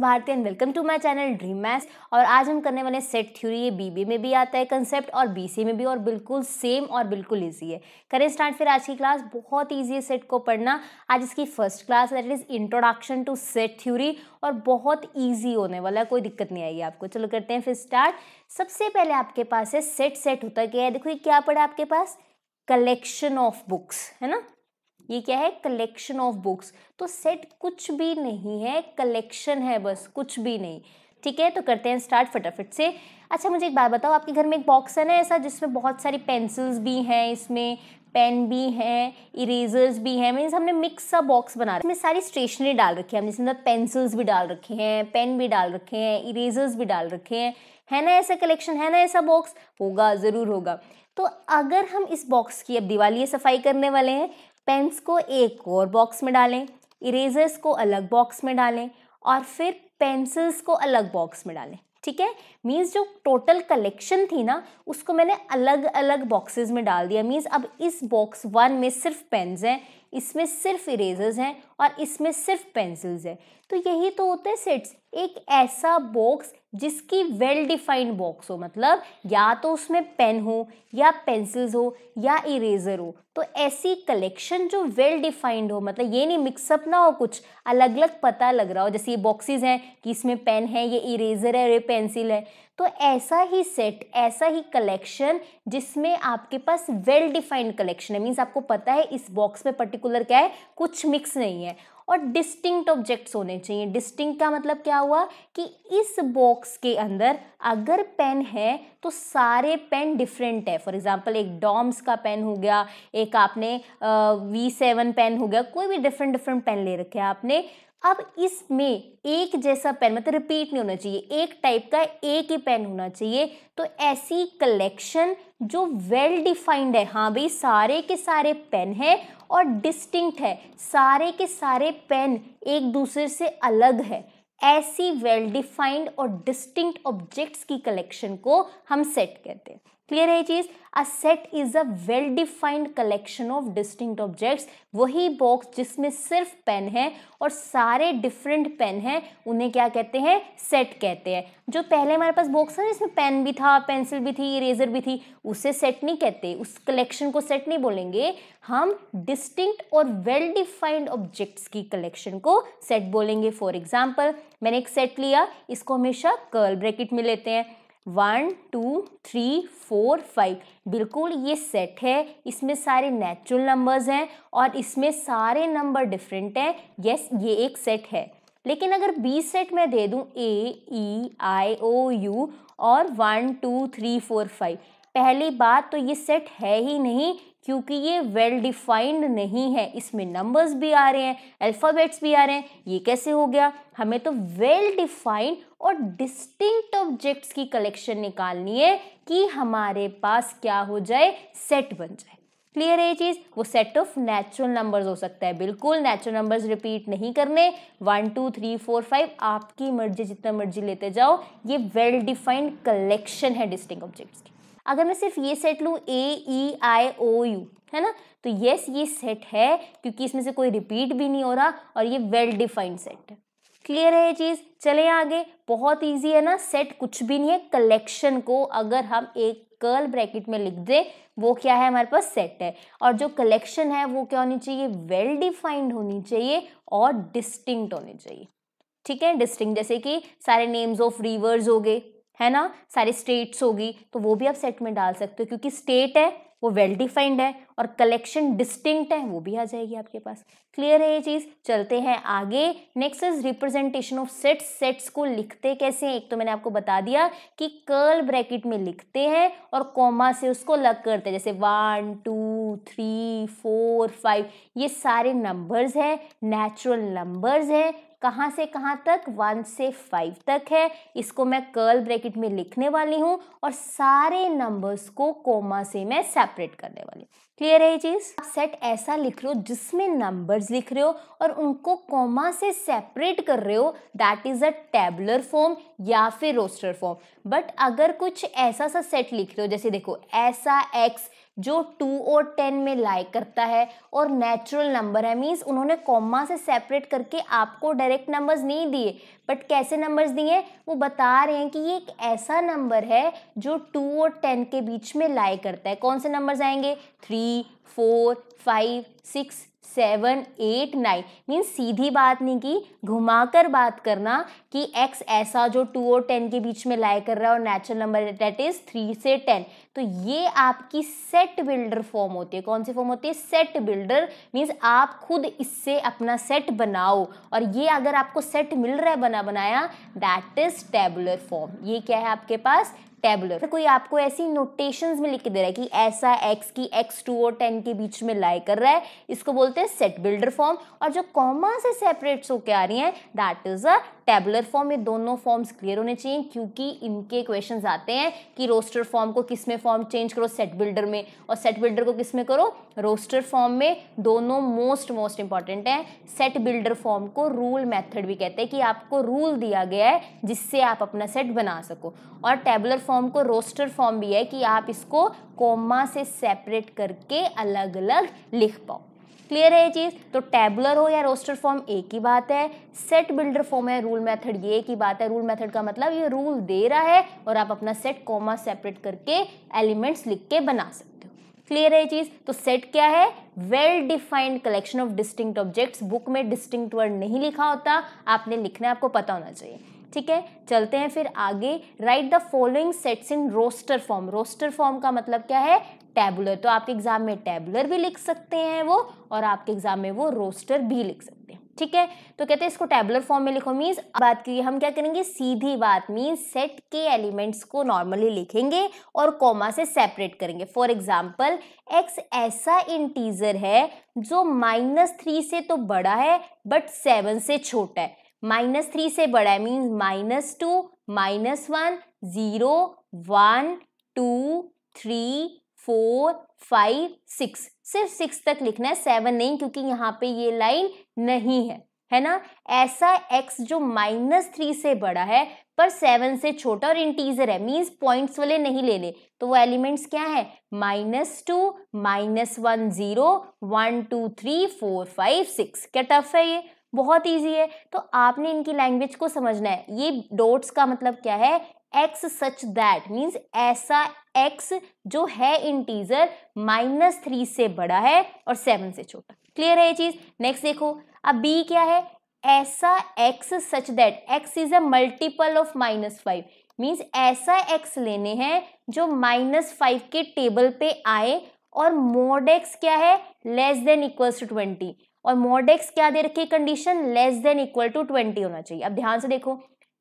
भारतीय welcome to my channel dream maths और आज हम करने वाले सेट थ्योरी ये बीबी में भी आता है कंसेप्ट और बीसी में भी और बिल्कुल सेम और बिल्कुल इजी है करें स्टार्ट फिर आज की क्लास बहुत इजी है सेट को पढ़ना आज इसकी first class that is introduction to set theory और बहुत ईजी होने वाला है कोई दिक्कत नहीं आएगी आपको चलो करते हैं फिर स्टार्ट सबसे पहले आपके पास है सेट सेट होता क्या है देखो ये क्या पड़ा आपके पास कलेक्शन ऑफ बुक्स है ना ये क्या है कलेक्शन ऑफ बुक्स तो सेट कुछ भी नहीं है कलेक्शन है बस कुछ भी नहीं ठीक है तो करते हैं स्टार्ट फटाफट से अच्छा मुझे एक बात बताओ आपके घर में एक बॉक्स है ना ऐसा जिसमें बहुत सारी पेंसिल्स भी हैं इसमें पेन भी हैं इरेजर्स भी हैं मीन्स हमने मिक्स सा बॉक्स बना रखा है इसमें सारी स्टेशनरी डाल रखी है हमने इसमें पेंसिल्स भी डाल रखे हैं पेन भी डाल रखे हैं इरेजर्स भी डाल रखे हैं है ना ऐसा कलेक्शन है ना ऐसा बॉक्स होगा ज़रूर होगा तो अगर हम इस बॉक्स की अब दिवाली सफाई करने वाले हैं पेन्स को एक और बॉक्स में डालें इरेजर्स को अलग बॉक्स में डालें और फिर पेंसिल्स को अलग बॉक्स में डालें ठीक है मीन्स जो टोटल कलेक्शन थी ना उसको मैंने अलग अलग बॉक्सेस में डाल दिया मीन्स अब इस बॉक्स वन में सिर्फ पेन्स हैं इसमें सिर्फ इरेजर्स हैं और इसमें सिर्फ पेंसिल्स हैं तो यही तो होते हैं सेट्स एक ऐसा बॉक्स जिसकी वेल डिफाइंड बॉक्स हो मतलब या तो उसमें पेन हो या पेंसिल्स हो या इरेजर हो तो ऐसी कलेक्शन जो वेल डिफाइंड हो मतलब ये नहीं मिक्सअप ना हो कुछ अलग अलग पता लग रहा हो जैसे ये बॉक्सेस हैं कि इसमें पेन है ये इरेजर है और ये पेंसिल है तो ऐसा ही सेट ऐसा ही कलेक्शन जिसमें आपके पास वेल डिफाइंड कलेक्शन है मीन्स आपको पता है इस बॉक्स में पर्टिकुलर क्या है कुछ मिक्स नहीं है और डिस्टिंक्ट ऑब्जेक्ट्स होने चाहिए डिस्टिंक्ट का मतलब क्या हुआ कि इस बॉक्स के अंदर अगर पेन है तो सारे पेन डिफरेंट है फॉर एग्जांपल एक डॉम्स का पेन हो गया एक आपने वी सेवन पेन हो गया कोई भी डिफरेंट डिफरेंट पेन ले रखे हैं आपने अब इसमें एक जैसा पेन मतलब रिपीट नहीं होना चाहिए एक टाइप का एक ही पेन होना चाहिए तो ऐसी कलेक्शन जो वेल well डिफाइंड है हाँ भाई सारे के सारे पेन है और डिस्टिंक्ट है सारे के सारे पेन एक दूसरे से अलग है ऐसी वेल डिफाइंड और डिस्टिंक्ट ऑब्जेक्ट्स की कलेक्शन को हम सेट कहते हैं क्लियर है चीज a set is a well defined collection of distinct objects वही बॉक्स जिसमें सिर्फ पेन है और सारे डिफरेंट पेन हैं उन्हें क्या कहते हैं सेट कहते हैं जो पहले हमारे पास बॉक्स था जिसमें पेन भी था पेंसिल भी थी इरेजर भी थी उसे सेट नहीं कहते उस कलेक्शन को सेट नहीं बोलेंगे हम डिस्टिंक्ट और वेल डिफाइंड ऑब्जेक्ट्स की कलेक्शन को सेट बोलेंगे फॉर एग्जाम्पल मैंने एक सेट लिया इसको हमेशा कर्ल ब्रैकेट में लेते हैं one two three four five बिल्कुल ये सेट है इसमें सारे नेचुरल नंबर्स हैं और इसमें सारे नंबर डिफरेंट हैं यस ये एक सेट है लेकिन अगर बी सेट मैं दे दूँ A E I O U और one two three four five पहली बात तो ये सेट है ही नहीं क्योंकि ये वेल डिफाइंड नहीं है इसमें नंबर्स भी आ रहे हैं अल्फ़ाबेट्स भी आ रहे हैं ये कैसे हो गया हमें तो वेल डिफाइंड और डिस्टिंक्ट ऑब्जेक्ट्स की कलेक्शन निकालनी है कि हमारे पास क्या हो जाए सेट बन जाए क्लियर है ये चीज़ वो सेट ऑफ नेचुरल नंबर्स हो सकता है बिल्कुल नेचुरल नंबर्स रिपीट नहीं करने one two three four five आपकी मर्जी जितना मर्जी लेते जाओ ये वेल डिफाइंड कलेक्शन है डिस्टिंग ऑब्जेक्ट्स की अगर मैं सिर्फ ये सेट लूँ ए ई आई ओ यू है ना तो येस ये सेट है क्योंकि इसमें से कोई रिपीट भी नहीं हो रहा और ये वेल डिफाइंड सेट है क्लियर है ये चीज़ चले आगे बहुत इजी है ना सेट कुछ भी नहीं है कलेक्शन को अगर हम एक कर्ल ब्रैकेट में लिख दे वो क्या है हमारे पास सेट है और जो कलेक्शन है वो क्या होनी चाहिए वेल डिफाइंड होनी चाहिए और डिस्टिंक्ट होनी चाहिए ठीक है डिस्टिंक्ट जैसे कि सारे नेम्स ऑफ रिवर्स हो गए है ना सारे स्टेट्स होगी तो वो भी आप सेट में डाल सकते हो क्योंकि स्टेट है वो वेल डिफाइंड है और कलेक्शन डिस्टिंक्ट है वो भी आ जाएगी आपके पास क्लियर है ये चीज़ चलते हैं आगे next is representation of sets sets को लिखते कैसे हैं एक तो मैंने आपको बता दिया कि कर्ल ब्रैकेट में लिखते हैं और कॉमा से उसको अलग करते हैं जैसे one two three four five ये सारे नंबर्स हैं नेचुरल नंबर्स हैं कहाँ से कहाँ तक वन से फाइव तक है इसको मैं कर्ल ब्रैकेट में लिखने वाली हूँ और सारे नंबर्स को कोमा से मैं सेपरेट करने वाली हूँ क्लियर है ये चीज़ आप सेट ऐसा लिख रहे हो जिसमें नंबर्स लिख रहे हो और उनको कोमा से सेपरेट कर रहे हो that is a tabular form या फिर रोस्टर फॉर्म बट अगर कुछ ऐसा सा सेट लिख रहे हो जैसे देखो ऐसा एक्स जो टू और टेन में लाइक करता है और नेचुरल नंबर है मीन्स उन्होंने कॉमा से सेपरेट करके आपको डायरेक्ट नंबर्स नहीं दिए बट कैसे नंबर्स दिए वो बता रहे हैं कि ये एक ऐसा नंबर है जो टू और टेन के बीच में लाइक करता है कौन से नंबर्स आएंगे three four five six seven eight nine means सीधी बात नहीं की घुमाकर बात करना कि एक्स ऐसा जो टू और टेन के बीच में लाई कर रहा है और natural number that is three से टेन तो ये आपकी सेट बिल्डर फॉर्म होती है कौन सी फॉर्म होती है सेट बिल्डर मीन्स आप खुद इससे अपना सेट बनाओ और ये अगर आपको सेट मिल रहा है बना बनाया दैट इज़ टेबुलर फॉर्म ये क्या है आपके पास टेबुलर तो कोई आपको ऐसी नोटेशन में लिख के दे रहा है कि ऐसा एक्स की एक्स टू और टेन के बीच में लाई कर रहा है इसको बोलते हैं सेट बिल्डर फॉर्म और जो कॉमा से सेपरेट होकर आ रही हैं that is a tabular form ये दोनों फॉर्म्स क्लियर होने चाहिए क्योंकि इनके क्वेश्चन आते हैं कि रोस्टर फॉर्म को किस में फॉर्म चेंज करो सेट बिल्डर में और सेट बिल्डर को किस में करो रोस्टर फॉर्म में दोनों मोस्ट मोस्ट इंपॉर्टेंट है सेट बिल्डर फॉर्म को रूल मेथड भी कहते हैं कि आपको रूल दिया गया है जिससे आप अपना सेट बना सको और टेबुलर फॉर्म को रोस्टर फॉर्म भी है कि आप इसको कोमा से सेपरेट करके अलग अलग लिख पाओ क्लियर है ये चीज़ तो टेबुलर हो या रोस्टर फॉर्म एक ही बात है सेट बिल्डर फॉर्म है रूल मेथड ये एक ही बात है रूल मेथड का मतलब ये रूल दे रहा है और आप अपना सेट कोमा सेपरेट करके एलिमेंट्स लिख के बना सकते क्लियर है ये चीज तो सेट क्या है well defined collection of distinct objects book में डिस्टिंक्ट वर्ड नहीं लिखा होता आपने लिखना आपको पता होना चाहिए ठीक है चलते हैं फिर आगे write the following sets in roster form roster form का मतलब क्या है टैबुलर तो आपके एग्जाम में टैबुलर भी लिख सकते हैं वो और आपके एग्जाम में वो रोस्टर भी लिख सकते हैं ठीक है तो कहते हैं इसको टैबुलर फॉर्म में लिखो मीन्स बात की हम क्या करेंगे सीधी बात मीन्स सेट के एलिमेंट्स को नॉर्मली लिखेंगे और कॉमा से सेपरेट करेंगे फॉर एग्जाम्पल एक्स ऐसा इंटीजर है जो माइनस थ्री से तो बड़ा है बट सेवन से छोटा है माइनस थ्री से बड़ा है means minus two minus one zero one two three four five six सिर्फ सिक्स तक लिखना है सेवन नहीं क्योंकि यहाँ पे ये लाइन नहीं है है ना ऐसा एक्स जो माइनस थ्री से बड़ा है पर सेवन से छोटा और इंटीजर है मीन्स पॉइंट्स वाले नहीं लेने तो वो एलिमेंट्स क्या है minus two minus one zero one two three four five six क्या टफ है ये बहुत ईजी है तो आपने इनकी लैंग्वेज को समझना है ये डोट्स का मतलब क्या है एक्स सच दैट मीन्स ऐसा एक्स जो है इंटीजर माइनस थ्री से बड़ा है और सेवन से छोटा क्लियर है ये चीज़ नेक्स्ट देखो अब बी क्या है ऐसा x such that x is a multiple of minus five means ऐसा एक्स लेने हैं जो माइनस फाइव के टेबल पे आए और मोड एक्स क्या है less than equals to twenty और मोडेक्स क्या दे रखी है condition less than equal to twenty होना चाहिए अब ध्यान से देखो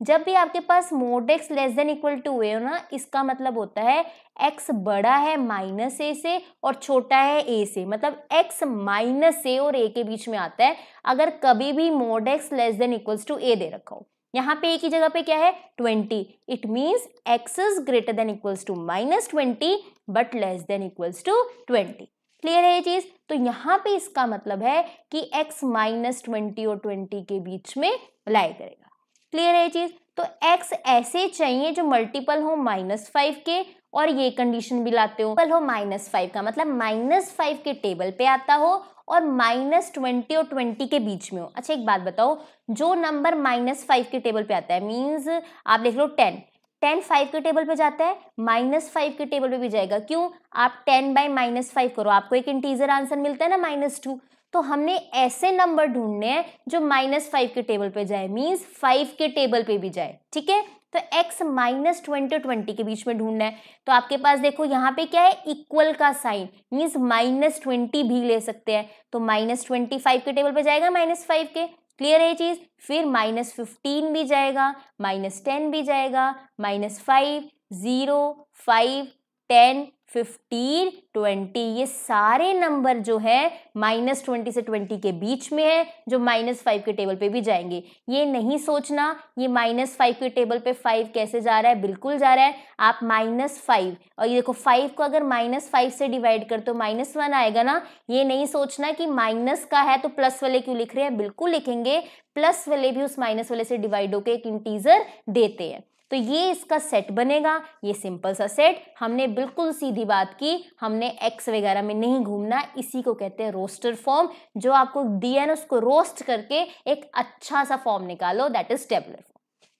जब भी आपके पास mod x less than equal to a होना इसका मतलब होता है एक्स बड़ा है माइनस ए से और छोटा है ए से मतलब एक्स माइनस ए और ए के बीच में आता है अगर कभी भी mod x less than equals to a दे रखा हो यहाँ पे ए की जगह पे क्या है twenty it means x is greater than equals to minus twenty but less than equals to twenty clear है ये चीज़ तो यहाँ पे इसका मतलब है कि x माइनस ट्वेंटी और ट्वेंटी के बीच में लाई करेगा क्लियर है ये चीज़ तो x ऐसे चाहिए जो मल्टीपल हो माइनस फाइव के और ये कंडीशन भी लाते हो पल हो माइनस फाइव का मतलब माइनस फाइव के टेबल पे आता हो और माइनस ट्वेंटी और ट्वेंटी के बीच में हो अच्छा एक बात बताओ जो नंबर माइनस फाइव के टेबल पे आता है मींस आप देख लो टेन टेन फाइव के टेबल पे जाता है माइनस फाइव के टेबल पे भी जाएगा क्यों आप टेन बाई माइनस फाइव करो आपको एक इंटीजर आंसर मिलता है ना माइनस टू तो हमने ऐसे नंबर ढूंढने हैं जो माइनस फाइव के टेबल पे जाए मीन्स फाइव के टेबल पे भी जाए ठीक है तो x माइनस ट्वेंटी ट्वेंटी के बीच में ढूंढना है तो आपके पास देखो यहाँ पे क्या है इक्वल का साइन मीन्स माइनस ट्वेंटी भी ले सकते हैं तो माइनस ट्वेंटी फाइव के टेबल पे जाएगा माइनस फाइव के क्लियर है ये चीज़ फिर माइनस फिफ्टीन भी जाएगा माइनस टेन भी जाएगा minus five zero five ten fifteen twenty ये सारे नंबर जो है माइनस ट्वेंटी से ट्वेंटी के बीच में है जो माइनस फाइव के टेबल पे भी जाएंगे ये नहीं सोचना ये माइनस फाइव के टेबल पे फाइव कैसे जा रहा है बिल्कुल जा रहा है आप माइनस फाइव और ये देखो फाइव को अगर माइनस फाइव से डिवाइड कर तो माइनस वन आएगा ना ये नहीं सोचना कि माइनस का है तो प्लस वाले क्यों लिख रहे हैं बिल्कुल लिखेंगे प्लस वाले भी उस माइनस वाले से डिवाइड होकर एक इंटीजर देते हैं तो ये इसका सेट बनेगा ये सिंपल सा सेट हमने बिल्कुल सीधी बात की हमने एक्स वगैरह में नहीं घूमना इसी को कहते हैं रोस्टर फॉर्म जो आपको दिया है ना उसको रोस्ट करके एक अच्छा सा फॉर्म निकालो that is tabular form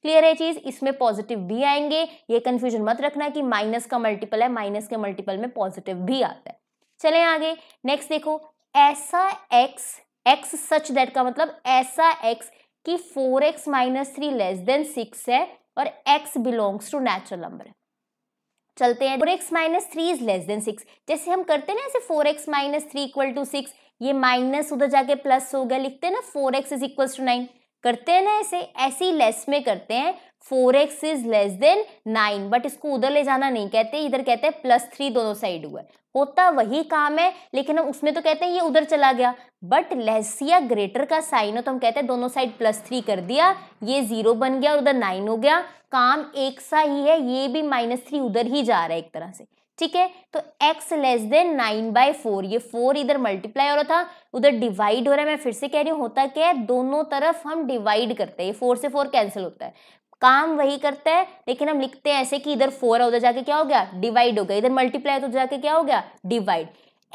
clear है चीज इसमें पॉजिटिव भी आएंगे ये कंफ्यूजन मत रखना कि माइनस का मल्टीपल है माइनस के मल्टीपल में पॉजिटिव भी आता है चले आगे नेक्स्ट देखो ऐसा एक्स एक्स सच दैट का मतलब ऐसा एक्स कि four x minus three less than six है और x belongs to natural number चलते हैं four x minus three is less than six जैसे हम करते हैं ना ऐसे four x minus three equal to six ये माइनस उधर जाके प्लस हो गया लिखते हैं ना four x is equal to nine करते हैं ना ऐसे ऐसे ही लेस में करते हैं four x is less than nine but इसको उधर ले जाना नहीं कहते इधर कहते हैं प्लस थ्री दोनों साइड हुआ होता वही काम है लेकिन हम उसमें तो कहते हैं ये उधर चला गया बट लेस या ग्रेटर का साइन हो तो हम कहते हैं दोनों साइड प्लस थ्री कर दिया ये जीरो बन गया और उधर नाइन हो गया काम एक सा ही है ये भी माइनस थ्री उधर ही जा रहा है एक तरह से ठीक है तो x less than nine by four ये फोर इधर मल्टीप्लाई हो रहा था उधर डिवाइड हो रहा है मैं फिर से कह रही हूँ होता क्या है दोनों तरफ हम डिवाइड करते हैं ये फोर से फोर कैंसिल होता है काम वही करता है लेकिन हम लिखते हैं ऐसे कि इधर फोर है उधर जाके क्या हो गया डिवाइड हो गया इधर मल्टीप्लाई तो जाके क्या हो गया divide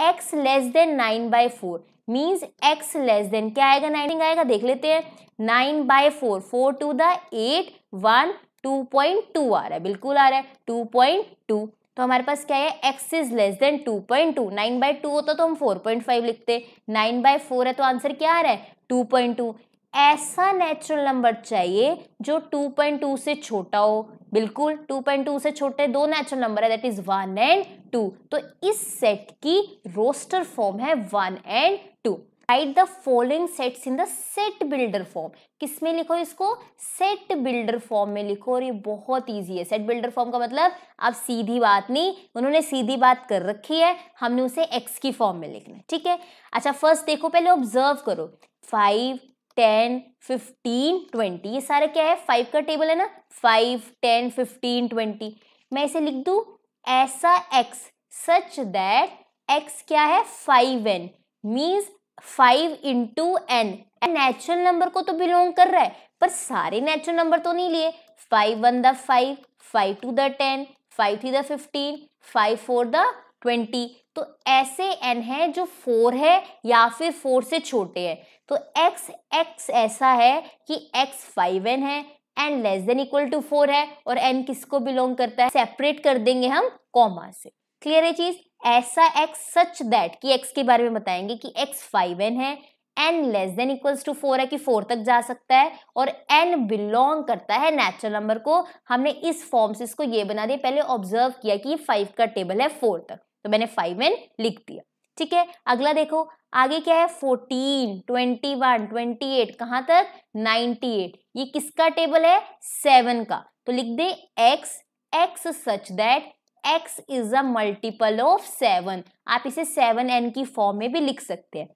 x less than nine by four means x less than क्या आएगा नाइन आएगा देख लेते हैं nine by four four two the eight one two point two आ रहा है बिल्कुल आ रहा है टू पॉइंट टू तो हमारे पास क्या है x is less than two point two nine by two होता तो हम फोर पॉइंट फाइव लिखते नाइन बाई फोर है तो आंसर क्या आ रहा है टू पॉइंट टू ऐसा नेचुरल नंबर चाहिए जो 2.2 से छोटा हो बिल्कुल 2.2 से छोटे दो नेचुरल नंबर है that is one and two तो इस सेट की रोस्टर फॉर्म है one and two write the following sets in the set builder form किस में लिखो इसको सेट बिल्डर फॉर्म में लिखो और ये बहुत ईजी है सेट बिल्डर फॉर्म का मतलब आप सीधी बात नहीं उन्होंने सीधी बात कर रखी है हमने उसे एक्स की फॉर्म में लिखना है ठीक है अच्छा फर्स्ट देखो पहले ऑब्जर्व करो फाइव टेन फिफ्टीन ट्वेंटी ये सारा क्या है फाइव का टेबल है ना फाइव टेन फिफ्टीन ट्वेंटी मैं इसे लिख दू ऐसा एक्स सच दैट एक्स क्या है five n means five into n natural number को तो बिलोंग कर रहा है पर सारे नेचुरल नंबर तो नहीं लिए five one the five five two the ten five three the fifteen five four the twenty तो ऐसे एन है जो फोर है या फिर फोर से छोटे हैं तो एक्स एक्स ऐसा है कि एक्स फाइव एन है n less than equal to four है और एन किसको बिलोंग करता है सेपरेट कर देंगे हम कॉमा से क्लियर है चीज ऐसा एक्स सच दैट कि एक्स के बारे में बताएंगे कि एक्स फाइव एन है n less than equals to four है कि फोर तक जा सकता है और एन बिलोंग करता है नेचुरल नंबर को हमने इस फॉर्म से इसको ये बना दिया पहले ऑब्जर्व किया कि फाइव का टेबल है फोर तक तो मैंने फाइव एन लिख दिया ठीक है अगला देखो आगे क्या है fourteen twenty one twenty eight कहाँ तक नाइन्टी एट ये किसका टेबल है सेवन का तो लिख दे x x such that x is a multiple of seven आप इसे सेवन एन की फॉर्म में भी लिख सकते हैं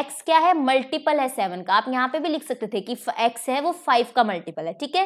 एक्स क्या है मल्टीपल है सेवन का आप यहाँ पे भी लिख सकते थे कि एक्स है वो फाइव का मल्टीपल है ठीक है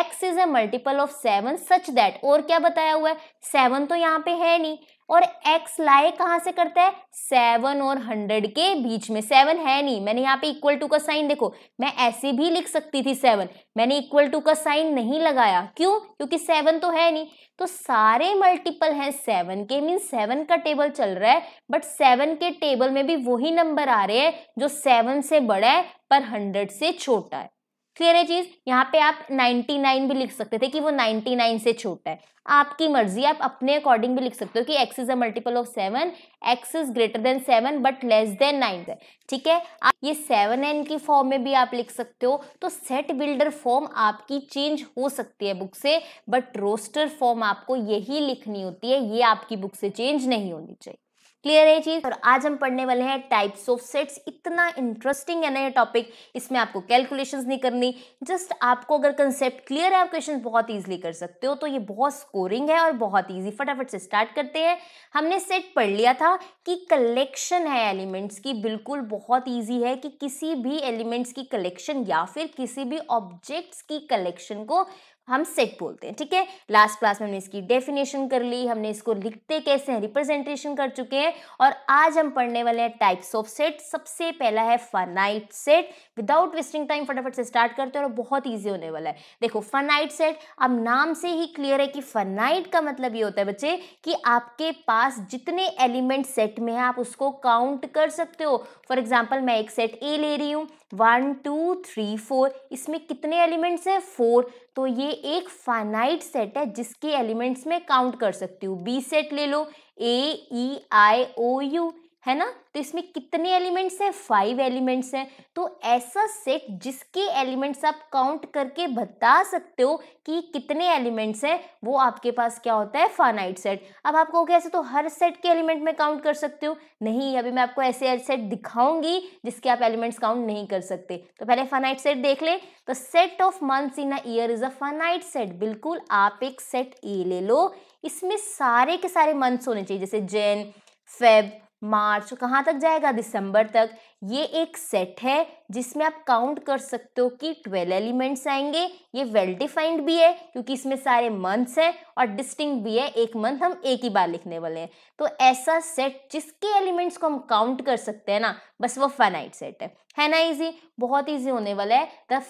x is a multiple of seven such that और क्या बताया हुआ है सेवन तो यहाँ पे है नहीं और एक्स लाए कहाँ से करता है सेवन और हंड्रेड के बीच में सेवन है नहीं मैंने यहाँ पे इक्वल टू का साइन देखो मैं ऐसे भी लिख सकती थी सेवन मैंने इक्वल टू का साइन नहीं लगाया क्यों क्योंकि सेवन तो है नहीं तो सारे मल्टीपल हैं सेवन के मीन सेवन का टेबल चल रहा है बट सेवन के टेबल में भी वही नंबर आ रहे हैं जो सेवन से बड़ा है पर हंड्रेड से छोटा है क्लियर है चीज़ यहाँ पे आप 99 भी लिख सकते थे कि वो 99 से छोटा है आपकी मर्जी आप अपने अकॉर्डिंग भी लिख सकते हो कि x is a multiple of seven x is greater than seven but less than nine है ठीक है आप ये सेवन एन की फॉर्म में भी आप लिख सकते हो तो सेट बिल्डर फॉर्म आपकी चेंज हो सकती है बुक से बट रोस्टर फॉर्म आपको यही लिखनी होती है ये आपकी बुक से चेंज नहीं होनी चाहिए क्लियर है चीज और आज हम पढ़ने वाले हैं टाइप्स ऑफ सेट्स इतना इंटरेस्टिंग है ना ये टॉपिक इसमें आपको कैलकुलेशंस नहीं करनी जस्ट आपको अगर कंसेप्ट क्लियर है आप क्वेश्चन बहुत इजीली कर सकते हो तो ये बहुत स्कोरिंग है और बहुत इजी फटाफट से स्टार्ट करते हैं हमने सेट पढ़ लिया था कि कलेक्शन है एलिमेंट्स की बिल्कुल बहुत ईजी है कि किसी भी एलिमेंट्स की कलेक्शन या फिर किसी भी ऑब्जेक्ट्स की कलेक्शन को हम सेट बोलते हैं ठीक है लास्ट क्लास में हमने इसकी डेफिनेशन कर ली हमने इसको लिखते कैसे हैं रिप्रेजेंटेशन कर चुके हैं और आज हम पढ़ने वाले हैं टाइप्स ऑफ सेट सबसे पहला है finite set without wasting time फटाफट से स्टार्ट करते हैं और बहुत ईजी होने वाला है देखो फनाइट सेट अब नाम से ही क्लियर है कि फनाइट का मतलब ये होता है बच्चे कि आपके पास जितने एलिमेंट सेट में है आप उसको काउंट कर सकते हो फॉर एग्जाम्पल मैं एक सेट ए ले रही हूँ वन टू थ्री फोर इसमें कितने एलिमेंट्स हैं फोर तो ये एक फाइनाइट सेट है जिसके एलिमेंट्स में काउंट कर सकती हूँ बी सेट ले लो ए ई आई ओ यू है ना तो इसमें कितने एलिमेंट्स हैं फाइव एलिमेंट्स हैं तो ऐसा सेट जिसके एलिमेंट्स आप काउंट करके बता सकते हो कि कितने एलिमेंट्स हैं वो आपके पास क्या होता है फानाइट सेट अब आप कहोगे ऐसे तो हर सेट के एलिमेंट में काउंट कर सकते हो नहीं अभी मैं आपको ऐसे सेट दिखाऊंगी जिसके आप एलिमेंट्स काउंट नहीं कर सकते तो पहले फाइनाइट सेट देख ले तो set of months in a year is a finite set बिल्कुल आप एक सेट ए ले लो इसमें सारे के सारे मंथ्स होने चाहिए जैसे जैन फेब मार्च तो कहाँ तक जाएगा दिसंबर तक ये एक सेट है जिसमें आप काउंट कर सकते हो कि ट्वेल्व एलिमेंट्स आएंगे ये वेल डिफाइंड भी है क्योंकि इसमें सारे मंथ्स हैं और डिस्टिंग भी है एक मंथ हम एक ही बार लिखने वाले हैं तो ऐसा सेट जिसके एलिमेंट्स को हम काउंट कर सकते हैं ना बस वो फाइनाइट सेट है है ना इजी बहुत इजी होने वाला है the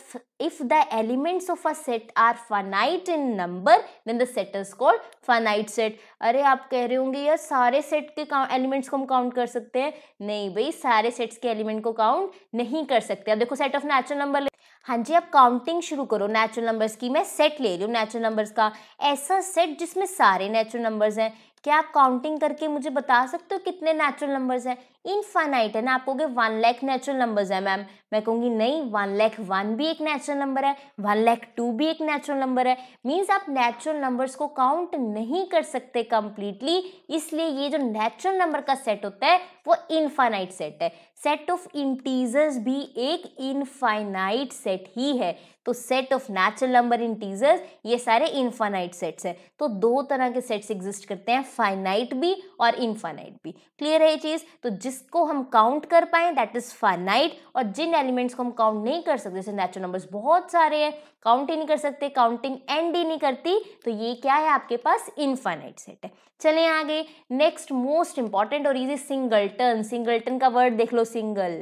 if the elements of a set are finite in number then the set is called finite set अरे आप कह रहे होंगे यार सारे सेट के एलिमेंट्स को हम काउंट कर सकते हैं नहीं भाई सारे सेट्स के एलिमेंट को काउंट नहीं कर सकते अब देखो सेट ऑफ नेचुरल नंबर हाँ जी आप काउंटिंग शुरू करो नेचुरल नंबर्स की मैं सेट ले रही हूँ नेचुरल नंबर्स का ऐसा सेट जिसमें सारे नेचुरल नंबर्स हैं क्या आप काउंटिंग करके मुझे बता सकते हो कितने नेचुरल नंबर्स हैं इनफाइनाइट है ना आप कहोगे वन लैख नेचुरल नंबर्स हैं मैम मैं कहूँगी नहीं वन लैख वन भी एक नेचुरल नंबर है वन लैख टू भी एक नेचुरल नंबर है मीन्स आप नेचुरल नंबर्स को काउंट नहीं कर सकते कंप्लीटली इसलिए ये जो नेचुरल नंबर का सेट होता है वो इनफाइनाइट सेट है सेट ऑफ इंटीजर्स भी एक इनफाइनाइट सेट ही है तो set of natural number integers ये सारे इनफाइनाइट सेट्स हैं तो दो तरह के सेट्स एग्जिस्ट करते हैं फाइनाइट भी और इनफाइनाइट भी क्लियर है ये चीज़ तो जिसको हम काउंट कर पाए दैट इज़ फाइनाइट और जिन एलिमेंट्स को हम काउंट नहीं कर सकते जैसे नेचुरल नंबर्स बहुत सारे हैं काउंट ही नहीं कर सकते काउंटिंग एंड ही नहीं करती तो ये क्या है आपके पास इनफाइनाइट सेट है चले आगे नेक्स्ट मोस्ट इंपॉर्टेंट और इजी सिंगल टर्न का वर्ड देख लो सिंगल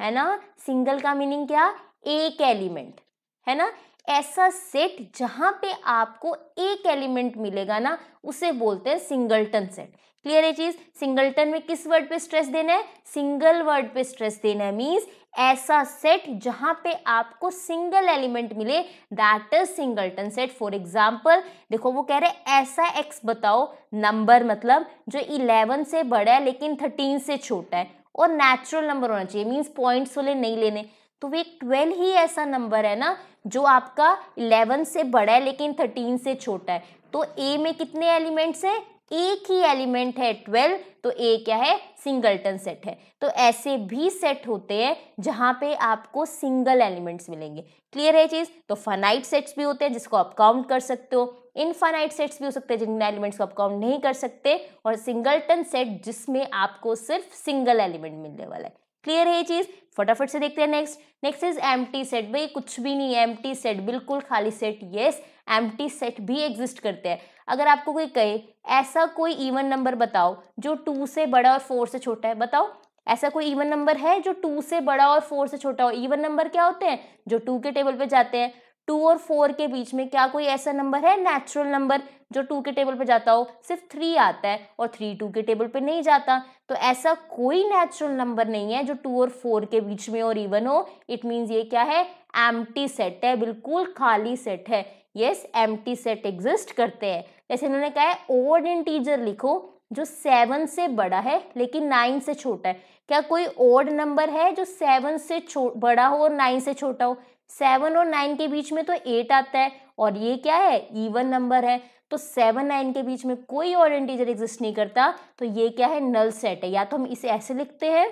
है ना सिंगल का मीनिंग क्या एक एलिमेंट है ना ऐसा सेट जहां पे आपको एक एलिमेंट मिलेगा ना उसे बोलते हैं सिंगलटन सेट क्लियर है चीज सिंगलटन में किस वर्ड पे स्ट्रेस देना है सिंगल वर्ड पे स्ट्रेस देना है मीन्स ऐसा सेट जहां पे आपको सिंगल एलिमेंट मिले that is singleton set for example देखो वो कह रहे ऐसा एक्स बताओ नंबर मतलब जो इलेवन से बड़ा है लेकिन थर्टीन से छोटा है और नेचुरल नंबर होना चाहिए मीन्स पॉइंट्स वाले नहीं लेने तो वे ट्वेल्व ही ऐसा नंबर है ना जो आपका इलेवन से बड़ा है लेकिन थर्टीन से छोटा है तो ए में कितने एलिमेंट्स हैं एक ही एलिमेंट है ट्वेल्व तो ए क्या है सिंगलटन सेट है तो ऐसे भी सेट होते हैं जहां पे आपको सिंगल एलिमेंट्स मिलेंगे क्लियर है चीज़ तो फाइनाइट सेट्स भी होते हैं जिसको आप काउंट कर सकते हो इनफाइनाइट सेट्स भी हो सकते हैं जिनमें एलिमेंट्स को आप काउंट नहीं कर सकते और सिंगलटन सेट जिसमें आपको सिर्फ सिंगल एलिमेंट मिलने वाला है क्लियर है ये चीज़ फटाफट से देखते हैं नेक्स्ट नेक्स्ट इज एम सेट भाई कुछ भी नहीं है एम सेट बिल्कुल खाली सेट येस एम सेट भी एग्जिस्ट करते हैं अगर आपको कोई कहे ऐसा कोई इवन नंबर बताओ जो टू से बड़ा और फोर से छोटा है बताओ ऐसा कोई इवन नंबर है जो टू से बड़ा और फोर से छोटा हो इवन नंबर क्या होते हैं जो टू के टेबल पे जाते हैं टू और फोर के बीच में क्या कोई ऐसा नंबर है नेचुरल नंबर जो टू के टेबल पे जाता हो सिर्फ थ्री आता है और थ्री टू के टेबल पे नहीं जाता तो ऐसा कोई नेचुरल नंबर नहीं है जो टू और फोर के बीच में और इवन हो इट मीन्स ये क्या है एम सेट है बिल्कुल खाली सेट है यस एम सेट एग्जिस्ट करते हैं जैसे इन्होंने कहा है ओड टीजर लिखो जो सेवन से बड़ा है लेकिन नाइन से छोटा है क्या कोई ओड नंबर है जो सेवन से बड़ा हो और नाइन से छोटा हो सेवन और नाइन के बीच में तो एट आता है और ये क्या है ईवन नंबर है तो सेवन नाइन के बीच में कोई और इंटीजर एग्जिस्ट नहीं करता तो ये क्या है नल सेट है या तो हम इसे ऐसे लिखते हैं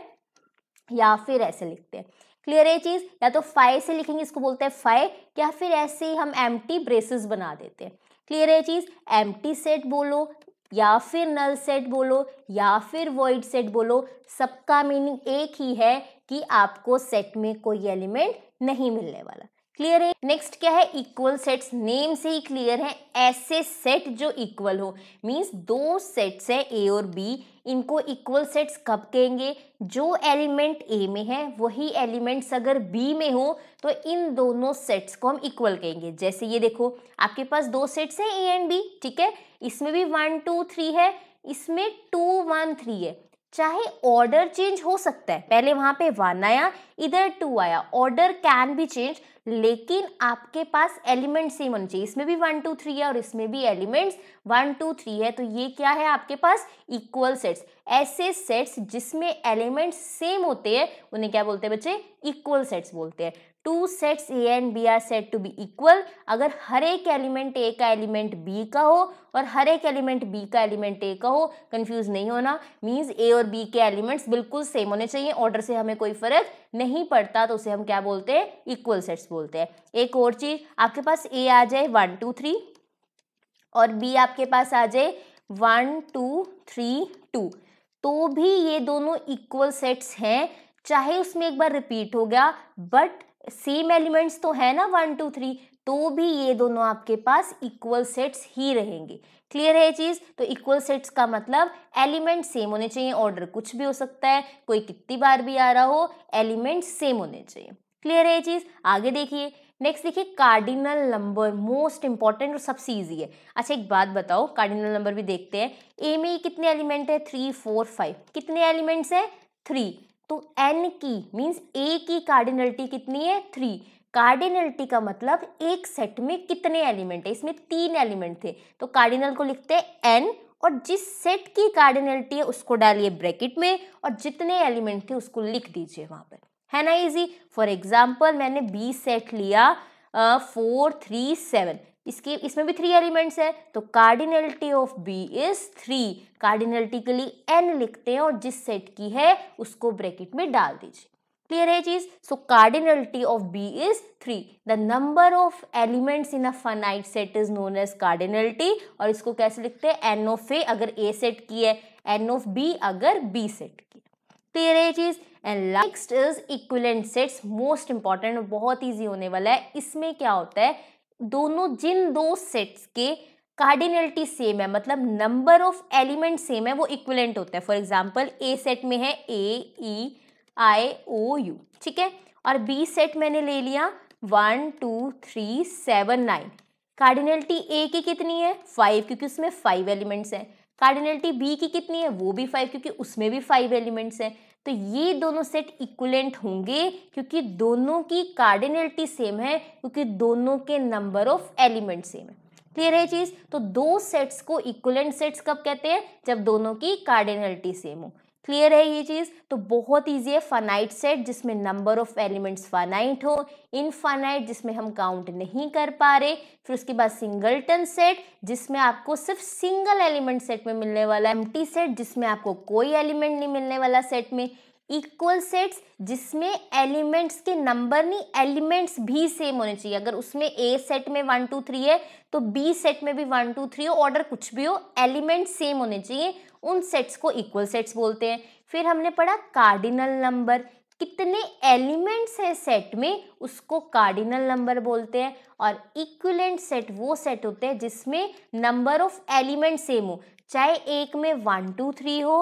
या फिर ऐसे लिखते हैं क्लियर है चीज़ या तो फाइव से लिखेंगे इसको बोलते हैं फाइव या फिर ऐसे ही हम एम टी ब्रेसेस बना देते हैं क्लियर है चीज़ एम टी सेट बोलो या फिर नल सेट बोलो या फिर वॉइड सेट बोलो सबका मीनिंग एक ही है कि आपको सेट में कोई एलिमेंट नहीं मिलने वाला क्लियर है नेक्स्ट क्या है इक्वल सेट्स नेम से ही क्लियर है ऐसे सेट जो इक्वल हो मींस दो सेट्स हैं ए और बी इनको इक्वल सेट्स कब कहेंगे जो एलिमेंट ए में है वही एलिमेंट्स अगर बी में हो तो इन दोनों सेट्स को हम इक्वल कहेंगे जैसे ये देखो आपके पास दो सेट्स हैं ए एंड बी ठीक है इसमें भी वन टू थ्री है इसमें टू वन थ्री है चाहे ऑर्डर चेंज हो सकता है पहले वहां पे वन आया इधर टू आया ऑर्डर कैन भी चेंज लेकिन आपके पास एलिमेंट सेम होने चाहिए इसमें भी वन टू थ्री है और इसमें भी एलिमेंट्स वन टू थ्री है तो ये क्या है आपके पास इक्वल सेट्स ऐसे सेट्स जिसमें एलिमेंट्स सेम होते हैं उन्हें क्या बोलते हैं बच्चे इक्वल सेट्स बोलते हैं two sets A and B are set to be equal अगर हर एक एलिमेंट ए का एलिमेंट बी का हो और हर एक एलिमेंट बी का एलिमेंट ए का हो कंफ्यूज नहीं होना मीन्स ए और बी के एलिमेंट्स बिल्कुल सेम होने चाहिए ऑर्डर से हमें कोई फर्क नहीं पड़ता तो उसे हम क्या बोलते हैं इक्वल सेट्स बोलते हैं एक और चीज़ आपके पास ए आ जाए वन टू थ्री और बी आपके पास आ जाए वन टू थ्री टू तो भी ये दोनों इक्वल सेट्स हैं चाहे उसमें एक बार रिपीट हो गया बट सेम एलिमेंट्स तो है ना वन टू थ्री तो भी ये दोनों आपके पास इक्वल सेट्स ही रहेंगे क्लियर है ये चीज़ तो इक्वल सेट्स का मतलब एलिमेंट सेम होने चाहिए ऑर्डर कुछ भी हो सकता है कोई कितनी बार भी आ रहा हो एलिमेंट सेम होने चाहिए क्लियर है ये चीज़ आगे देखिए नेक्स्ट देखिए कार्डिनल नंबर मोस्ट इंपॉर्टेंट और सबसे ईजी है अच्छा एक बात बताओ कार्डिनल नंबर भी देखते हैं ए में कितने एलिमेंट है थ्री फोर फाइव कितने एलिमेंट्स हैं थ्री तो एन की मीन्स ए की कार्डिनलिटी कितनी है थ्री कार्डिनलिटी का मतलब एक सेट में कितने एलिमेंट है इसमें तीन एलिमेंट थे तो कार्डिनल को लिखते हैं एन और जिस सेट की कार्डिनलिटी है उसको डालिए ब्रैकेट में और जितने एलिमेंट थे उसको लिख दीजिए वहाँ पर है ना इजी फॉर एग्जाम्पल मैंने बी सेट लिया फोर थ्री सेवन इसके इसमें भी थ्री एलिमेंट्स है तो cardinality of B is three cardinality के लिए एन लिखते हैं और जिस सेट की है उसको ब्रैकेट में डाल दीजिए क्लियर है चीज so cardinality of B is three the number of elements in a finite set is known as cardinality और इसको कैसे लिखते हैं एन ऑफ ए अगर ए सेट की है एन ऑफ बी अगर बी सेट की क्लियर है चीज and last is equivalent sets most important बहुत ईजी होने वाला है इसमें क्या होता है दोनों जिन दो सेट्स के कार्डिनलिटी सेम है मतलब नंबर ऑफ एलिमेंट सेम है वो इक्विलेंट होता है फॉर एग्जाम्पल ए सेट में है ए ई आई ओ यू ठीक है और बी सेट मैंने ले लिया one two three seven nine cardinality A की कितनी है फाइव क्योंकि उसमें फाइव एलिमेंट्स हैं कार्डिनलिटी बी की कितनी है वो भी फाइव क्योंकि उसमें भी फाइव एलिमेंट्स हैं तो ये दोनों सेट इक्वलेंट होंगे क्योंकि दोनों की कार्डिनलिटी सेम है क्योंकि दोनों के नंबर ऑफ एलिमेंट सेम है क्लियर है चीज़ तो दो सेट्स को इक्वलेंट सेट्स कब कहते हैं जब दोनों की कार्डिनलिटी सेम हो क्लियर है ये चीज़ तो बहुत ईजी है फाइनाइट सेट जिसमें नंबर ऑफ एलिमेंट्स फाइनाइट हो इनफाइनाइट जिसमें हम काउंट नहीं कर पा रहे फिर उसके बाद सिंगलटन सेट जिसमें आपको सिर्फ सिंगल एलिमेंट सेट में मिलने वाला एम टी सेट जिसमें आपको कोई एलिमेंट नहीं मिलने वाला सेट में इक्वल सेट्स जिसमें एलिमेंट्स के नंबर नहीं एलिमेंट्स भी सेम होने चाहिए अगर उसमें ए सेट में वन टू थ्री है तो बी सेट में भी वन टू थ्री हो ऑर्डर कुछ भी हो एलिमेंट सेम होने चाहिए उन सेट्स को इक्वल सेट्स बोलते हैं फिर हमने पढ़ा कार्डिनल नंबर कितने एलिमेंट्स हैं सेट में उसको कार्डिनल नंबर बोलते हैं और इक्वलेंट सेट वो सेट होते हैं जिसमें नंबर ऑफ एलिमेंट सेम हो चाहे एक में वन टू थ्री हो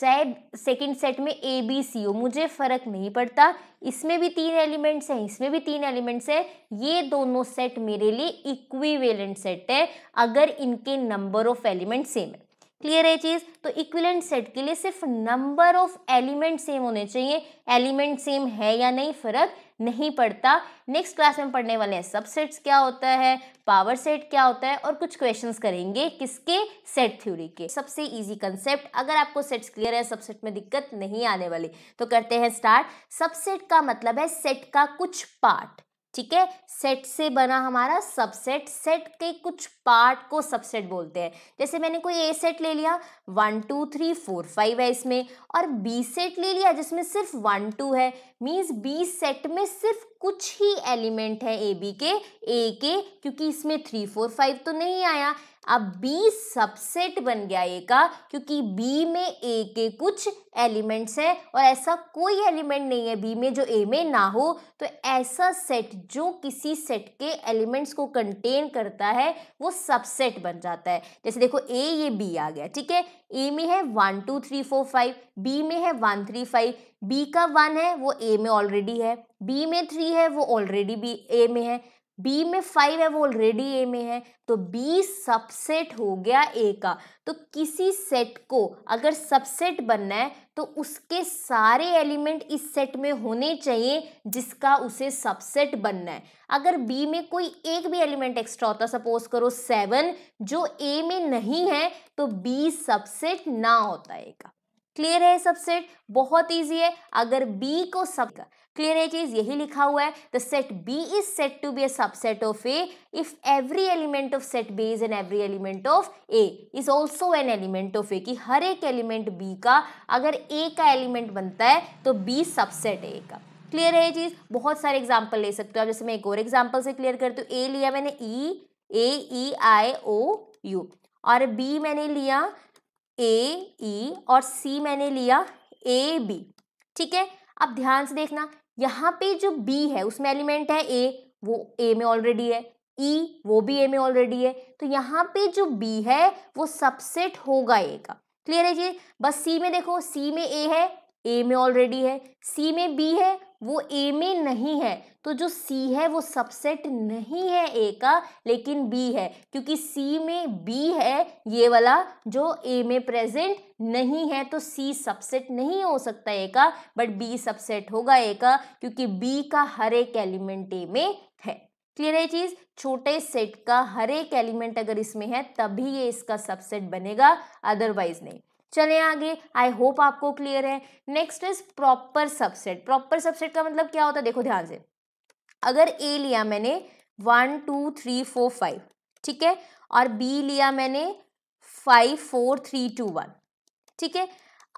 चाहे सेकंड सेट में ए बी सी हो मुझे फ़र्क नहीं पड़ता इसमें भी तीन एलिमेंट्स हैं इसमें भी तीन एलिमेंट्स हैं ये दोनों सेट मेरे लिए इक्विवेलेंट सेट है अगर इनके नंबर ऑफ एलिमेंट सेम है क्लियर है चीज तो इक्विलेंट सेट के लिए सिर्फ नंबर ऑफ एलिमेंट सेम होने चाहिए एलिमेंट सेम है या नहीं फर्क नहीं पड़ता नेक्स्ट क्लास में पढ़ने वाले हैं सबसेट्स क्या होता है पावर सेट क्या होता है और कुछ क्वेश्चंस करेंगे किसके सेट थ्योरी के सबसे इजी कंसेप्ट अगर आपको सेट्स क्लियर है सबसेट में दिक्कत नहीं आने वाली तो करते हैं स्टार्ट सबसेट का मतलब है सेट का कुछ पार्ट ठीक है सेट से बना हमारा सबसेट सेट के कुछ पार्ट को सबसेट बोलते हैं जैसे मैंने कोई ए सेट ले लिया one two three four five है इसमें और बी सेट ले लिया जिसमें सिर्फ वन टू है मीन्स बी सेट में सिर्फ कुछ ही एलिमेंट है ए बी के ए के क्योंकि इसमें थ्री फोर फाइव तो नहीं आया अब बी सबसेट बन गया ए का क्योंकि बी में ए के कुछ एलिमेंट्स हैं और ऐसा कोई एलिमेंट नहीं है बी में जो ए में ना हो तो ऐसा सेट जो किसी सेट के एलिमेंट्स को कंटेन करता है वो सबसेट बन जाता है जैसे देखो ए ये बी आ गया ठीक है ए में है one two three four five B में है वन थ्री फाइव बी का वन है वो ए में ऑलरेडी है बी में थ्री है वो ऑलरेडी बी ए में है बी में फाइव है वो ऑलरेडी ए में है तो बी सबसेट हो गया ए का तो किसी सेट को अगर सबसेट बनना है तो उसके सारे एलिमेंट इस सेट में होने चाहिए जिसका उसे सबसेट बनना है अगर बी में कोई एक भी एलिमेंट एक्स्ट्रा होता सपोज करो सेवन जो ए में नहीं है तो बी सबसेट ना होता ए का क्लियर है सबसेट बहुत ईजी है अगर बी को सब क्लियर है चीज यही लिखा हुआ है the set B is set to be a subset of A if every element of set B is an every element of A is also an element of A कि हर एक एलिमेंट बी का अगर ए का element बनता है तो B subset A का क्लियर है ये चीज़ बहुत सारे एग्जाम्पल ले सकते हो आप जैसे मैं एक और एग्जाम्पल से क्लियर करती हूँ ए लिया मैंने ई ए ई आई ओ यू और बी मैंने लिया ए ई e और सी मैंने लिया ए बी ठीक है अब ध्यान से देखना यहाँ पे जो बी है उसमें एलिमेंट है ए वो ए में ऑलरेडी है ई e, वो भी ए में ऑलरेडी है तो यहाँ पे जो बी है वो सबसेट होगा ए का क्लियर है जी बस सी में देखो सी में ए है ए में ऑलरेडी है सी में बी है वो ए में नहीं है तो जो सी है वो सबसेट नहीं है ए का लेकिन बी है क्योंकि सी में बी है ये वाला जो ए में प्रेजेंट नहीं है तो सी सबसेट नहीं हो सकता ए का बट बी सबसेट होगा ए का क्योंकि बी का हर एक एलिमेंट ए में है क्लियर है चीज छोटे सेट का हर एक एलिमेंट अगर इसमें है तभी ये इसका सबसेट बनेगा अदरवाइज नहीं चले आगे आई होप आपको क्लियर है next is proper subset proper subset का मतलब क्या होता है देखो ध्यान से अगर ए लिया मैंने one two three four five ठीक है और बी लिया मैंने five four three two one ठीक है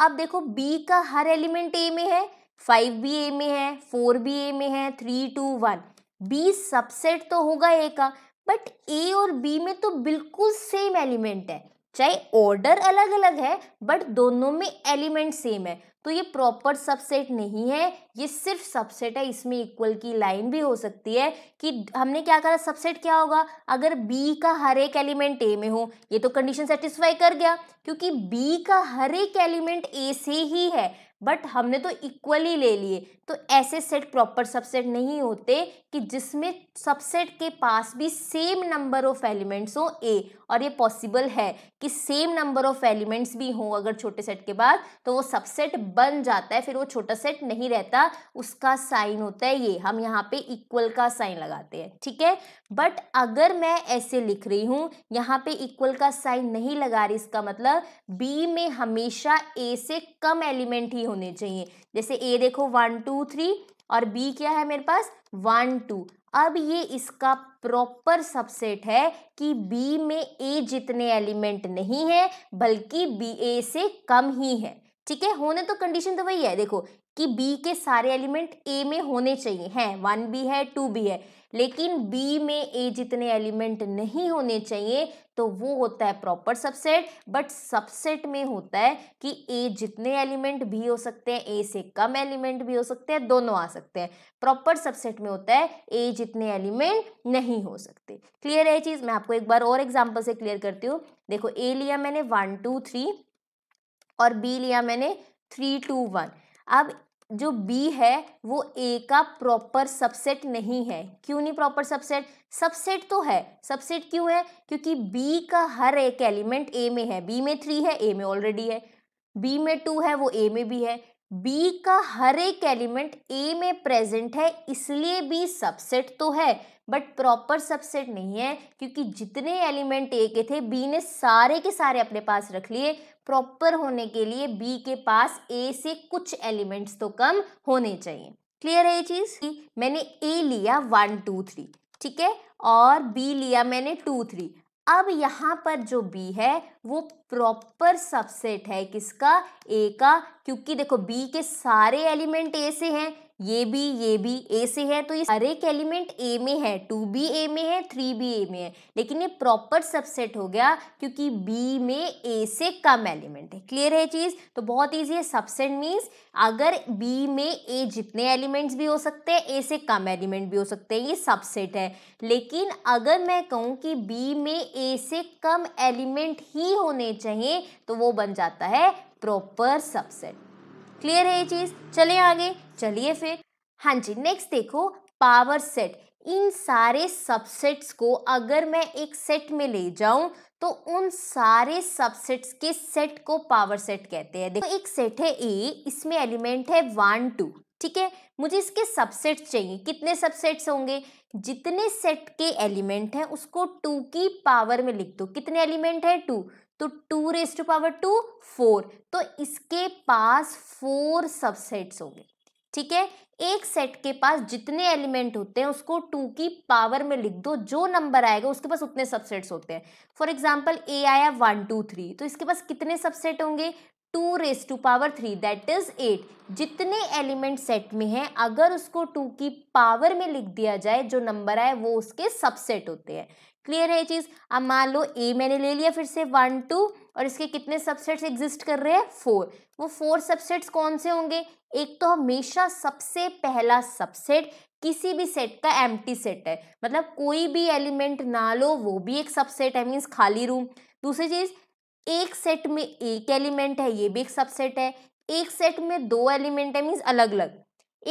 अब देखो बी का हर एलिमेंट ए में है फाइव भी ए में है फोर भी ए में है three two one B subset तो होगा ए का बट ए और बी में तो बिल्कुल सेम एलिमेंट है चाहे ऑर्डर अलग अलग है बट दोनों में एलिमेंट सेम है तो ये प्रॉपर सबसेट नहीं है ये सिर्फ सबसेट है इसमें इक्वल की लाइन भी हो सकती है कि हमने क्या करा सबसेट क्या होगा अगर बी का हर एक एलिमेंट ए में हो ये तो कंडीशन सेटिस्फाई कर गया क्योंकि बी का हर एक एलिमेंट ए से ही है बट हमने तो इक्वली ले लिए तो ऐसे सेट प्रॉपर सबसेट नहीं होते कि जिसमें सबसेट के पास भी सेम नंबर ऑफ एलिमेंट्स हो ए और ये पॉसिबल है कि सेम नंबर ऑफ एलिमेंट्स भी हो अगर छोटे सेट के बाद तो वो सबसेट बन जाता है फिर वो छोटा सेट नहीं रहता उसका साइन होता है ये हम यहाँ पे इक्वल का साइन लगाते हैं ठीक है बट अगर मैं ऐसे लिख रही हूँ यहाँ पे इक्वल का साइन नहीं लगा रही इसका मतलब बी में हमेशा ए से कम एलिमेंट ही होने चाहिए जैसे ए देखो वन टू थ्री और बी क्या है मेरे पास वन टू अब ये इसका प्रॉपर सबसेट है कि बी में ए जितने एलिमेंट नहीं है बल्कि बी ए से कम ही है ठीक है होने तो कंडीशन तो वही है देखो कि बी के सारे एलिमेंट ए में होने चाहिए हैं वन बी है टू बी है लेकिन बी में ए जितने एलिमेंट नहीं होने चाहिए तो वो होता है प्रॉपर सबसेट बट सबसेट में होता है कि ए जितने एलिमेंट भी हो सकते हैं ए से कम एलिमेंट भी हो सकते हैं दोनों आ सकते हैं प्रॉपर सबसेट में होता है ए जितने एलिमेंट नहीं हो सकते क्लियर है चीज़ मैं आपको एक बार और एग्जाम्पल से क्लियर करती हूँ देखो ए लिया मैंने वन टू थ्री और बी लिया मैंने थ्री टू वन अब जो बी है वो ए का प्रॉपर सबसेट नहीं है क्यों नहीं प्रॉपर सबसेट सबसेट तो है सबसेट क्यों है क्योंकि बी का हर एक एलिमेंट ए में है बी में थ्री है ए में ऑलरेडी है बी में टू है वो ए में भी है बी का हर एक एलिमेंट ए में प्रेजेंट है इसलिए बी सबसेट तो है बट प्रॉपर सबसेट नहीं है क्योंकि जितने एलिमेंट ए के थे बी ने सारे के सारे अपने पास रख लिए प्रॉपर होने के लिए बी के पास ए से कुछ एलिमेंट्स तो कम होने चाहिए क्लियर है ये चीज़ मैंने ए लिया वन टू थ्री ठीक है और बी लिया मैंने टू थ्री अब यहाँ पर जो बी है वो प्रॉपर सबसेट है किसका ए का क्योंकि देखो बी के सारे एलिमेंट ए से हैं ये भी ये भी ए से है तो ये हर एक एलिमेंट ए में है टू बी ए में है थ्री बी ए में है लेकिन ये प्रॉपर सबसेट हो गया क्योंकि बी में ए से कम एलिमेंट है क्लियर है चीज़ तो बहुत ईजी है सबसेट मीन्स अगर बी में ए जितने एलिमेंट्स भी हो सकते हैं ए से कम एलिमेंट भी हो सकते हैं ये सबसेट है लेकिन अगर मैं कहूँ कि बी में ए से कम एलिमेंट ही होने चाहिए तो वो बन जाता है प्रॉपर सबसेट क्लियर है ये चीज़ चले आगे चलिए फिर हाँ जी नेक्स्ट देखो पावर सेट इन सारे सबसेट्स को अगर मैं एक सेट में ले जाऊं तो उन सारे सबसेट्स के सेट को पावर सेट कहते हैं देखो एक सेट है ए इसमें एलिमेंट है वन टू ठीक है मुझे इसके सबसेट्स चाहिए कितने सबसेट्स होंगे जितने सेट के एलिमेंट हैं उसको टू की पावर में लिख दो कितने एलिमेंट है टू तो two raise to power two four तो इसके पास फोर सबसेट्स होंगे ठीक है एक सेट के पास जितने एलिमेंट होते हैं उसको टू की पावर में लिख दो जो नंबर आएगा उसके पास उतने सबसेट्स होते हैं फॉर एग्जाम्पल ए आया वन टू थ्री तो इसके पास कितने सबसेट होंगे two raise to power three that is eight जितने एलिमेंट सेट में हैं अगर उसको टू की पावर में लिख दिया जाए जो नंबर आए वो उसके सबसेट होते हैं क्लियर है ये चीज़ अब मान लो ए मैंने ले लिया फिर से वन टू और इसके कितने सबसेट्स एग्जिस्ट कर रहे हैं फोर वो फोर सबसेट्स कौन से होंगे एक तो हमेशा सबसे पहला सबसेट किसी भी सेट का एम सेट है मतलब कोई भी एलिमेंट ना लो वो भी एक सबसेट है मीन्स खाली रूम दूसरी चीज़ एक सेट में एक एलिमेंट है ये भी एक सबसेट है एक सेट में दो एलिमेंट है मीन्स अलग अलग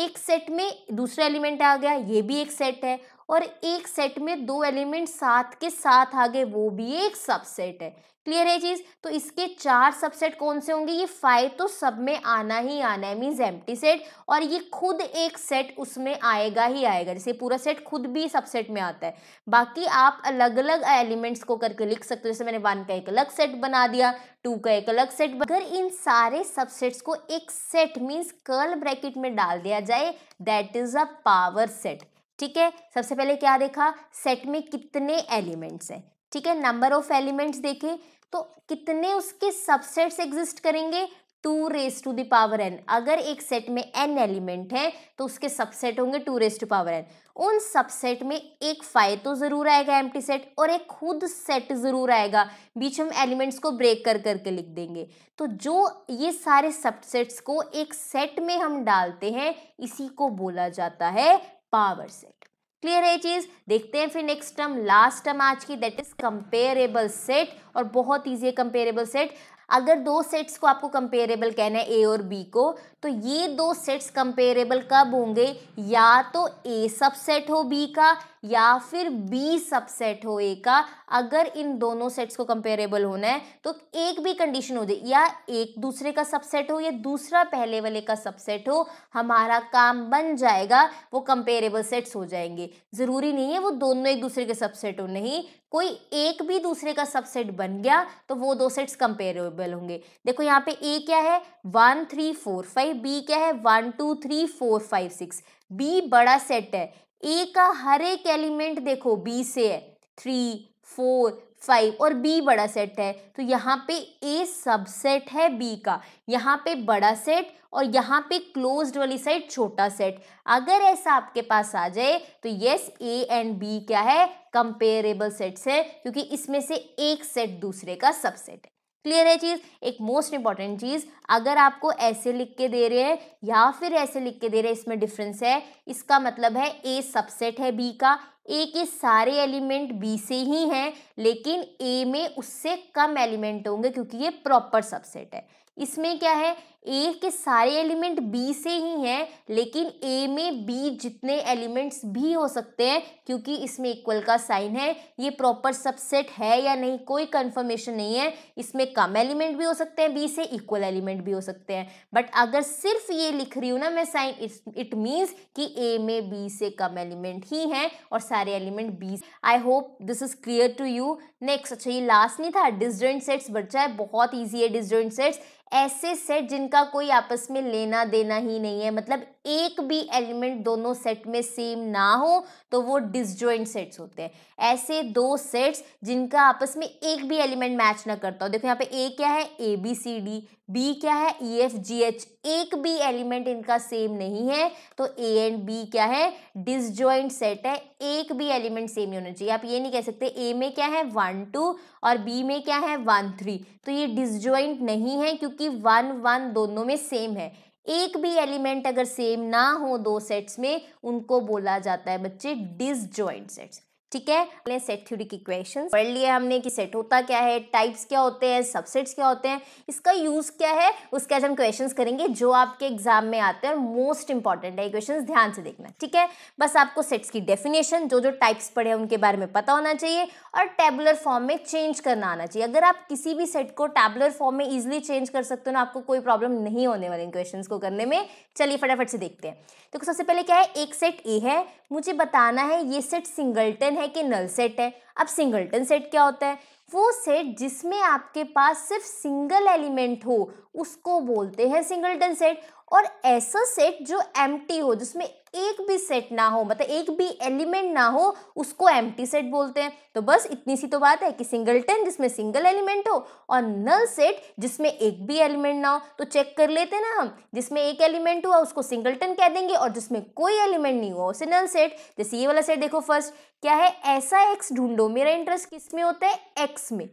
एक सेट में दूसरा एलिमेंट आ गया ये भी एक सेट है और एक सेट में दो एलिमेंट साथ के साथ आ गए वो भी एक सबसेट है क्लियर है चीज तो इसके चार सबसेट कौन से होंगे ये फाइव तो सब में आना ही आना है मीन्स एम्प्टी सेट और ये खुद एक सेट उसमें आएगा ही आएगा जैसे पूरा सेट खुद भी सबसेट में आता है बाकी आप अलग अलग एलिमेंट्स को करके लिख सकते हो जैसे मैंने वन का एक अलग सेट बना दिया टू का एक अलग सेट अगर इन सारे सबसेट्स को एक सेट मीन्स कर्ल ब्रैकेट में डाल दिया जाए that is a power set ठीक है सबसे पहले क्या देखा सेट में कितने एलिमेंट्स हैं ठीक है नंबर ऑफ एलिमेंट्स देखे तो कितने उसके सबसेट्स एग्जिस्ट करेंगे two raise to power n अगर एक सेट में एन एलिमेंट है तो उसके सबसेट होंगे two raise to power n उन सबसेट में एक फाइव तो ज़रूर आएगा टी सेट और एक खुद सेट ज़रूर आएगा बीच में एलिमेंट्स को ब्रेक कर करके लिख देंगे तो जो ये सारे सबसेट्स को एक सेट में हम डालते हैं इसी को बोला जाता है पावर सेट क्लियर है चीज देखते हैं फिर नेक्स्ट टर्म लास्ट टर्म आज की दैट इज कंपेरेबल सेट और बहुत ईजी है कंपेरेबल सेट अगर दो सेट्स को आपको कंपेरेबल कहना है ए और बी को तो ये दो सेट्स कंपेरेबल कब होंगे या तो ए सबसेट हो बी का या फिर बी सबसेट हो ए का अगर इन दोनों सेट्स को कंपेरेबल होना है तो एक भी कंडीशन हो जाए या एक दूसरे का सबसेट हो या दूसरा पहले वाले का सबसेट हो हमारा काम बन जाएगा वो कंपेरेबल सेट्स हो जाएंगे ज़रूरी नहीं है वो दोनों एक दूसरे के सबसेट हो नहीं कोई एक भी दूसरे का सबसेट बन गया तो वो दो सेट्स कंपेरेबल होंगे देखो यहाँ पे ए क्या है one three four five B क्या है one two three four five six B बड़ा सेट है ए का हर एक एलिमेंट देखो बी से है थ्री फोर फाइव और बी बड़ा सेट है तो यहाँ पे ए सबसेट है बी का यहाँ पे बड़ा सेट और यहाँ पे क्लोज्ड वाली साइड छोटा सेट अगर ऐसा आपके पास आ जाए तो यस ए एंड बी क्या है कंपेरेबल सेट्स है क्योंकि इसमें से एक सेट दूसरे का सबसेट है क्लियर है चीज़ एक मोस्ट इंपॉर्टेंट चीज़ अगर आपको ऐसे लिख के दे रहे हैं या फिर ऐसे लिख के दे रहे हैं इसमें डिफरेंस है इसका मतलब है ए सबसेट है बी का ए के सारे एलिमेंट बी से ही हैं लेकिन ए में उससे कम एलिमेंट होंगे क्योंकि ये प्रॉपर सबसेट है इसमें क्या है ए के सारे एलिमेंट बी से ही हैं लेकिन ए में बी जितने एलिमेंट्स भी हो सकते हैं क्योंकि इसमें इक्वल का साइन है ये प्रॉपर सबसेट है या नहीं कोई कंफर्मेशन नहीं है इसमें कम एलिमेंट भी हो सकते हैं बी से इक्वल एलिमेंट भी हो सकते हैं बट अगर सिर्फ ये लिख रही हूँ ना मैं साइन इट मीन्स कि ए में बी से कम एलिमेंट ही हैं और सारे element B I hope this is clear to you next अच्छा ये लास्ट नहीं था डिस्डेंट सेट्स बच्चा है बहुत ईजी है डिस्डेंट सेट्स ऐसे सेट जिनका इनका कोई आपस में लेना देना ही नहीं है मतलब एक भी एलिमेंट दोनों सेट में सेम ना हो तो वो डिसजॉइंट सेट्स होते हैं ऐसे दो सेट्स जिनका आपस में एक भी एलिमेंट मैच ना करता हो देखो यहाँ पे ए क्या है A B C D B क्या है ई एफ जी एच एक भी एलिमेंट इनका सेम नहीं है तो ए एंड बी क्या है डिसजॉइंट सेट है एक भी एलिमेंट सेम नहीं होना चाहिए आप ये नहीं कह सकते ए में क्या है वन टू और बी में क्या है वन थ्री तो ये डिसजॉइंट नहीं है क्योंकि वन वन दोनों में सेम है एक भी एलिमेंट अगर सेम ना हो दो सेट्स में उनको बोला जाता है बच्चे डिसज्वाइंट सेट्स ठीक है हमने सेट थ्योरी की क्वेश्चन पढ़ लिया हमने कि सेट होता क्या है टाइप्स क्या होते हैं सबसेट्स क्या होते हैं इसका यूज क्या है उसके आज हम क्वेश्चंस करेंगे जो आपके एग्जाम में आते हैं और मोस्ट इंपॉर्टेंट है क्वेश्चंस ध्यान से देखना ठीक है बस आपको सेट्स की डेफिनेशन जो जो टाइप्स पढ़े हैं उनके बारे में पता होना चाहिए और टेबुलर फॉर्म में चेंज करना आना चाहिए अगर आप किसी भी सेट को टेबुलर फॉर्म में ईजिली चेंज कर सकते हो ना आपको कोई प्रॉब्लम नहीं होने वाले इन क्वेश्चन को करने में चलिए फटाफट से देखते हैं देखो सबसे पहले क्या है एक सेट ए है मुझे बताना है ये सेट सिंगल्टन है कि नल सेट है अब सिंगल्टन सेट क्या होता है वो सेट जिसमें आपके पास सिर्फ सिंगल एलिमेंट हो उसको बोलते हैं सिंगल्टन सेट और ऐसा सेट जो एम हो जिसमें एक भी सेट ना हो मतलब एक भी एलिमेंट ना हो उसको एम सेट बोलते हैं तो बस इतनी सी तो बात है कि सिंगलटन जिसमें सिंगल एलिमेंट हो और नल सेट जिसमें एक भी एलिमेंट ना हो तो चेक कर लेते हैं ना हम जिसमें एक एलिमेंट हुआ उसको सिंगलटन कह देंगे और जिसमें कोई एलिमेंट नहीं हुआ उसे नल सेट जैसे ये वाला सेट देखो फर्स्ट क्या है ऐसा एक्स ढूंढो मेरा इंटरेस्ट किस में होता है एक्स में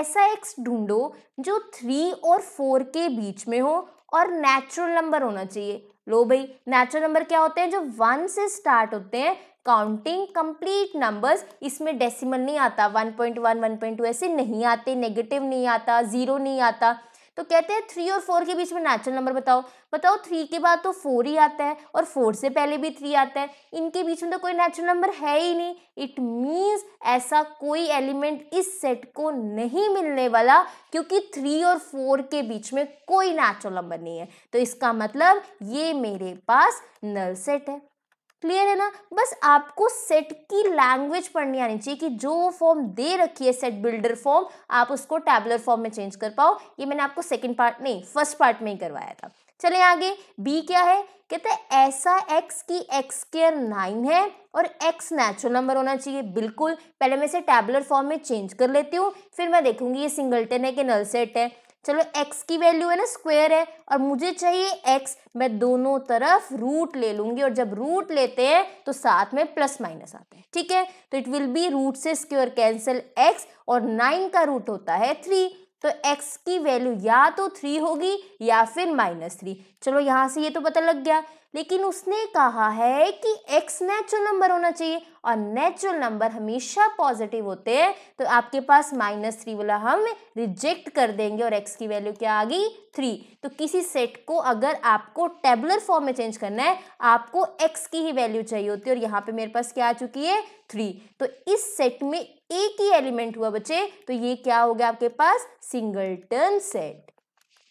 ऐसा एक्स ढूंढो जो थ्री और फोर के बीच में हो और नेचुरल नंबर होना चाहिए लो भाई नेचुरल नंबर क्या होते हैं जो वन से स्टार्ट होते हैं काउंटिंग कंप्लीट नंबर्स इसमें डेसिमल नहीं आता 1.1, 1.2 ऐसे नहीं आते नेगेटिव नहीं आता ज़ीरो नहीं आता तो कहते हैं थ्री और फोर के बीच में नेचुरल नंबर बताओ बताओ थ्री के बाद तो फोर ही आता है और फोर से पहले भी थ्री आता है इनके बीच में तो कोई नेचुरल नंबर है ही नहीं इट मीन्स ऐसा कोई एलिमेंट इस सेट को नहीं मिलने वाला क्योंकि थ्री और फोर के बीच में कोई नेचुरल नंबर नहीं है तो इसका मतलब ये मेरे पास नल सेट है क्लियर है ना बस आपको सेट की लैंग्वेज पढ़नी आनी चाहिए कि जो फॉर्म दे रखी है सेट बिल्डर फॉर्म आप उसको टैबलर फॉर्म में चेंज कर पाओ ये मैंने आपको सेकेंड पार्ट नहीं फर्स्ट पार्ट में ही करवाया था चले आगे बी क्या है कहते हैं ऐसा एक्स की एक्स केयर नाइन है और एक्स नेचुरल नंबर होना चाहिए बिल्कुल पहले मैं इसे टैबलर फॉर्म में चेंज कर लेती हूँ फिर मैं देखूंगी ये सिंगलटन है कि नल सेट है चलो x की वैल्यू है ना स्क्वेयर है और मुझे चाहिए x मैं दोनों तरफ रूट ले लूंगी और जब रूट लेते हैं तो साथ में प्लस माइनस आते हैं ठीक है तो इट विल बी रूट से स्क्वेयर कैंसिल x और नाइन का रूट होता है थ्री तो x की वैल्यू या तो थ्री होगी या फिर माइनस थ्री चलो यहाँ से ये तो पता लग गया लेकिन उसने कहा है कि एक्स नेचुरल नंबर होना चाहिए और नेचुरल नंबर हमेशा पॉजिटिव होते हैं तो आपके पास माइनस थ्री वाला हम रिजेक्ट कर देंगे और एक्स की वैल्यू क्या आ गई थ्री तो किसी सेट को अगर आपको टेबलर फॉर्म में चेंज करना है आपको एक्स की ही वैल्यू चाहिए होती है और यहाँ पे मेरे पास क्या आ चुकी है थ्री तो इस सेट में एक ही एलिमेंट हुआ बचे तो ये क्या हो गया आपके पास टर्न सेट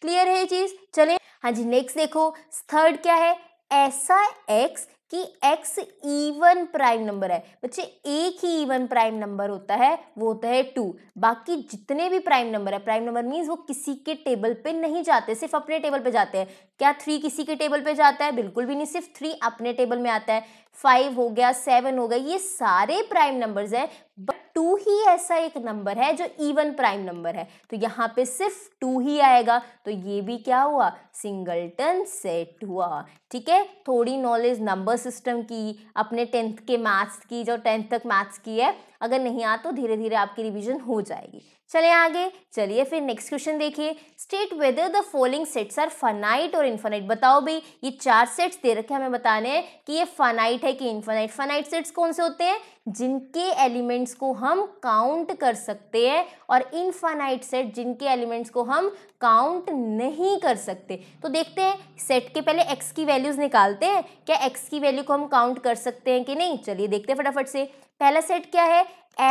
क्लियर है ये चीज चले हाँ जी नेक्स्ट देखो थर्ड क्या है ऐसा एक्स कि एक्स इवन प्राइम नंबर है बच्चे एक ही इवन प्राइम नंबर होता है वो होता है टू बाकी जितने भी प्राइम नंबर है प्राइम नंबर मीन्स वो किसी के टेबल पे नहीं जाते सिर्फ अपने टेबल पे जाते हैं क्या थ्री किसी के टेबल पे जाता है बिल्कुल भी नहीं सिर्फ थ्री अपने टेबल में आता है फाइव हो गया सेवन हो गया ये सारे प्राइम नंबर्स हैं बट टू ही ऐसा एक नंबर है जो इवन प्राइम नंबर है तो यहाँ पे सिर्फ टू ही आएगा तो ये भी क्या हुआ सिंगलटन सेट हुआ ठीक है थोड़ी नॉलेज नंबर सिस्टम की अपने टेंथ के मैथ्स की जो टेंथ तक मैथ्स की है अगर नहीं आ तो धीरे धीरे आपकी रिविजन हो जाएगी चले आगे चलिए फिर नेक्स्ट क्वेश्चन देखिए state whether the following sets are finite और इन्फानाइट बताओ भाई ये चार सेट्स दे रखे हमें बताने हैं कि ये फनाइट है कि इन्फानाइट फनाइट सेट्स कौन से होते हैं जिनके एलिमेंट्स को हम काउंट कर सकते हैं और इनफानाइट सेट जिनके एलिमेंट्स को हम काउंट नहीं कर सकते तो देखते हैं सेट के पहले एक्स की वैल्यूज़ निकालते हैं क्या एक्स की वैल्यू को हम काउंट कर सकते हैं कि नहीं चलिए देखते हैं फटाफट से पहला सेट क्या है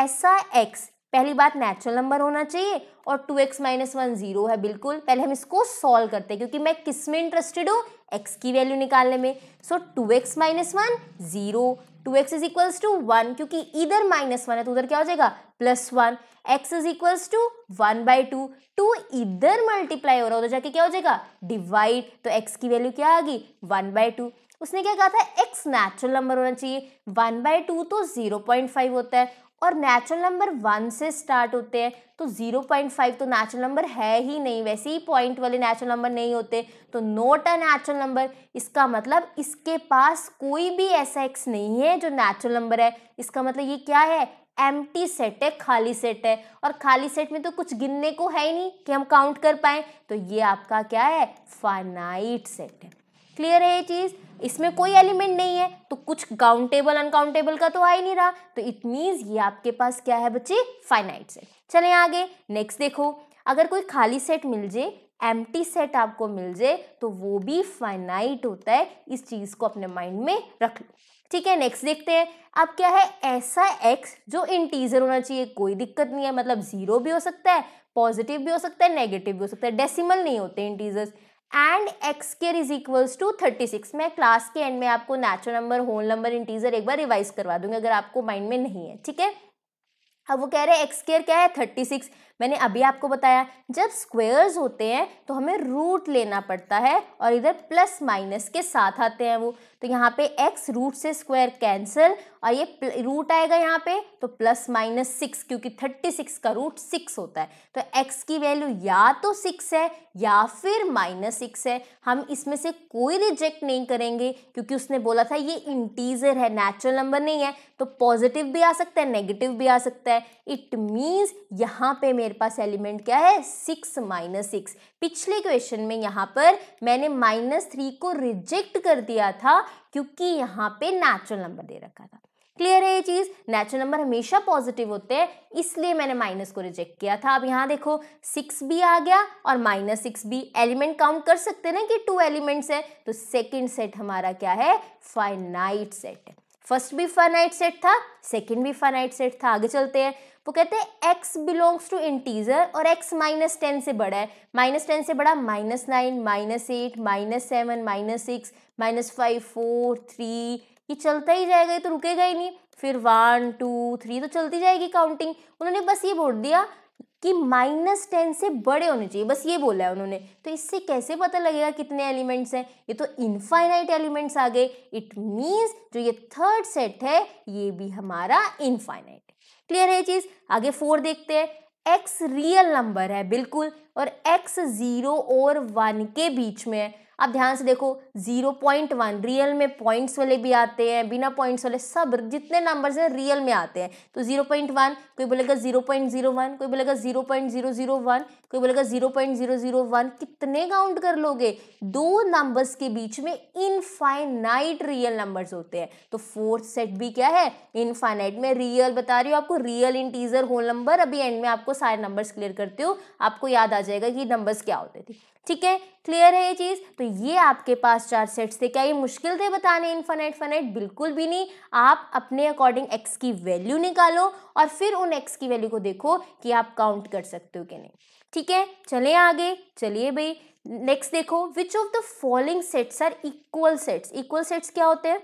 ऐसा एक्स पहली बात नेचुरल नंबर होना चाहिए और two x minus one zero है बिल्कुल पहले हम इसको सॉल्व करते हैं क्योंकि मैं किस में इंटरेस्टेड हूँ एक्स की वैल्यू निकालने में so two x minus one zero two x is equals to one क्योंकि इधर माइनस वन है तो उधर क्या हो जाएगा plus one x is equals to one by two two इधर मल्टीप्लाई हो रहा है उधर जाके क्या हो जाएगा डिवाइड तो एक्स की वैल्यू क्या आ गई वन बाई टू उसने क्या कहा था एक्स नेचुरल नंबर होना चाहिए वन बाय टू तो जीरो पॉइंट फाइव होता है और नेचुरल नंबर वन से स्टार्ट होते हैं तो जीरो पॉइंट फाइव तो नेचुरल नंबर है ही नहीं वैसे ही पॉइंट वाले नेचुरल नंबर नहीं होते तो नोट अ नेचुरल नंबर इसका मतलब इसके पास कोई भी ऐसा एक्स नहीं है जो नेचुरल नंबर है इसका मतलब ये क्या है एम टी सेट है खाली सेट है और खाली सेट में तो कुछ गिनने को है ही नहीं कि हम काउंट कर पाए तो ये आपका क्या है फाइनाइट सेट है क्लियर है ये चीज़ इसमें कोई एलिमेंट नहीं है तो कुछ काउंटेबल अनकाउंटेबल का तो आ ही नहीं रहा तो इट मीन्स ये आपके पास क्या है बच्चे फाइनाइट सेट चले आगे नेक्स्ट देखो अगर कोई खाली सेट मिल जाए एम सेट आपको मिल जाए तो वो भी फाइनाइट होता है इस चीज़ को अपने माइंड में रख लो ठीक है नेक्स्ट देखते हैं अब क्या है ऐसा एक्स जो इंटीजर होना चाहिए कोई दिक्कत नहीं है मतलब जीरो भी हो सकता है पॉजिटिव भी हो सकता है नेगेटिव भी हो सकता है डेसिमल नहीं होते integers and x square is equals to thirty six मैं क्लास के एंड में आपको natural number whole number integer एक बार रिवाइज करवा दूंगी अगर आपको माइंड में नहीं है ठीक है अब वो कह रहे हैं एक्स केयर क्या है थर्टी सिक्स मैंने अभी आपको बताया जब स्क्वेयर्स होते हैं तो हमें रूट लेना पड़ता है और इधर प्लस माइनस के साथ आते हैं वो तो यहाँ पे एक्स रूट से स्क्वायर कैंसिल और ये रूट आएगा यहाँ पे तो प्लस माइनस सिक्स क्योंकि थर्टी सिक्स का रूट सिक्स होता है तो एक्स की वैल्यू या तो सिक्स है या फिर माइनस सिक्स है हम इसमें से कोई रिजेक्ट नहीं करेंगे क्योंकि उसने बोला था ये इंटीजर है नेचुरल नंबर नहीं है तो पॉजिटिव भी आ सकता है नेगेटिव भी आ सकता है इट मीन्स यहाँ पे मेरे मेरे पास एलिमेंट क्या है सिक्स माइनस सिक्स पिछले क्वेश्चन में यहाँ पर मैंने माइनस थ्री को रिजेक्ट कर दिया था क्योंकि यहाँ पे नेचुरल नंबर दे रखा था क्लियर है ये चीज़ नेचुरल नंबर हमेशा पॉजिटिव होते हैं इसलिए मैंने माइनस को रिजेक्ट किया था अब यहाँ देखो सिक्स भी आ गया और माइनस सिक्स भी एलिमेंट काउंट कर सकते हैं ना कि टू एलिमेंट्स हैं तो सेकंड सेट हमारा क्या है फाइनाइट सेट है फर्स्ट भी फाइनाइट सेट था सेकंड भी फाइनाइट सेट था आगे चलते हैं वो कहते हैं x बिलोंग्स टू इंटीजर और x माइनस टेन से बड़ा है माइनस टेन से बड़ा minus nine minus eight minus seven minus six minus five four three ये चलता ही जाएगा ये तो रुकेगा ही नहीं फिर वन टू थ्री तो चलती जाएगी काउंटिंग उन्होंने बस ये बोल दिया कि माइनस टेन से बड़े होने चाहिए बस ये बोला है उन्होंने तो इससे कैसे पता लगेगा कितने एलिमेंट्स हैं ये तो इनफाइनाइट एलिमेंट्स आ गए इट मीन्स जो ये थर्ड सेट है ये भी हमारा इनफाइनाइट क्लियर है ये चीज़ आगे फोर देखते हैं एक्स रियल नंबर है बिल्कुल और एक्स ज़ीरो और वन के बीच में है आप ध्यान से देखो जीरो पॉइंट वन रियल में पॉइंट्स वाले भी आते हैं बिना पॉइंट्स वाले सब जितने नंबर्स हैं रियल में आते हैं तो जीरो पॉइंट वन कोई बोलेगा जीरो पॉइंट जीरो वन कोई बोलेगा zero point zero zero one कोई बोलेगा zero point zero zero one कितने काउंट कर लोगे दो नंबर्स के बीच में इनफाइनाइट रियल नंबर्स होते हैं तो फोर्थ सेट भी क्या है इनफाइनाइट में रियल बता रही हूँ आपको रियल इंटीजर होल नंबर अभी एंड में आपको सारे नंबर्स क्लियर करते हो आपको याद आ जाएगा कि नंबर्स क्या होते थे ठीक है क्लियर है ये चीज़ तो ये आपके पास चार सेट्स थे क्या ये मुश्किल थे बताने इन्फानाइट फानाइट बिल्कुल भी नहीं आप अपने अकॉर्डिंग एक्स की वैल्यू निकालो और फिर उन एक्स की वैल्यू को देखो कि आप काउंट कर सकते हो कि नहीं ठीक है चले आगे चलिए भाई नेक्स्ट देखो which of the following sets are equal sets equal sets क्या होते हैं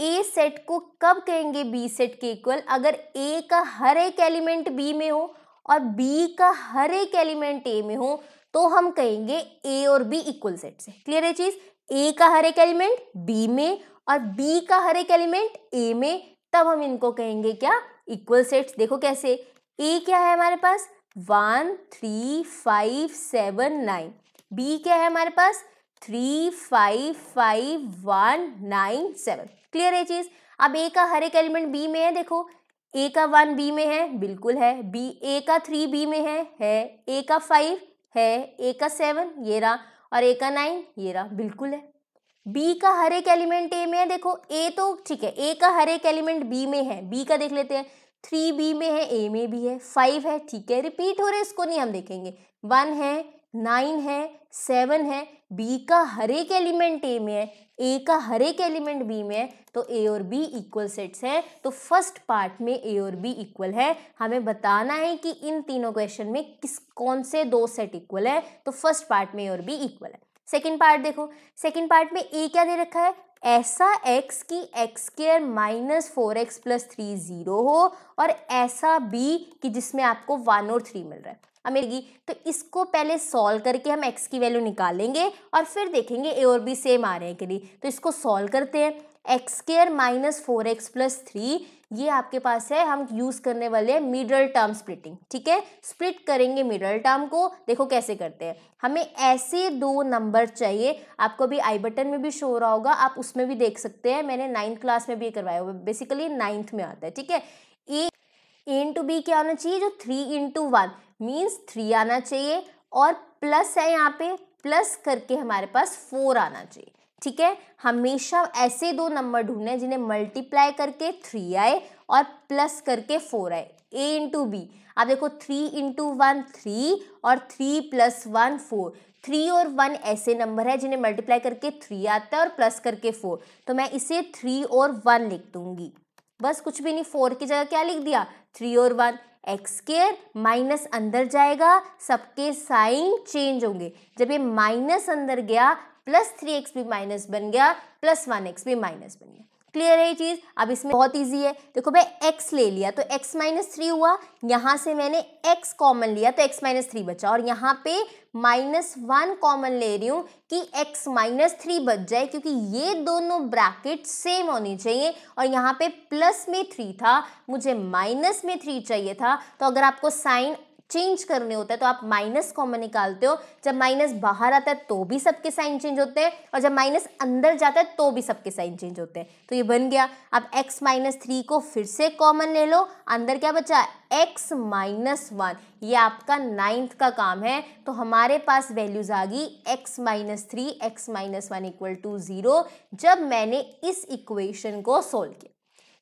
ए सेट को कब कहेंगे बी सेट के इक्वल अगर ए का हर एक एलिमेंट बी में हो और बी का हर एक एलिमेंट ए में हो तो हम कहेंगे ए और बी इक्वल सेट्स से क्लियर है चीज ए का हर एक एलिमेंट बी में और बी का हर एक एलिमेंट ए में तब हम इनको कहेंगे क्या इक्वल सेट्स देखो कैसे ए क्या है हमारे पास one three five seven nine B क्या है हमारे पास three five five one nine seven clear है चीज़ अब ए का हर एक एलिमेंट बी में है देखो ए का वन बी में है बिल्कुल है बी ए का थ्री बी में है है ए का फाइव है ए का सेवन ये रहा और ए का नाइन ये रहा बिल्कुल है बी का हर एक एलिमेंट ए में है देखो ए तो ठीक है ए का हर एक एलिमेंट बी में है बी का देख लेते हैं थ्री बी में है ए में भी है फाइव है ठीक है रिपीट हो रहे इसको नहीं हम देखेंगे वन है नाइन है सेवन है बी का हर एक एलिमेंट ए में है ए का हर एक एलिमेंट बी में है तो ए और बी इक्वल सेट्स हैं तो फर्स्ट पार्ट में ए और बी इक्वल है हमें बताना है कि इन तीनों क्वेश्चन में किस कौन से दो सेट इक्वल है तो फर्स्ट पार्ट में ए और बी इक्वल है सेकेंड पार्ट देखो सेकेंड पार्ट में ए क्या दे रखा है ऐसा x की x square minus four x plus three zero हो और ऐसा b कि जिसमें आपको वन और थ्री मिल रहा है अब तो इसको पहले सॉल्व करके हम x की वैल्यू निकालेंगे और फिर देखेंगे a और b सेम आ रहे हैं कि नहीं तो इसको सॉल्व करते हैं x square minus four x plus three ये आपके पास है हम यूज़ करने वाले हैं मिडल टर्म स्प्लिटिंग ठीक है स्प्लिट करेंगे मिडल टर्म को देखो कैसे करते हैं हमें ऐसे दो नंबर चाहिए आपको अभी आई बटन में भी शो हो रहा होगा आप उसमें भी देख सकते हैं मैंने नाइन्थ क्लास में भी ये करवाया हुआ बेसिकली नाइन्थ में आता है ठीक है ए इंटू बी क्या होना चाहिए जो three into one means three आना चाहिए और प्लस है यहाँ पे प्लस करके हमारे पास फोर आना चाहिए ठीक है हमेशा ऐसे दो नंबर ढूंढने जिन्हें मल्टीप्लाई करके थ्री आए और प्लस करके फोर आए ए इंटू बी आप देखो थ्री इंटू वन थ्री और three plus one four three और वन ऐसे नंबर है जिन्हें मल्टीप्लाई करके थ्री आता है और प्लस करके फोर तो मैं इसे थ्री और वन लिख दूंगी बस कुछ भी नहीं फोर की जगह क्या लिख दिया थ्री और वन एक्स केयर माइनस अंदर जाएगा सबके साइन चेंज होंगे जब ये माइनस अंदर गया प्लस थ्री एक्स भी माइनस बन गया प्लस वन एक्स भी माइनस बन गया क्लियर है ये चीज़ अब इसमें बहुत इजी है देखो मैं x ले लिया तो x माइनस थ्री हुआ यहाँ से मैंने x कॉमन लिया तो x माइनस थ्री बचा और यहाँ पे माइनस वन कॉमन ले रही हूँ कि x माइनस थ्री बच जाए क्योंकि ये दोनों ब्रैकेट सेम होने चाहिए और यहाँ पे प्लस में थ्री था मुझे माइनस में थ्री चाहिए था तो अगर आपको साइन चेंज करने होता है तो आप माइनस कॉमन निकालते हो जब माइनस बाहर आता है तो भी सबके साइन चेंज होते हैं और जब माइनस अंदर जाता है तो भी सबके साइन चेंज होते हैं तो ये बन गया अब x माइनस थ्री को फिर से कॉमन ले लो अंदर क्या बचा x माइनस वन ये आपका नाइन्थ का काम है तो हमारे पास वैल्यूज आ गई x minus three x minus one equal to zero जब मैंने इस इक्वेशन को सोल्व किया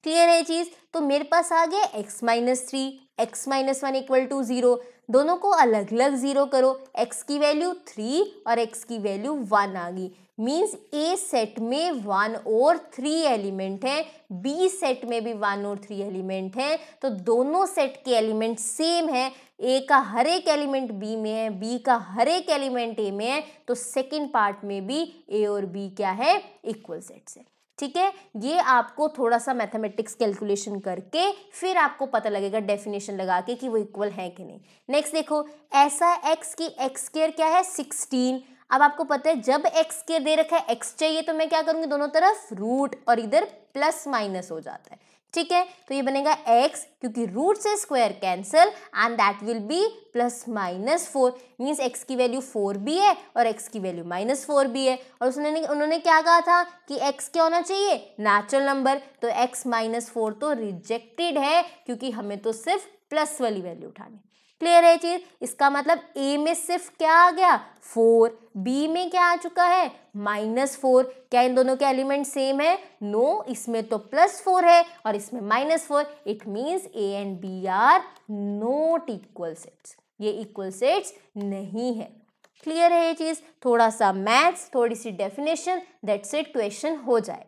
क्लियर है चीज़ तो मेरे पास आ गया x minus three x minus one equal to zero दोनों को अलग अलग ज़ीरो करो x की वैल्यू थ्री और x की वैल्यू वन आ गई मीन्स ए सेट में वन और थ्री एलिमेंट हैं बी सेट में भी वन और थ्री एलिमेंट हैं तो दोनों सेट के एलिमेंट सेम हैं ए का हर एक एलिमेंट बी में है बी का हर एक एलिमेंट ए में है तो सेकेंड पार्ट में भी ए और बी क्या है इक्वल सेट से ठीक है ये आपको थोड़ा सा मैथमेटिक्स कैलकुलेशन करके फिर आपको पता लगेगा डेफिनेशन लगा के कि वो इक्वल है कि नहीं नेक्स्ट देखो ऐसा एक्स की एक्स स्केयर क्या है सिक्सटीन अब आपको पता है जब एक्स केयर दे रखा है एक्स चाहिए तो मैं क्या करूँगी दोनों तरफ रूट और इधर प्लस माइनस हो जाता है ठीक है तो ये बनेगा x क्योंकि रूट से square cancel and that will be plus minus four means x की वैल्यू फोर भी है और x की वैल्यू माइनस फोर भी है और उसने उन्होंने क्या कहा था कि x क्या होना चाहिए नेचुरल नंबर तो x माइनस फोर तो रिजेक्टेड है क्योंकि हमें तो सिर्फ प्लस वाली वैल्यू उठानी क्लियर है चीज इसका मतलब ए में सिर्फ क्या आ गया फोर बी में क्या आ चुका है माइनस फोर क्या इन दोनों के एलिमेंट सेम है नो no, इसमें तो प्लस फोर है और इसमें minus four it means A and B are not equal sets ये इक्वल सेट्स नहीं है क्लियर है ये चीज़ थोड़ा सा मैथ्स थोड़ी सी डेफिनेशन दैट्स इट क्वेश्चन हो जाए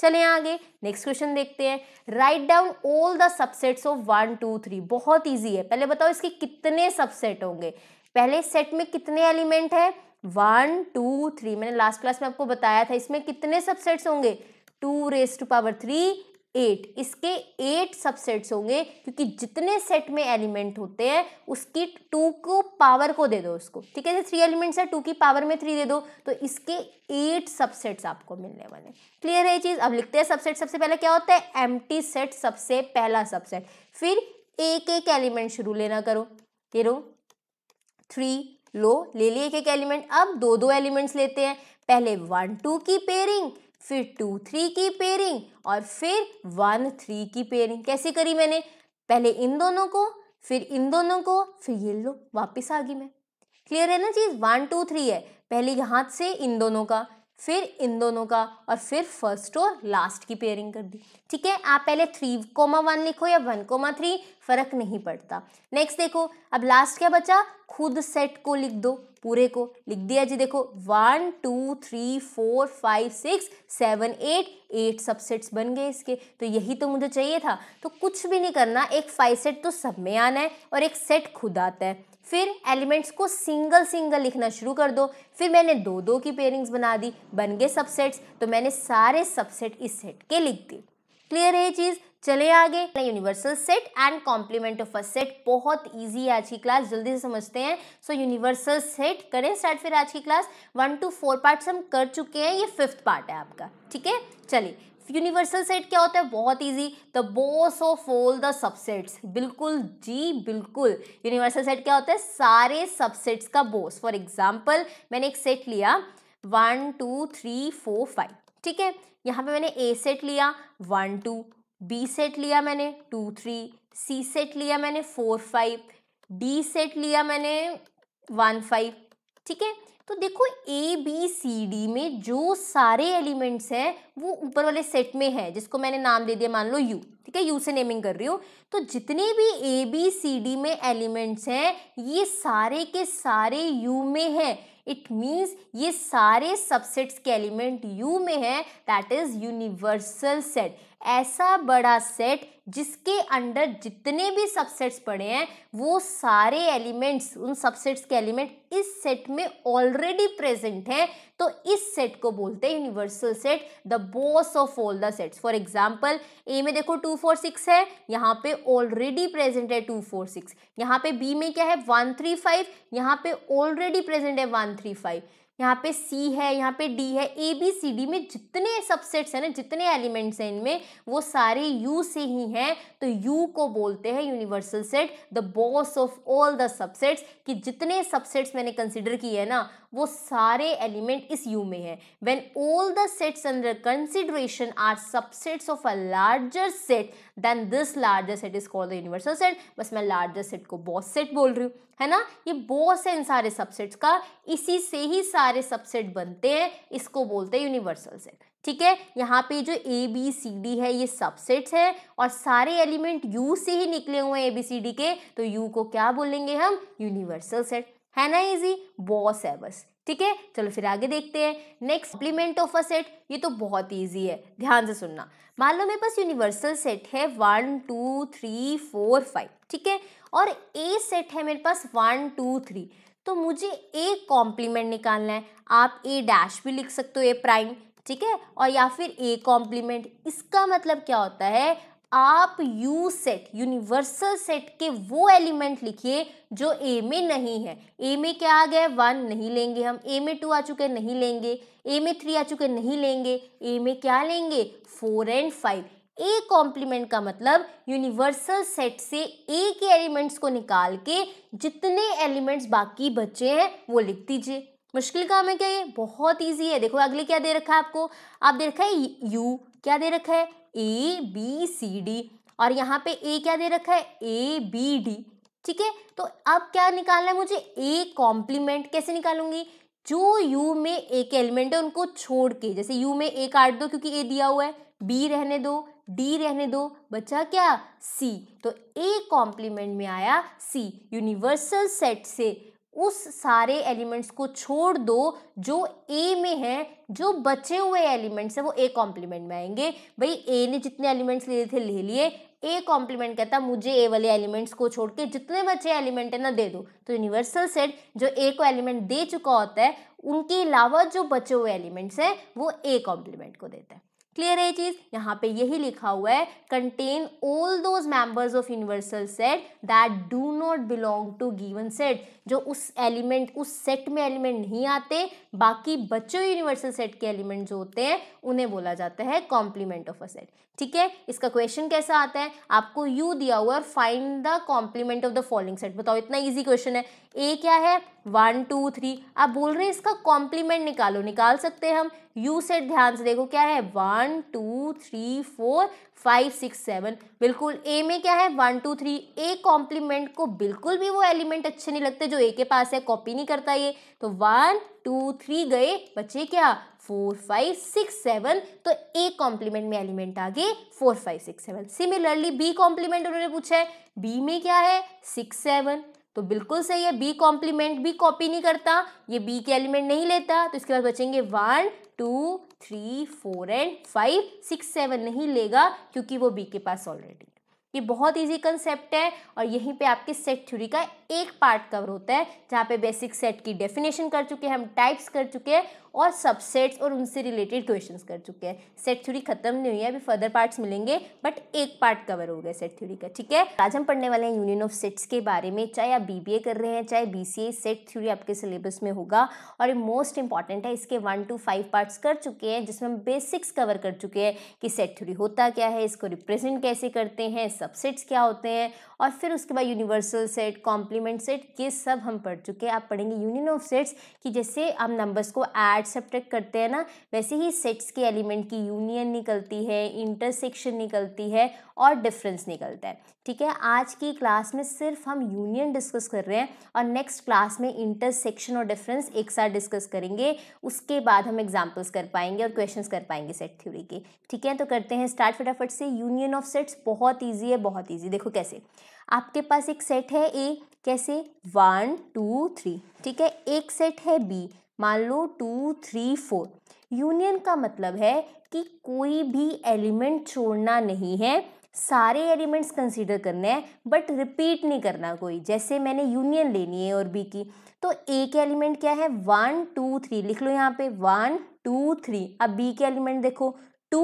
चले आगे नेक्स्ट क्वेश्चन देखते हैं right down all the subsets of one two three बहुत ईजी है पहले बताओ इसके कितने सबसेट होंगे पहले सेट में कितने एलिमेंट है वन टू थ्री मैंने लास्ट क्लास में आपको बताया था इसमें कितने सबसेट्स होंगे two raise to power three eight इसके एट सबसेट्स होंगे क्योंकि जितने सेट में एलिमेंट होते हैं उसकी टू को पावर को दे दो उसको ठीक है थ्री एलिमेंट्स है टू की पावर में थ्री दे दो तो इसके एट सबसेट्स आपको मिलने वाले क्लियर है ये चीज़ अब लिखते हैं सबसेट सबसे पहले क्या होता है एम सेट सबसे पहला सबसेट फिर एक एक एलिमेंट शुरू लेना करो रो थ्री लो ले लिए एक एक एलिमेंट अब दो दो एलिमेंट्स लेते हैं पहले वन टू की पेयरिंग फिर टू थ्री की पेयरिंग और फिर वन थ्री की पेयरिंग कैसे करी मैंने पहले इन दोनों को फिर इन दोनों को फिर ये लो वापस आ गई मैं क्लियर है ना चीज़ वन टू थ्री है पहले यहाँ से इन दोनों का फिर इन दोनों का और फिर फर्स्ट और लास्ट की पेयरिंग कर दी ठीक है आप पहले थ्री कोमा वन लिखो या वन कोमा थ्री फर्क नहीं पड़ता नेक्स्ट देखो अब लास्ट क्या बचा खुद सेट को लिख दो पूरे को लिख दिया जी देखो one two three four five six seven eight eight subsets बन गए इसके तो यही तो मुझे चाहिए था तो कुछ भी नहीं करना एक फाइव सेट तो सब में आना है और एक सेट खुद आता है फिर एलिमेंट्स को सिंगल सिंगल लिखना शुरू कर दो फिर मैंने दो दो की पेयरिंग्स बना दी बन गए सबसेट्स तो मैंने सारे सबसेट इस सेट के लिख दिए क्लियर है ये चीज़ चले आगे universal set and complement of a set बहुत इजी है आज की क्लास जल्दी से समझते हैं सो यूनिवर्सल सेट करें स्टार्ट फिर आज की class one two four part हम कर चुके हैं ये फिफ्थ पार्ट है आपका ठीक है चलिए यूनिवर्सल सेट क्या होता है बहुत easy the boss of all the subsets बिल्कुल जी बिल्कुल यूनिवर्सल सेट क्या होता है सारे सबसेट्स का बोस फॉर एग्जाम्पल मैंने एक सेट लिया one two three four five ठीक है यहाँ पे मैंने ए सेट लिया वन टू बी सेट लिया मैंने टू थ्री सी सेट लिया मैंने फोर फाइव डी सेट लिया मैंने वन फाइव ठीक है तो देखो ए बी सी डी में जो सारे एलिमेंट्स हैं वो ऊपर वाले सेट में है जिसको मैंने नाम दे दिया मान लो यू ठीक है यू से नेमिंग कर रही हूँ तो जितने भी ए बी सी डी में एलिमेंट्स हैं ये सारे के सारे यू में हैं इट मीन्स ये सारे सबसेट्स के एलिमेंट यू में हैं दैट इज़ यूनिवर्सल सेट ऐसा बड़ा सेट जिसके अंडर जितने भी सबसेट्स पड़े हैं वो सारे एलिमेंट्स उन सबसेट्स के एलिमेंट इस सेट में ऑलरेडी प्रेजेंट हैं तो इस सेट को बोलते हैं universal set the boss of all the sets for example A में देखो टू फोर सिक्स है यहाँ पे ऑलरेडी प्रेजेंट है टू फोर सिक्स यहाँ पे बी में क्या है वन थ्री फाइव यहाँ पे ऑलरेडी प्रेजेंट है वन थ्री फाइव यहाँ पे सी है यहाँ पे डी है ए बी सी डी में जितने सबसेट्स हैं ना जितने एलिमेंट्स हैं इनमें वो सारे यू से ही हैं तो यू को बोलते हैं universal set the boss of all the subsets कि जितने सबसेट्स मैंने कंसिडर किए हैं ना वो सारे एलिमेंट इस यू में है when all the sets under consideration are subsets of a larger set then this larger set is called the universal set बस मैं लार्जर सेट को बॉस सेट बोल रही हूँ है ना ये बोस है इन सारे सबसेट्स का इसी से ही सारे सबसेट बनते हैं इसको बोलते हैं यूनिवर्सल सेट ठीक है यहाँ पे जो ए बी सी डी है ये सबसेट्स है और सारे एलिमेंट यू से ही निकले हुए हैं ए बी सी डी के तो यू को क्या बोलेंगे हम यूनिवर्सल सेट है ना इजी बॉस है बस ठीक है चलो फिर आगे देखते हैं next complement of a set ये तो बहुत ईजी है ध्यान से सुनना मान लो मेरे पास यूनिवर्सल सेट है one two three four five ठीक है और ए सेट है मेरे पास वन टू थ्री तो मुझे ए कॉम्प्लीमेंट निकालना है आप ए डैश भी लिख सकते हो ए प्राइम ठीक है और या फिर ए कॉम्प्लीमेंट इसका मतलब क्या होता है आप यू सेट यूनिवर्सल सेट के वो एलिमेंट लिखिए जो ए में नहीं है ए में क्या आ गया वन नहीं लेंगे हम ए में टू आ चुके नहीं लेंगे ए में थ्री आ चुके नहीं लेंगे ए में क्या लेंगे four and five A complement का मतलब यूनिवर्सल सेट से ए के एलिमेंट्स को निकाल के जितने एलिमेंट्स बाकी बचे हैं वो लिख दीजिए मुश्किल काम है क्या ये बहुत ईजी है देखो अगले क्या दे रखा है आपको आप दे रखा है यू क्या दे रखा है ए बी सी डी और यहाँ पे ए क्या दे रखा है ए बी डी ठीक है तो अब क्या निकालना है मुझे ए कॉम्प्लीमेंट कैसे निकालूंगी जो यू में एक एलिमेंट है उनको छोड़ के जैसे यू में ए काट दो क्योंकि ए दिया हुआ है बी रहने दो डी रहने दो बचा क्या सी तो ए कॉम्प्लीमेंट में आया सी यूनिवर्सल सेट से उस सारे एलिमेंट्स को छोड़ दो जो ए में है जो बचे हुए एलिमेंट्स हैं वो ए कॉम्प्लीमेंट में आएंगे भाई ए ने जितने एलिमेंट्स लिए थे ले लिए ए कॉम्प्लीमेंट कहता मुझे ए वाले एलिमेंट्स को छोड़ के जितने बचे एलिमेंट है ना दे दो तो यूनिवर्सल सेट जो ए को एलिमेंट दे चुका होता है उनके अलावा जो बचे हुए एलिमेंट्स हैं वो ए कॉम्प्लीमेंट को देता है क्लियर है चीज यहाँ पे यही लिखा हुआ है contain all those members of universal set that do not belong to given set जो उस एलिमेंट उस सेट में एलिमेंट नहीं आते बाकी बच्चों यूनिवर्सल सेट के एलिमेंट जो होते हैं उन्हें बोला जाता है कॉम्प्लीमेंट ऑफ अ सेट ठीक है इसका क्वेश्चन कैसा आता है आपको यू दिया हुआ है find the complement of the following set बताओ इतना ईजी क्वेश्चन है ए क्या है वन टू थ्री आप बोल रहे हैं इसका कॉम्प्लीमेंट निकालो निकाल सकते हैं हम यू सेट ध्यान से देखो क्या है one two three four five six seven बिल्कुल ए में क्या है one two three A complement को बिल्कुल भी वो एलिमेंट अच्छे नहीं लगते जो ए के पास है कॉपी नहीं करता ये तो वन टू थ्री गए बचे क्या फोर फाइव सिक्स सेवन तो ए कॉम्प्लीमेंट में एलिमेंट आ गए four five six seven similarly B complement उन्होंने पूछा है बी में क्या है सिक्स सेवन तो बिल्कुल सही है बी कॉम्प्लीमेंट भी कॉपी नहीं करता ये बी के एलिमेंट नहीं लेता तो इसके बाद बचेंगे one two three four and five six seven नहीं लेगा क्योंकि वो बी के पास ऑलरेडी ये बहुत इजी कंसेप्ट है और यहीं पे आपके सेट थ्योरी का एक पार्ट कवर होता है जहाँ पे बेसिक सेट की डेफिनेशन कर चुके हैं हम टाइप्स कर चुके हैं और सबसेट्स और उनसे रिलेटेड क्वेश्चंस कर चुके हैं सेट थ्योरी खत्म नहीं हुई है अभी फर्दर पार्ट्स मिलेंगे बट एक पार्ट कवर हो गया सेट थ्योरी का ठीक है आज हम पढ़ने वाले हैं यूनियन ऑफ सेट्स के बारे में चाहे आप बीबीए कर रहे हैं चाहे बीसीए सेट थ्योरी आपके सिलेबस में होगा और ये मोस्ट इंपॉर्टेंट है इसके वन टू फाइव पार्ट्स कर चुके हैं जिसमें हम बेसिक्स कवर कर चुके हैं कि सेट थ्योरी होता क्या है इसको रिप्रेजेंट कैसे करते हैं सबसेट्स क्या होते हैं और फिर उसके बाद यूनिवर्सल सेट कॉम्प्लीमेंट सेट ये सब हम पढ़ चुके हैं आप पढ़ेंगे यूनियन ऑफ सेट्स कि जैसे आप नंबर्स को एड सब्ट्रैक्ट करते हैं ना वैसे ही सेट्स के एलिमेंट की यूनियन निकलती है इंटरसेक्शन निकलती है और डिफरेंस निकलता है ठीक है आज की क्लास में सिर्फ हम यूनियन डिस्कस कर रहे हैं और नेक्स्ट क्लास में इंटरसेक्शन और डिफरेंस एक साथ डिस्कस करेंगे उसके बाद हम एग्जाम्पल्स कर पाएंगे और क्वेश्चन कर पाएंगे सेट थ्योरी के ठीक है तो करते हैं स्टार्ट फटाफट से यूनियन ऑफ सेट्स बहुत ईजी है बहुत ईजी देखो कैसे आपके पास एक सेट है ए कैसे वन टू थ्री ठीक है एक सेट है बी मान लो टू थ्री फोर यूनियन का मतलब है कि कोई भी एलिमेंट छोड़ना नहीं है सारे एलिमेंट्स कंसीडर करने हैं बट रिपीट नहीं करना कोई जैसे मैंने यूनियन लेनी है और बी की तो ए के एलिमेंट क्या है वन टू थ्री लिख लो यहाँ पे वन टू थ्री अब बी के एलिमेंट देखो टू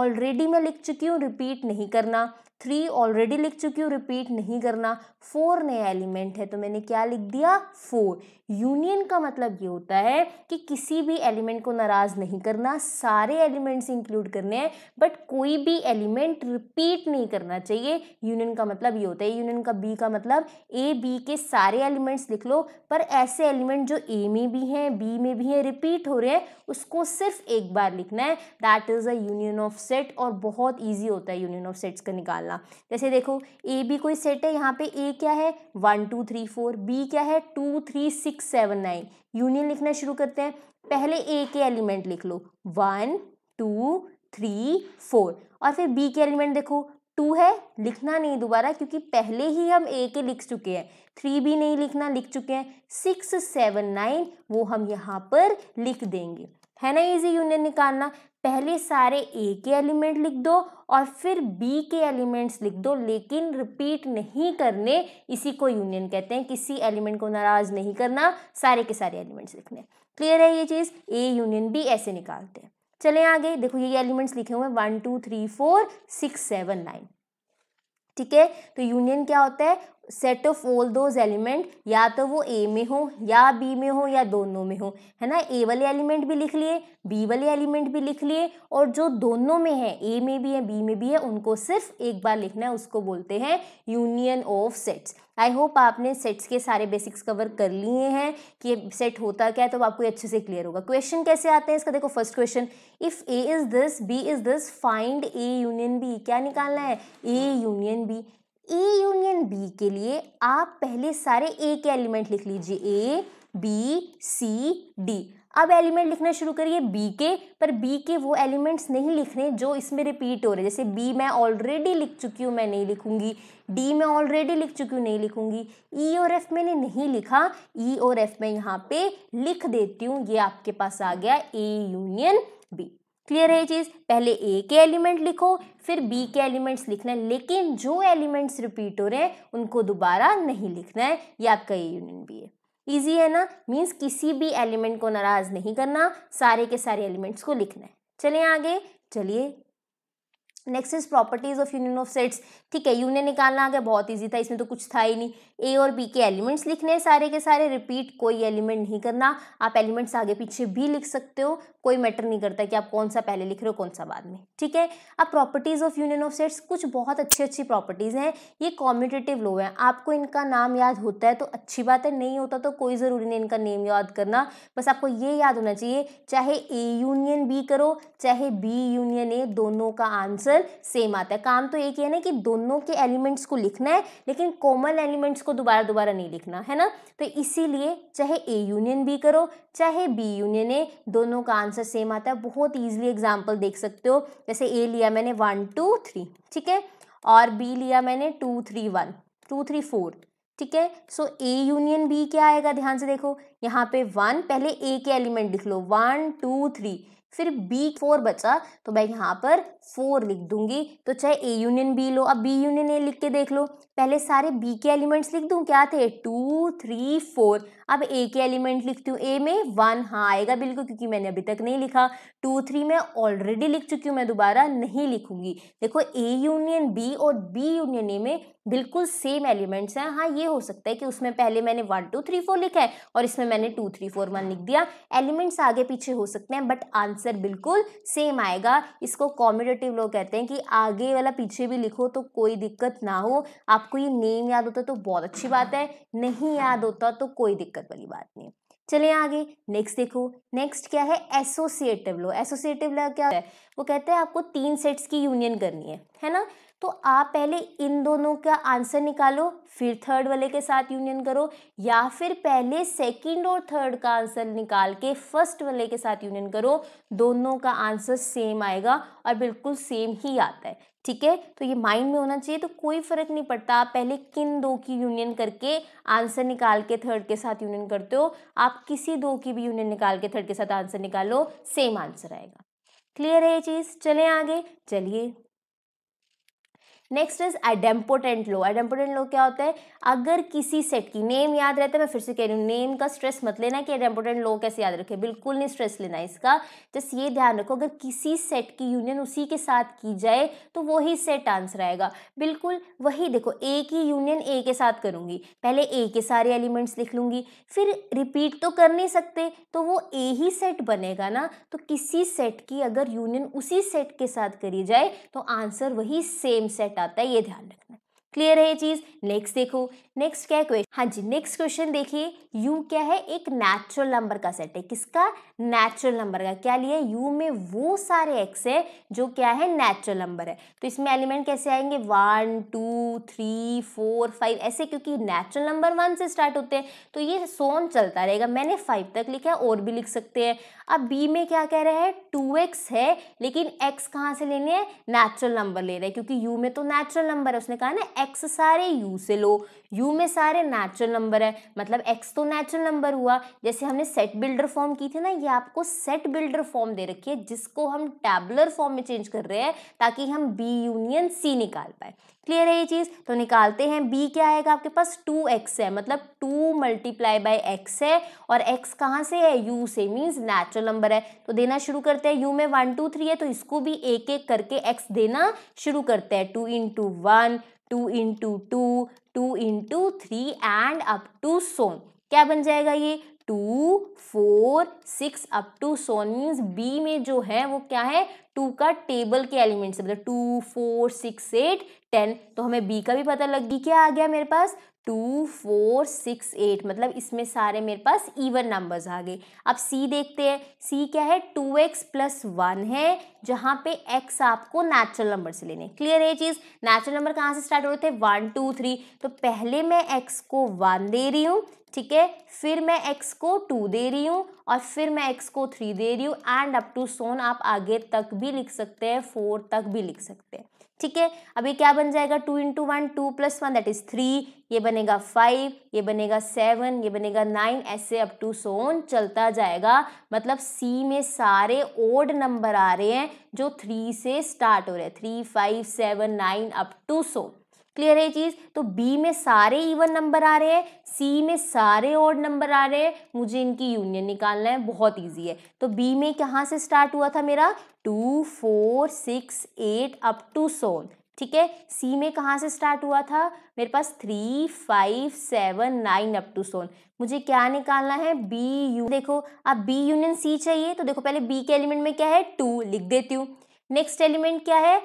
ऑलरेडी मैं लिख चुकी हूँ रिपीट नहीं करना थ्री ऑलरेडी लिख चुकी हूँ रिपीट नहीं करना फोर नया एलिमेंट है तो मैंने क्या लिख दिया फोर यूनियन का मतलब ये होता है कि किसी भी एलिमेंट को नाराज़ नहीं करना सारे एलिमेंट्स इंक्लूड करने हैं बट कोई भी एलिमेंट रिपीट नहीं करना चाहिए यूनियन का मतलब ये होता है यूनियन का बी का मतलब ए बी के सारे एलिमेंट्स लिख लो पर ऐसे एलिमेंट जो ए में भी हैं बी में भी हैं रिपीट हो रहे हैं उसको सिर्फ एक बार लिखना है that is a union of set और बहुत ईजी होता है यूनियन ऑफ सेट्स का निकालना वाला जैसे देखो ए बी कोई सेट है यहाँ पे ए क्या है one two three four B क्या है two three six seven nine union लिखना शुरू करते हैं पहले ए के एलिमेंट लिख लो वन टू थ्री फोर और फिर बी के एलिमेंट देखो टू है लिखना नहीं दोबारा क्योंकि पहले ही हम ए के लिख चुके हैं थ्री भी नहीं लिखना लिख चुके हैं सिक्स सेवन नाइन वो हम यहाँ पर लिख देंगे है ना इजी यूनियन निकालना पहले सारे ए के एलिमेंट लिख दो और फिर बी के एलिमेंट्स लिख दो लेकिन रिपीट नहीं करने इसी को यूनियन कहते हैं किसी एलिमेंट को नाराज नहीं करना सारे के सारे एलिमेंट्स लिखने क्लियर है ये चीज़ ए यूनियन बी ऐसे निकालते हैं चले आगे देखो ये एलिमेंट्स लिखे हुए हैं one two three four six seven nine ठीक है तो यूनियन क्या होता है set of all those element या तो वो ए में हो या बी में हो या दोनों में हो है ना ए वाले एलिमेंट भी लिख लिए बी वाले एलिमेंट भी लिख लिए और जो दोनों में है ए में भी है बी में भी है उनको सिर्फ एक बार लिखना है उसको बोलते हैं union of sets I hope आपने सेट्स के सारे बेसिक्स कवर कर लिए हैं कि सेट होता क्या है तो आपको अच्छे से क्लियर होगा क्वेश्चन कैसे आते हैं इसका देखो first question if A is this B is this find A union B क्या निकालना है A union B A union B के लिए आप पहले सारे ए के एलिमेंट लिख लीजिए ए बी सी डी अब एलिमेंट लिखना शुरू करिए बी के पर बी के वो एलिमेंट्स नहीं लिखने जो इसमें रिपीट हो रहे जैसे बी मैं ऑलरेडी लिख चुकी हूँ मैं नहीं लिखूंगी डी मैं ऑलरेडी लिख चुकी हूँ नहीं लिखूंगी ई e और एफ मैंने नहीं लिखा ई e और एफ मैं यहाँ पे लिख देती हूँ ये आपके पास आ गया ए यूनियन बी क्लियर है चीज़ पहले ए के एलिमेंट लिखो फिर बी के एलिमेंट्स लिखना है लेकिन जो एलिमेंट्स रिपीट हो रहे हैं उनको दोबारा नहीं लिखना है ये आपका यूनियन भी है ईजी है ना मीन्स किसी भी एलिमेंट को नाराज़ नहीं करना सारे के सारे एलिमेंट्स को लिखना है चलिए आगे चलिए next is properties of union of sets ठीक है यूनियन निकालना आ गया बहुत इजी था इसमें तो कुछ था ही नहीं ए और बी के एलिमेंट्स लिखने हैं सारे के सारे रिपीट कोई एलिमेंट नहीं करना आप एलिमेंट्स आगे पीछे भी लिख सकते हो कोई मैटर नहीं करता कि आप कौन सा पहले लिख रहे हो कौन सा बाद में ठीक है अब properties of union of sets कुछ बहुत अच्छी अच्छी प्रॉपर्टीज़ हैं ये कॉम्पिटेटिव लो हैं आपको इनका नाम याद होता है तो अच्छी बात है नहीं होता तो कोई ज़रूरी नहीं इनका नेम याद करना बस आपको ये याद होना चाहिए चाहे ए यूनियन बी करो चाहे बी यूनियन ए दोनों का आंसर आंसर सेम आता है काम तो एक ही है ना कि दोनों के एलिमेंट्स को लिखना है लेकिन कॉमन एलिमेंट्स को दोबारा दोबारा नहीं लिखना है ना तो इसीलिए चाहे ए यूनियन बी करो चाहे बी यूनियन ए दोनों का आंसर सेम आता है बहुत ईजिली एग्जाम्पल देख सकते हो जैसे ए लिया मैंने वन टू थ्री ठीक है और बी लिया मैंने two three one two three four ठीक है सो ए यूनियन बी क्या आएगा ध्यान से देखो यहाँ पे वन पहले ए के एलिमेंट लिख लो वन टू थ्री फिर बी फोर बचा तो भाई यहाँ पर फोर लिख दूंगी तो चाहे ए यूनियन बी लो अब बी यूनियन ए लिख के देख लो पहले सारे बी के एलिमेंट्स लिख दूँ क्या थे टू थ्री फोर अब ए के एलिमेंट लिखती हूँ ए में वन हाँ आएगा बिल्कुल क्योंकि मैंने अभी तक नहीं लिखा टू थ्री मैं ऑलरेडी लिख चुकी हूँ मैं दोबारा नहीं लिखूंगी देखो ए यूनियन बी और बी यूनियन ए में बिल्कुल सेम एलिमेंट्स हैं हाँ ये हो सकता है कि उसमें पहले मैंने वन टू थ्री फोर लिखा है और इसमें मैंने टू थ्री फोर वन लिख दिया एलिमेंट्स आगे पीछे हो सकते हैं बट आंसर बिल्कुल सेम आएगा इसको कॉमेड कंजर्वेटिव लोग कहते हैं कि आगे वाला पीछे भी लिखो तो कोई दिक्कत ना हो आपको ये नेम याद होता तो बहुत अच्छी बात है नहीं याद होता तो कोई दिक्कत वाली बात नहीं चले आगे नेक्स्ट देखो नेक्स्ट क्या है एसोसिएटिव लो एसोसिएटिव लॉ क्या है वो कहते हैं आपको तीन सेट्स की यूनियन करनी है है ना तो आप पहले इन दोनों का आंसर निकालो फिर थर्ड वाले के साथ यूनियन करो या फिर पहले सेकंड और थर्ड का आंसर निकाल के फर्स्ट वाले के साथ यूनियन करो दोनों का आंसर सेम आएगा और बिल्कुल सेम ही आता है ठीक है तो ये माइंड में होना चाहिए तो कोई फर्क नहीं पड़ता आप पहले किन दो की यूनियन करके आंसर निकाल के थर्ड के साथ यूनियन करते हो आप किसी दो की भी यूनियन निकाल के थर्ड के साथ आंसर निकालो सेम आंसर आएगा क्लियर है ये चीज़ चलें आगे चलिए नेक्स्ट इज एडेम्पोटेंट लो एडेम्पोटेंट लो क्या होता है अगर किसी सेट की नेम याद रहता है मैं फिर से कह रही हूँ नेम का स्ट्रेस मत लेना कि एडेम्पोटेंट लो कैसे याद रखे बिल्कुल नहीं स्ट्रेस लेना इसका जस्ट ये ध्यान रखो अगर किसी सेट की यूनियन उसी के साथ की जाए तो वही सेट आंसर आएगा बिल्कुल वही देखो ए की यूनियन ए के साथ करूँगी पहले ए के सारे एलिमेंट्स लिख लूँगी फिर रिपीट तो कर नहीं सकते तो वो ए ही सेट बनेगा ना तो किसी सेट की अगर यूनियन उसी सेट के साथ करी जाए तो आंसर वही सेम सेट आता है ये ध्यान रखना क्लियर है ये चीज नेक्स्ट देखो नेक्स्ट क्या है क्वेश्चन हाँ जी नेक्स्ट क्वेश्चन देखिए यू क्या है एक नेचुरल नंबर का सेट है किसका नेचुरल नंबर का क्या लिया यू में वो सारे एक्स है जो क्या है नेचुरल नंबर है तो इसमें एलिमेंट कैसे आएंगे one two three four five ऐसे क्योंकि नेचुरल नंबर वन से स्टार्ट होते हैं तो ये सोन चलता रहेगा मैंने फाइव तक लिखा है और भी लिख सकते हैं अब बी में क्या कह रहे हैं टू एक्स है लेकिन एक्स कहाँ से लेने हैं नेचुरल नंबर ले रहे हैं क्योंकि यू में तो नेचुरल नंबर है उसने कहा ना एक्स सारे यू से लो यू में सारे नेचुरल नंबर है मतलब एक्स तो नेचुरल नंबर हुआ जैसे हमने सेट बिल्डर फॉर्म की थी ना ये आपको सेट बिल्डर फॉर्म दे रखी है जिसको हम टैबलर फॉर्म में चेंज कर रहे हैं ताकि हम बी यूनियन सी निकाल पाए क्लियर है ये चीज़ तो निकालते हैं बी क्या आएगा आपके पास टू एक्स है मतलब टू मल्टीप्लाई बाई एक्स है और एक्स कहाँ से है यू से मीन्स नेचुरल नंबर है तो देना शुरू करते हैं यू में वन टू थ्री है तो इसको भी एक एक करके एक्स देना शुरू करते हैं two n two one two into two two into three and up to so on क्या बन जाएगा ये two four six up to so on means B में जो है वो क्या है टू का टेबल के एलिमेंट मतलब two four six eight ten तो हमें बी का भी पता लग गई क्या आ गया मेरे पास टू फोर सिक्स एट मतलब इसमें सारे मेरे पास इवन नंबर्स आ गए अब सी देखते हैं सी क्या है टू एक्स प्लस वन है जहाँ पे एक्स आपको नेचुरल नंबर से लेने क्लियर है चीज़ नेचुरल नंबर कहाँ से स्टार्ट हो रहे थे वन टू थ्री तो पहले मैं एक्स को वन दे रही हूँ ठीक है फिर मैं एक्स को टू दे रही हूँ और फिर मैं एक्स को थ्री दे रही हूँ एंड अप टू सोन आप आगे तक भी लिख सकते हैं फोर तक भी लिख सकते हैं ठीक है अभी क्या बन जाएगा two into one two plus one that is three ये बनेगा फाइव ये बनेगा सेवन ये बनेगा नाइन ऐसे अप टू सोन चलता जाएगा मतलब सी में सारे ओड नंबर आ रहे हैं जो थ्री से स्टार्ट हो रहे हैं three five seven nine up to so on clear है ये चीज़ तो बी में सारे इवन नंबर आ रहे हैं सी में सारे ऑड नंबर आ रहे हैं मुझे इनकी यूनियन निकालना है बहुत ईजी है तो बी में कहाँ से स्टार्ट हुआ था मेरा two four six eight up to so on ठीक है सी में कहाँ से स्टार्ट हुआ था मेरे पास three five seven nine up to so on मुझे क्या निकालना है बी यू देखो अब बी यूनियन सी चाहिए तो देखो पहले बी के एलिमेंट में क्या है टू लिख देती हूँ नेक्स्ट एलिमेंट क्या है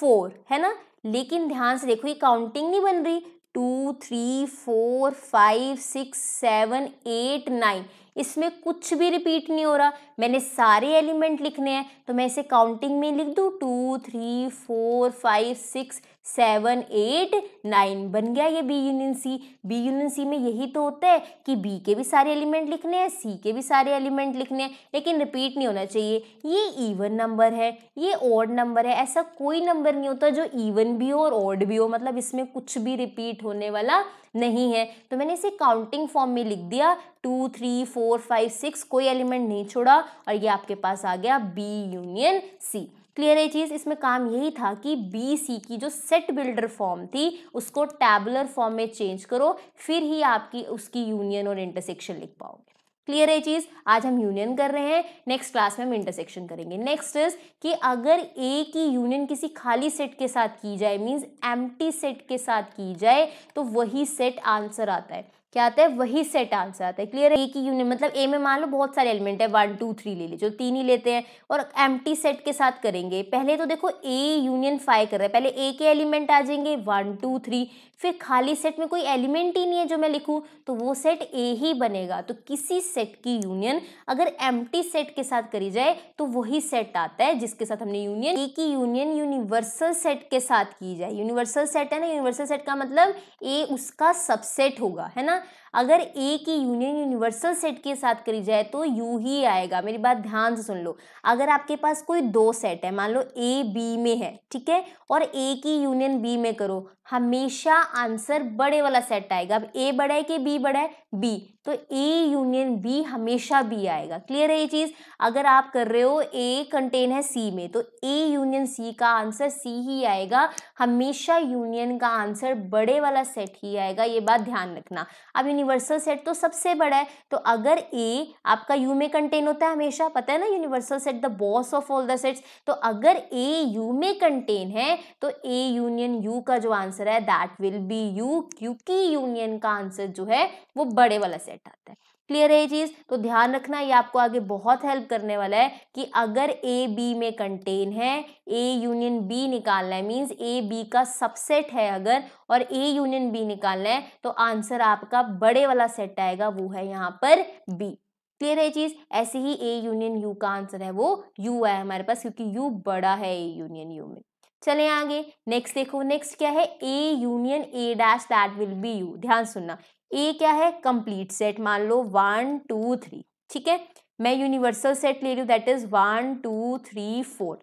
फोर है ना लेकिन ध्यान से देखो ये काउंटिंग नहीं बन रही two three four five six seven eight nine इसमें कुछ भी रिपीट नहीं हो रहा मैंने सारे एलिमेंट लिखने हैं तो मैं इसे काउंटिंग में लिख दूँ two three four five six seven eight nine बन गया ये B union C B union C में यही तो होता है कि बी के भी सारे एलिमेंट लिखने हैं सी के भी सारे एलिमेंट लिखने हैं लेकिन रिपीट नहीं होना चाहिए ये ईवन नंबर है ये ओड नंबर है ऐसा कोई नंबर नहीं होता जो ईवन भी हो और ओड भी हो मतलब इसमें कुछ भी रिपीट होने वाला नहीं है तो मैंने इसे काउंटिंग फॉर्म में लिख दिया two three four five six कोई एलिमेंट नहीं छोड़ा और ये आपके पास आ गया बी यूनियन सी क्लियर है चीज़ इसमें काम यही था कि बी सी की जो सेट बिल्डर फॉर्म थी उसको टैबुलर फॉर्म में चेंज करो फिर ही आपकी उसकी यूनियन और इंटरसेक्शन लिख पाओगे क्लियर है चीज़ आज हम यूनियन कर रहे हैं नेक्स्ट क्लास में हम इंटरसेक्शन करेंगे नेक्स्ट इज कि अगर ए की यूनियन किसी खाली सेट के साथ की जाए मीन्स एम्प्टी सेट के साथ की जाए तो वही सेट आंसर आता है क्या आता है वही सेट आंसर आता है क्लियर है ए की यूनिट मतलब ए में मान लो बहुत सारे एलिमेंट है वन टू थ्री ले लीजिए तो तीन ही लेते हैं और एम सेट के साथ करेंगे पहले तो देखो ए यूनियन फाइव कर रहा है पहले ए के एलिमेंट आ जाएंगे वन टू थ्री फिर खाली सेट में कोई एलिमेंट ही नहीं है जो मैं लिखूँ तो वो सेट ए ही बनेगा तो किसी सेट की यूनियन अगर एम सेट के साथ करी जाए तो वही सेट आता है जिसके साथ हमने यूनियन ए की यूनियन यूनिवर्सल सेट के साथ की जाए यूनिवर्सल सेट है ना यूनिवर्सल सेट का मतलब ए उसका सबसेट होगा है ना अगर ए की यूनियन यूनिवर्सल सेट के साथ करी जाए तो यू ही आएगा मेरी बात ध्यान से सुन लो अगर आपके पास कोई दो सेट है मान लो ए बी में है ठीक है और ए की यूनियन बी में करो हमेशा आंसर बड़े वाला सेट आएगा अब ए बड़ा है कि बी बड़ा है बी तो ए यूनियन बी हमेशा बी आएगा क्लियर है ये चीज़ अगर आप कर रहे हो ए कंटेन है सी में तो ए यूनियन सी का आंसर सी ही आएगा हमेशा यूनियन का आंसर बड़े वाला सेट ही आएगा ये बात ध्यान रखना अब यूनिवर्सल सेट तो सबसे बड़ा है तो अगर ए आपका यू में कंटेन होता है हमेशा पता है ना universal set the boss of all the sets तो अगर ए यू में कंटेन है तो ए यूनियन यू का जो आंसर है दैट विल बी यू क्योंकि यूनियन का आंसर जो है वो बड़े वाला सेट आता है क्लियर है ये चीज़ तो ध्यान रखना ये आपको आगे बहुत हेल्प करने वाला है कि अगर ए बी में कंटेन है ए यूनियन बी निकालना है मींस ए बी का सबसेट है अगर और ए यूनियन बी निकालना है तो आंसर आपका बड़े वाला सेट आएगा वो है यहाँ पर बी क्लियर है चीज़ ऐसे ही ए यूनियन यू का आंसर है वो यू है हमारे पास क्योंकि यू बड़ा है ए यूनियन यू में चले आगे नेक्स्ट देखो नेक्स्ट क्या है A union A dash that will be U ध्यान सुनना ए क्या है कंप्लीट सेट मान लो वन टू थ्री ठीक है मैं यूनिवर्सल सेट ले रही हूँ that is one two three four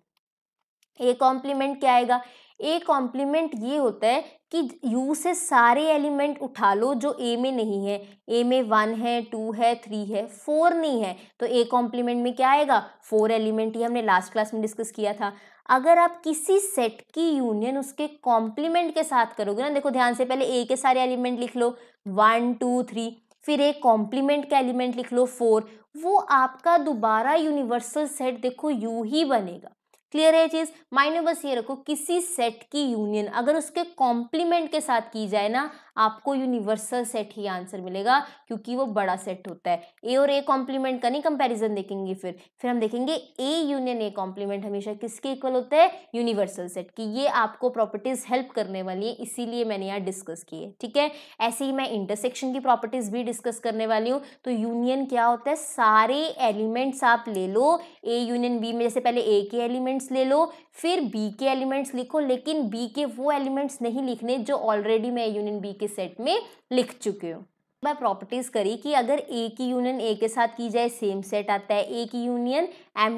A complement क्या आएगा ए कॉम्प्लीमेंट ये होता है कि यू से सारे एलिमेंट उठा लो जो ए में नहीं है ए में वन है टू है थ्री है फोर नहीं है तो ए कॉम्प्लीमेंट में क्या आएगा फोर एलिमेंट ही हमने लास्ट क्लास में डिस्कस किया था अगर आप किसी सेट की यूनियन उसके कॉम्प्लीमेंट के साथ करोगे ना देखो ध्यान से पहले ए के सारे एलिमेंट लिख लो वन टू थ्री फिर एक कॉम्प्लीमेंट का एलिमेंट लिख लो फोर वो आपका दोबारा यूनिवर्सल सेट देखो यू ही बनेगा क्लियर है चीज़ मायने बस ये रखो किसी सेट की यूनियन अगर उसके कॉम्प्लीमेंट के साथ की जाए ना आपको यूनिवर्सल सेट ही आंसर मिलेगा क्योंकि वो बड़ा सेट होता है ए और ए कॉम्प्लीमेंट का नहीं कंपेरिजन देखेंगे फिर फिर हम देखेंगे ए यूनियन ए कॉम्प्लीमेंट हमेशा किसके इक्वल होता है यूनिवर्सल सेट की ये आपको प्रॉपर्टीज़ हेल्प करने वाली है इसीलिए मैंने यहाँ डिस्कस की है ठीक है ऐसे ही मैं इंटरसेक्शन की प्रॉपर्टीज़ भी डिस्कस करने वाली हूँ तो यूनियन क्या होता है सारे एलिमेंट्स आप ले लो ए यूनियन बी में जैसे पहले ए के एलिमेंट्स ले लो फिर बी के एलिमेंट्स लिखो लेकिन बी के वो एलिमेंट्स नहीं लिखने जो ऑलरेडी मैं यूनियन बी के सेट में लिख चुकी हूँ मैं प्रॉपर्टीज़ करी कि अगर ए की यूनियन ए के साथ की जाए सेम सेट आता है ए की यूनियन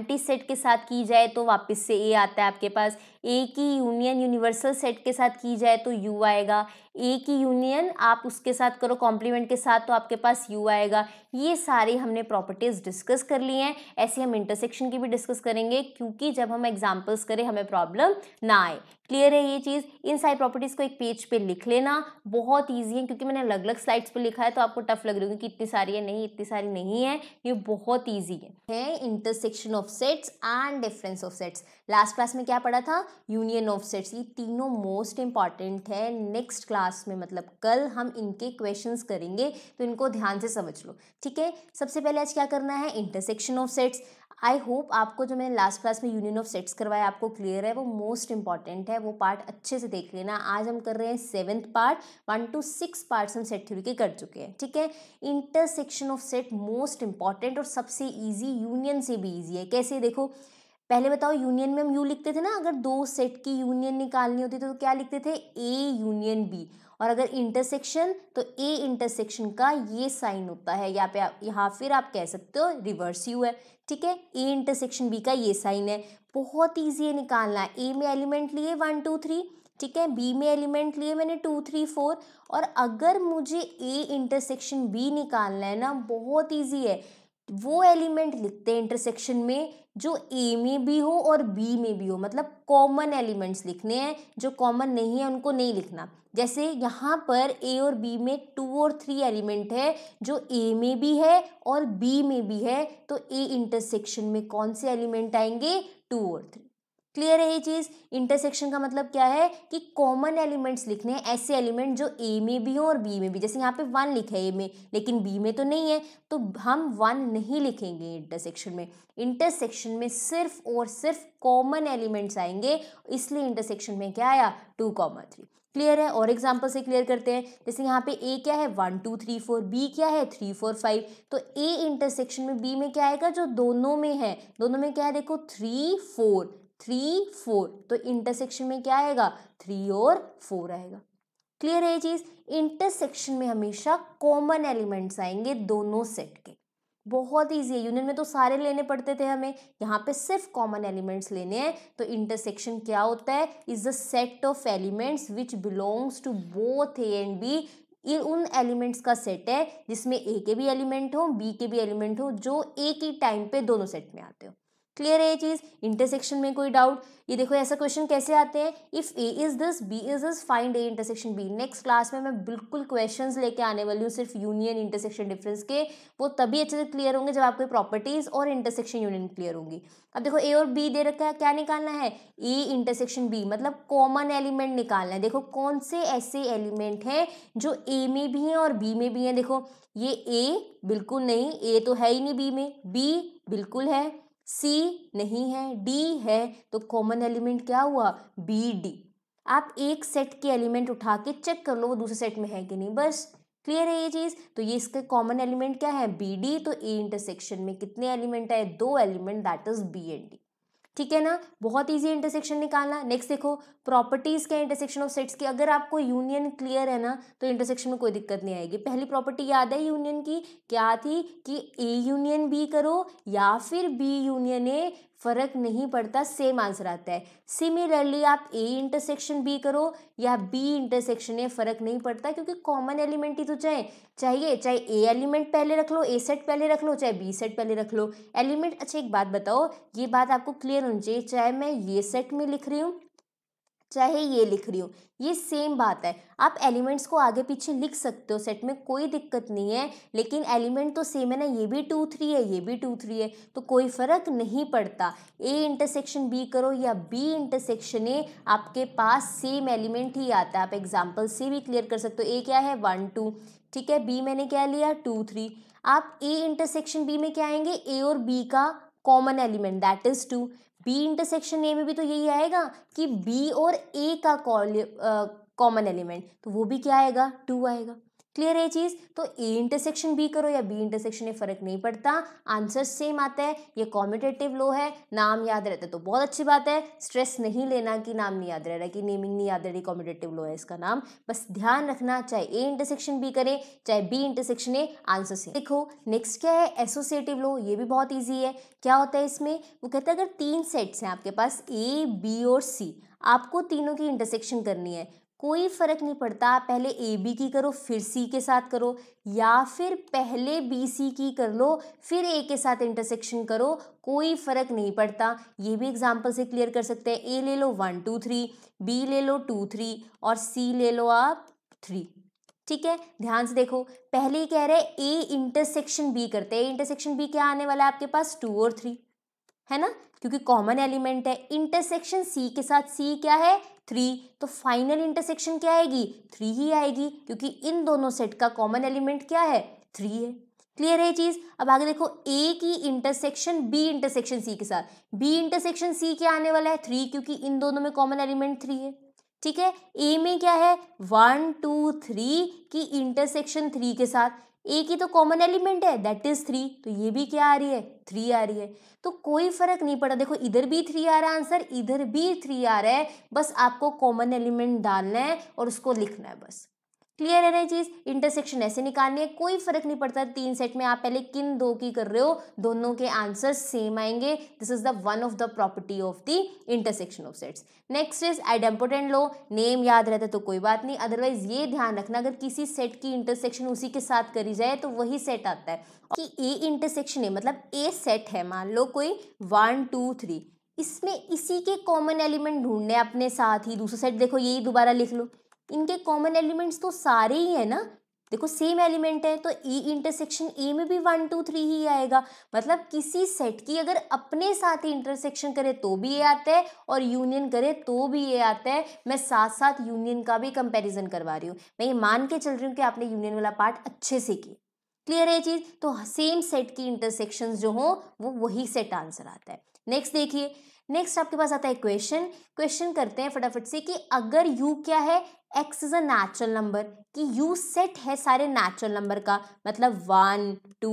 टी सेट के साथ की जाए तो वापस से ए आता है आपके पास ए की यूनियन यूनिवर्सल सेट के साथ की जाए तो यू आएगा ए की यूनियन आप उसके साथ करो कॉम्प्लीमेंट के साथ तो आपके पास यू आएगा ये सारे हमने प्रॉपर्टीज़ डिस्कस कर ली हैं ऐसे हम इंटरसेक्शन की भी डिस्कस करेंगे क्योंकि जब हम एग्जाम्पल्स करें हमें प्रॉब्लम ना आए क्लियर है ये चीज़ इन सारी प्रॉपर्टीज़ को एक पेज पे लिख लेना बहुत ईजी है क्योंकि मैंने अलग अलग स्लाइड्स पे लिखा है तो आपको टफ लग रही होगी कि इतनी सारी है नहीं इतनी सारी नहीं है ये बहुत ईजी है intersection unification of sets and difference of sets last class में क्या पढ़ा था यूनियन ऑफ सेट्स ये तीनों मोस्ट इंपॉर्टेंट है नेक्स्ट क्लास में मतलब कल हम इनके क्वेश्चन करेंगे तो इनको ध्यान से समझ लो ठीक है सबसे पहले आज क्या करना है intersection of sets I hope आपको जो मैंने लास्ट क्लास में यूनियन ऑफ सेट्स करवाया आपको क्लियर है वो मोस्ट इंपॉर्टेंट है वो पार्ट अच्छे से देख लेना आज हम कर रहे हैं seventh part one two six parts हम सेट थ्योरी के कर चुके हैं ठीक है intersection of set most important और सबसे ईजी यूनियन से भी ईजी है कैसे देखो पहले बताओ यूनियन में हम यू लिखते थे ना अगर दो सेट की यूनियन निकालनी होती तो क्या लिखते थे ए यूनियन बी और अगर इंटरसेक्शन तो ए इंटरसेक्शन का ये साइन होता है या पे आप यहाँ फिर आप कह सकते हो रिवर्स यू है ठीक है ए इंटरसेक्शन बी का ये साइन है बहुत ईजी है निकालना ए में एलिमेंट लिए वन टू थ्री ठीक है बी में एलिमेंट लिए मैंने टू थ्री फोर और अगर मुझे ए इंटरसेक्शन बी निकालना है ना बहुत ईजी है वो एलिमेंट लिखते हैं इंटरसेक्शन में जो ए में भी हो और बी में भी हो मतलब कॉमन एलिमेंट्स लिखने हैं जो कॉमन नहीं है उनको नहीं लिखना जैसे यहाँ पर ए और बी में टू और थ्री एलिमेंट है जो ए में भी है और बी में भी है तो ए इंटरसेक्शन में कौन से एलिमेंट आएंगे टू और थ्री क्लियर है ये चीज़ इंटरसेक्शन का मतलब क्या है कि कॉमन एलिमेंट्स लिखने हैं ऐसे एलिमेंट जो ए में भी हो और बी में भी जैसे यहाँ पे वन लिखा है ए में लेकिन बी में तो नहीं है तो हम वन नहीं लिखेंगे इंटरसेक्शन में इंटरसेक्शन में सिर्फ और सिर्फ कॉमन एलिमेंट्स आएंगे इसलिए इंटरसेक्शन में क्या आया टू कॉमन थ्री क्लियर है और एग्जाम्पल से क्लियर करते हैं जैसे यहाँ पे ए क्या है one two three four B क्या है थ्री फोर फाइव तो ए इंटरसेक्शन में बी में क्या आएगा जो दोनों में है दोनों में क्या है देखो थ्री फोर थ्री फोर तो इंटरसेक्शन में क्या आएगा थ्री और फोर आएगा क्लियर है ये चीज़ इंटरसेक्शन में हमेशा कॉमन एलिमेंट्स आएंगे दोनों सेट के बहुत ईजी है यूनियन में तो सारे लेने पड़ते थे हमें यहाँ पे सिर्फ कॉमन एलिमेंट्स लेने हैं तो इंटरसेक्शन क्या होता है is the set of elements which belongs to both A and B ये उन एलिमेंट्स का सेट है जिसमें ए के भी एलिमेंट हो बी के भी एलिमेंट हो जो एक ही टाइम पे दोनों सेट में आते हो क्लियर है ये चीज़ इंटरसेक्शन में कोई डाउट ये देखो ऐसा क्वेश्चन कैसे आते हैं if A is this B is this find A intersection B next class में मैं बिल्कुल क्वेश्चंस लेके आने वाली हूँ सिर्फ यूनियन इंटरसेक्शन डिफरेंस के वो तभी अच्छे से क्लियर होंगे जब आपके प्रॉपर्टीज़ और इंटरसेक्शन यूनियन क्लियर होंगी अब देखो ए और बी दे रखा है क्या निकालना है ए इंटरसेक्शन बी मतलब कॉमन एलिमेंट निकालना है देखो कौन से ऐसे एलिमेंट हैं जो ए में भी हैं और बी में भी हैं देखो ये ए बिल्कुल नहीं ए तो है ही नहीं बी में बी बिल्कुल है सी नहीं है डी है तो कॉमन एलिमेंट क्या हुआ बी डी आप एक सेट के एलिमेंट उठा के चेक कर लो वो दूसरे सेट में है कि नहीं बस क्लियर है ये चीज़ तो ये इसके कॉमन एलिमेंट क्या है बी डी तो ए इंटरसेक्शन में कितने एलिमेंट है दो element that is B and D ठीक है ना बहुत ईजी इंटरसेक्शन निकालना नेक्स्ट देखो प्रॉपर्टीज़ के इंटरसेक्शन ऑफ सेट्स की अगर आपको यूनियन क्लियर है ना तो इंटरसेक्शन में कोई दिक्कत नहीं आएगी पहली प्रॉपर्टी याद है यूनियन की क्या थी कि ए यूनियन बी करो या फिर बी यूनियन ए फ़र्क नहीं पड़ता सेम आंसर आता है सिमिलरली आप ए इंटरसेक्शन बी करो या बी इंटरसेक्शन ए फ़र्क नहीं पड़ता क्योंकि कॉमन एलिमेंट ही तो चाहे चाहिए चाहे ए एलिमेंट पहले रख लो ए सेट पहले रख लो चाहे बी सेट पहले रख लो एलिमेंट अच्छा एक बात बताओ ये बात आपको क्लियर होनी चाहिए चाहे मैं ये सेट में लिख रही हूँ चाहे ये लिख रही हो ये सेम बात है आप एलिमेंट्स को आगे पीछे लिख सकते हो सेट में कोई दिक्कत नहीं है लेकिन एलिमेंट तो सेम है ना ये भी टू थ्री है ये भी टू थ्री है तो कोई फ़र्क नहीं पड़ता ए इंटरसेक्शन बी करो या बी इंटरसेक्शन ए आपके पास सेम एलिमेंट ही आता है आप एग्जाम्पल से भी क्लियर कर सकते हो ए क्या है वन टू ठीक है बी मैंने क्या लिया टू थ्री आप ए इंटरसेक्शन बी में क्या आएंगे ए और बी का common element that is to B intersection A में भी तो यही आएगा कि बी और ए का कॉमन एलिमेंट तो वो भी क्या आएगा टू आएगा क्लियर है चीज़ तो ए इंटरसेक्शन बी करो या बी इंटरसेक्शन ए फर्क नहीं पड़ता आंसर सेम आता है ये कॉम्पिटेटिव लो है नाम याद रहता है तो बहुत अच्छी बात है स्ट्रेस नहीं लेना कि नाम नहीं याद रह रहा कि नेमिंग नहीं याद रह रही कॉम्पिटेटिव लो है इसका नाम बस ध्यान रखना चाहे ए इंटरसेक्शन बी करें चाहे B intersection A answer same देखो नेक्स्ट क्या है एसोसिएटिव लो ये भी बहुत ईजी है क्या होता है इसमें वो कहता है अगर तीन सेट्स हैं आपके पास ए बी और सी आपको तीनों की इंटरसेक्शन करनी है कोई फ़र्क नहीं पड़ता पहले ए बी की करो फिर सी के साथ करो या फिर पहले बी सी की कर लो फिर ए के साथ इंटरसेक्शन करो कोई फ़र्क नहीं पड़ता ये भी एग्जाम्पल से क्लियर कर सकते हैं ए ले लो वन टू थ्री बी ले लो टू थ्री और सी ले लो आप थ्री ठीक है ध्यान से देखो पहले ही कह रहे हैं ए इंटरसेक्शन बी करते हैं इंटरसेक्शन बी क्या आने वाला है आपके पास टू और थ्री है ना क्योंकि कॉमन एलिमेंट है इंटरसेक्शन सी के साथ सी क्या है थ्री तो फाइनल इंटरसेक्शन क्या आएगी थ्री ही आएगी क्योंकि इन दोनों सेट का कॉमन एलिमेंट क्या है थ्री है क्लियर है चीज़ अब आगे देखो ए की इंटरसेक्शन बी इंटरसेक्शन सी के साथ बी इंटरसेक्शन सी क्या आने वाला है थ्री क्योंकि इन दोनों में कॉमन एलिमेंट थ्री है ठीक है ए में क्या है वन टू थ्री की इंटरसेक्शन थ्री के साथ एक ही तो कॉमन एलिमेंट है दैट इज थ्री तो ये भी क्या आ रही है थ्री आ रही है तो कोई फर्क नहीं पड़ा देखो इधर भी थ्री आ रहा है आंसर इधर भी थ्री आ रहा है बस आपको कॉमन एलिमेंट डालना है और उसको लिखना है बस क्लियर है ना चीज़ इंटरसेक्शन ऐसे निकालनी है कोई फर्क नहीं पड़ता तीन सेट में आप पहले किन दो की कर रहे हो दोनों के आंसर सेम आएंगे this is the one of the property of the intersection of sets next is idempotent लो नेम याद रहता तो कोई बात नहीं अदरवाइज ये ध्यान रखना अगर किसी सेट की इंटरसेक्शन उसी के साथ करी जाए तो वही सेट आता है कि ए इंटरसेक्शन है मतलब ए सेट है मान लो कोई वन टू थ्री इसमें इसी के कॉमन एलिमेंट ढूंढने अपने साथ ही दूसरा सेट देखो यही दोबारा लिख लो इनके कॉमन एलिमेंट्स तो सारे ही है ना देखो सेम एलिमेंट है तो ई इंटरसेक्शन ए में भी वन टू थ्री ही आएगा मतलब किसी सेट की अगर अपने साथ ही इंटरसेक्शन करे तो भी ये आता है और यूनियन करे तो भी ये आता है मैं साथ साथ यूनियन का भी कंपैरिजन करवा रही हूँ मैं ये मान के चल रही हूँ कि आपने यूनियन वाला पार्ट अच्छे से किया क्लियर है ये चीज़ तो सेम सेट की इंटरसेक्शन जो हों वो वही सेट आंसर आता है नेक्स्ट देखिए नेक्स्ट आपके पास आता है क्वेश्चन क्वेश्चन करते हैं फटाफट से कि अगर यू क्या है x is a natural number कि यू सेट है सारे नेचुरल नंबर का मतलब one two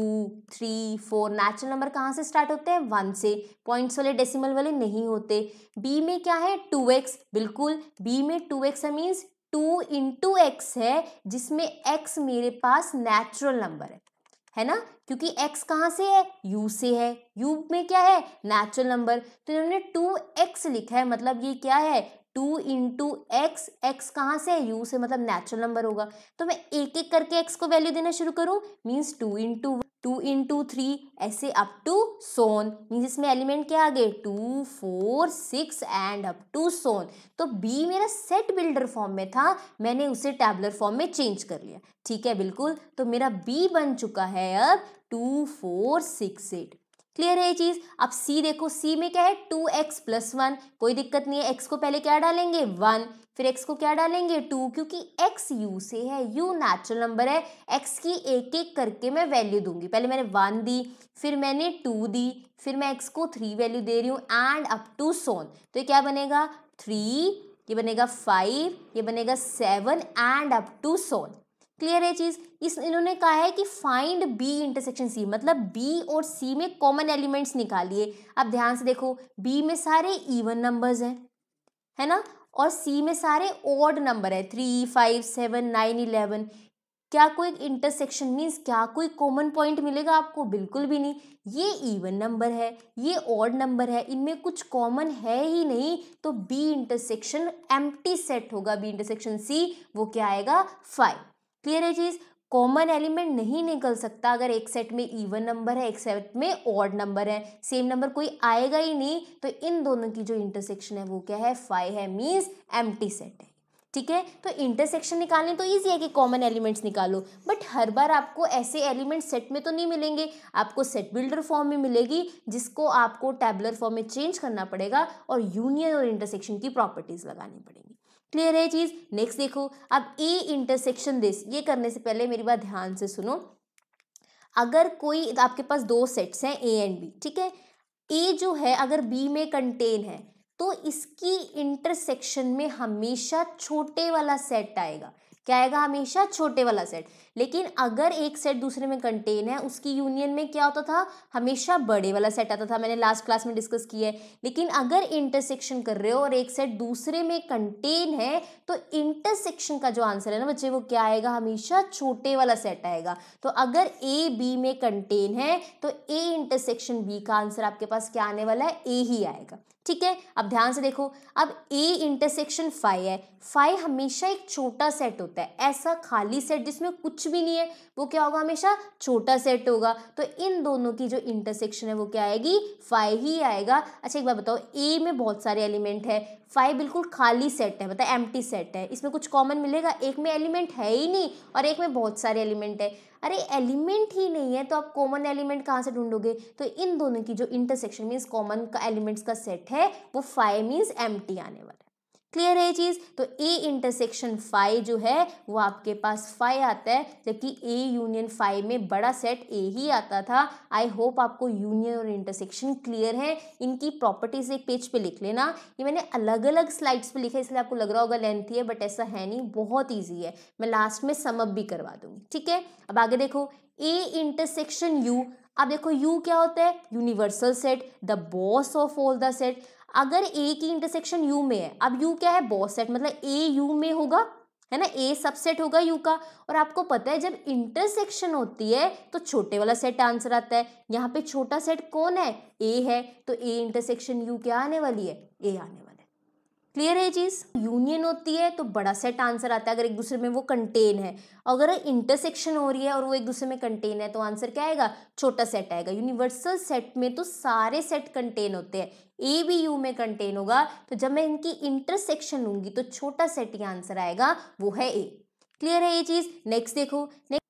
three four natural number कहाँ से स्टार्ट होते हैं वन से पॉइंट्स वाले डेसिमल वाले नहीं होते बी में क्या है टू एक्स बिल्कुल बी में two x means two into x है जिसमें एक्स मेरे पास नेचुरल नंबर है है ना क्योंकि x कहाँ से है u से है u में क्या है नेचुरल नंबर तो इन्होंने टू एक्स लिखा है मतलब ये क्या है टू इंटू एक्स एक्स कहाँ से है यू से मतलब नेचुरल नंबर होगा तो मैं एक एक करके एक्स को वैल्यू देना शुरू करूँ means two into two into three ऐसे अप टू सोन मीन्स इसमें एलिमेंट क्या आ गए two four six and up to so on तो बी मेरा सेट बिल्डर फॉर्म में था मैंने उसे टैबलर फॉर्म में चेंज कर लिया ठीक है बिल्कुल तो मेरा बी बन चुका है अब two four six eight clear है ये चीज़ अब सी देखो सी में क्या है टू एक्स प्लस वन कोई दिक्कत नहीं है एक्स को पहले क्या डालेंगे वन फिर एक्स को क्या डालेंगे टू क्योंकि एक्स यू से है यू नेचुरल नंबर है एक्स की एक एक करके मैं वैल्यू दूंगी पहले मैंने वन दी फिर मैंने टू दी फिर मैं एक्स को थ्री वैल्यू दे रही हूँ एंड अप टू सोन तो ये क्या बनेगा थ्री ये बनेगा फाइव ये बनेगा seven and up to so on clear है चीज़ इस इन्होंने कहा है कि फाइंड बी इंटरसेक्शन सी मतलब बी और सी में कॉमन एलिमेंट्स निकालिए अब ध्यान से देखो बी में सारे इवन नंबर्स हैं है ना और सी में सारे ओड नंबर है three five seven nine eleven क्या कोई इंटरसेक्शन मीन्स क्या कोई कॉमन पॉइंट मिलेगा आपको बिल्कुल भी नहीं ये इवन नंबर है ये ऑड नंबर है इनमें कुछ कॉमन है ही नहीं तो बी इंटरसेक्शन एम्प्टी सेट होगा बी इंटरसेक्शन सी वो क्या आएगा फाइव क्लियर है चीज़ कॉमन एलिमेंट नहीं निकल सकता अगर एक सेट में इवन नंबर है एक सेट में ऑड नंबर है सेम नंबर कोई आएगा ही नहीं तो इन दोनों की जो इंटरसेक्शन है वो क्या है फाइव है मीन्स एम सेट है ठीक है तो इंटरसेक्शन निकालने तो ईजी है कि कॉमन एलिमेंट्स निकालो बट हर बार आपको ऐसे एलिमेंट सेट में तो नहीं मिलेंगे आपको सेट बिल्डर फॉर्म में मिलेगी जिसको आपको टेबलर फॉर्म में चेंज करना पड़ेगा और यूनियन और इंटरसेक्शन की प्रॉपर्टीज लगानी पड़ेगी क्लियर है चीज़ नेक्स्ट देखो अब ए इंटरसेक्शन दिस ये करने से पहले मेरी बात ध्यान से सुनो अगर कोई आपके पास दो सेट्स हैं ए एंड बी ठीक है ए जो है अगर बी में कंटेन है तो इसकी इंटरसेक्शन में हमेशा छोटे वाला सेट आएगा क्या आएगा हमेशा छोटे वाला सेट लेकिन अगर एक सेट दूसरे में कंटेन है उसकी यूनियन में क्या होता था हमेशा बड़े वाला सेट आता था मैंने लास्ट क्लास में डिस्कस किया है लेकिन अगर इंटरसेक्शन कर रहे हो और एक सेट दूसरे में कंटेन है तो इंटरसेक्शन का जो आंसर है ना बच्चे वो क्या आएगा हमेशा छोटे वाला सेट आएगा तो अगर ए बी में कंटेन है तो ए इंटरसेक्शन बी का आंसर आपके पास क्या आने वाला है ए ही आएगा ठीक है अब ध्यान से देखो अब ए इंटरसेक्शन फाइव है फाइव हमेशा एक छोटा सेट होता है ऐसा खाली सेट जिसमें कुछ कुछ भी नहीं है वो क्या होगा हमेशा छोटा सेट होगा तो इन दोनों की जो इंटरसेक्शन है वो क्या आएगी फाइव ही आएगा अच्छा एक बार बताओ ए में बहुत सारे एलिमेंट है फाइव बिल्कुल खाली सेट है मतलब एम्प्टी सेट है इसमें कुछ कॉमन मिलेगा एक में एलिमेंट है ही नहीं और एक में बहुत सारे एलिमेंट है अरे एलिमेंट ही नहीं है तो आप कॉमन एलिमेंट कहाँ से ढूंढोगे तो इन दोनों की जो इंटरसेक्शन मीन्स कॉमन का एलिमेंट्स का सेट है वो फाइव मीन्स एम आने वाला है क्लियर है ये चीज़ तो ए इंटरसेक्शन फाइव जो है वो आपके पास फाइव आता है जबकि ए यूनियन फाइव में बड़ा सेट ए ही आता था आई होप आपको यूनियन और इंटरसेक्शन क्लियर है इनकी प्रॉपर्टीज एक पेज पे लिख लेना ये मैंने अलग अलग स्लाइड्स पे लिखा है इसलिए आपको लग रहा होगा लेंथी है बट ऐसा है नहीं बहुत ईजी है मैं लास्ट में समअप भी करवा दूंगी ठीक है अब आगे देखो ए इंटरसेक्शन यू अब देखो यू क्या होता है universal set the boss of all the set अगर ए की इंटरसेक्शन यू में है अब यू क्या है बॉस सेट मतलब ए यू में होगा है ना ए सबसेट होगा यू का और आपको पता है जब इंटरसेक्शन होती है तो छोटे वाला सेट आंसर आता है यहाँ पे छोटा सेट कौन है ए है तो ए इंटरसेक्शन यू क्या आने वाली है ए आने वाली क्लियर है चीज़ यूनियन होती है तो बड़ा सेट आंसर आता है अगर एक दूसरे में वो कंटेन है अगर इंटरसेक्शन हो रही है और वो एक दूसरे में कंटेन है तो आंसर क्या आएगा छोटा सेट आएगा यूनिवर्सल सेट में तो सारे सेट कंटेन होते हैं ए बी यू में कंटेन होगा तो जब मैं इनकी इंटरसेक्शन लूंगी तो छोटा सेट ही आंसर आएगा वो है ए क्लियर है ये चीज़ नेक्स्ट देखो नेक्स्ट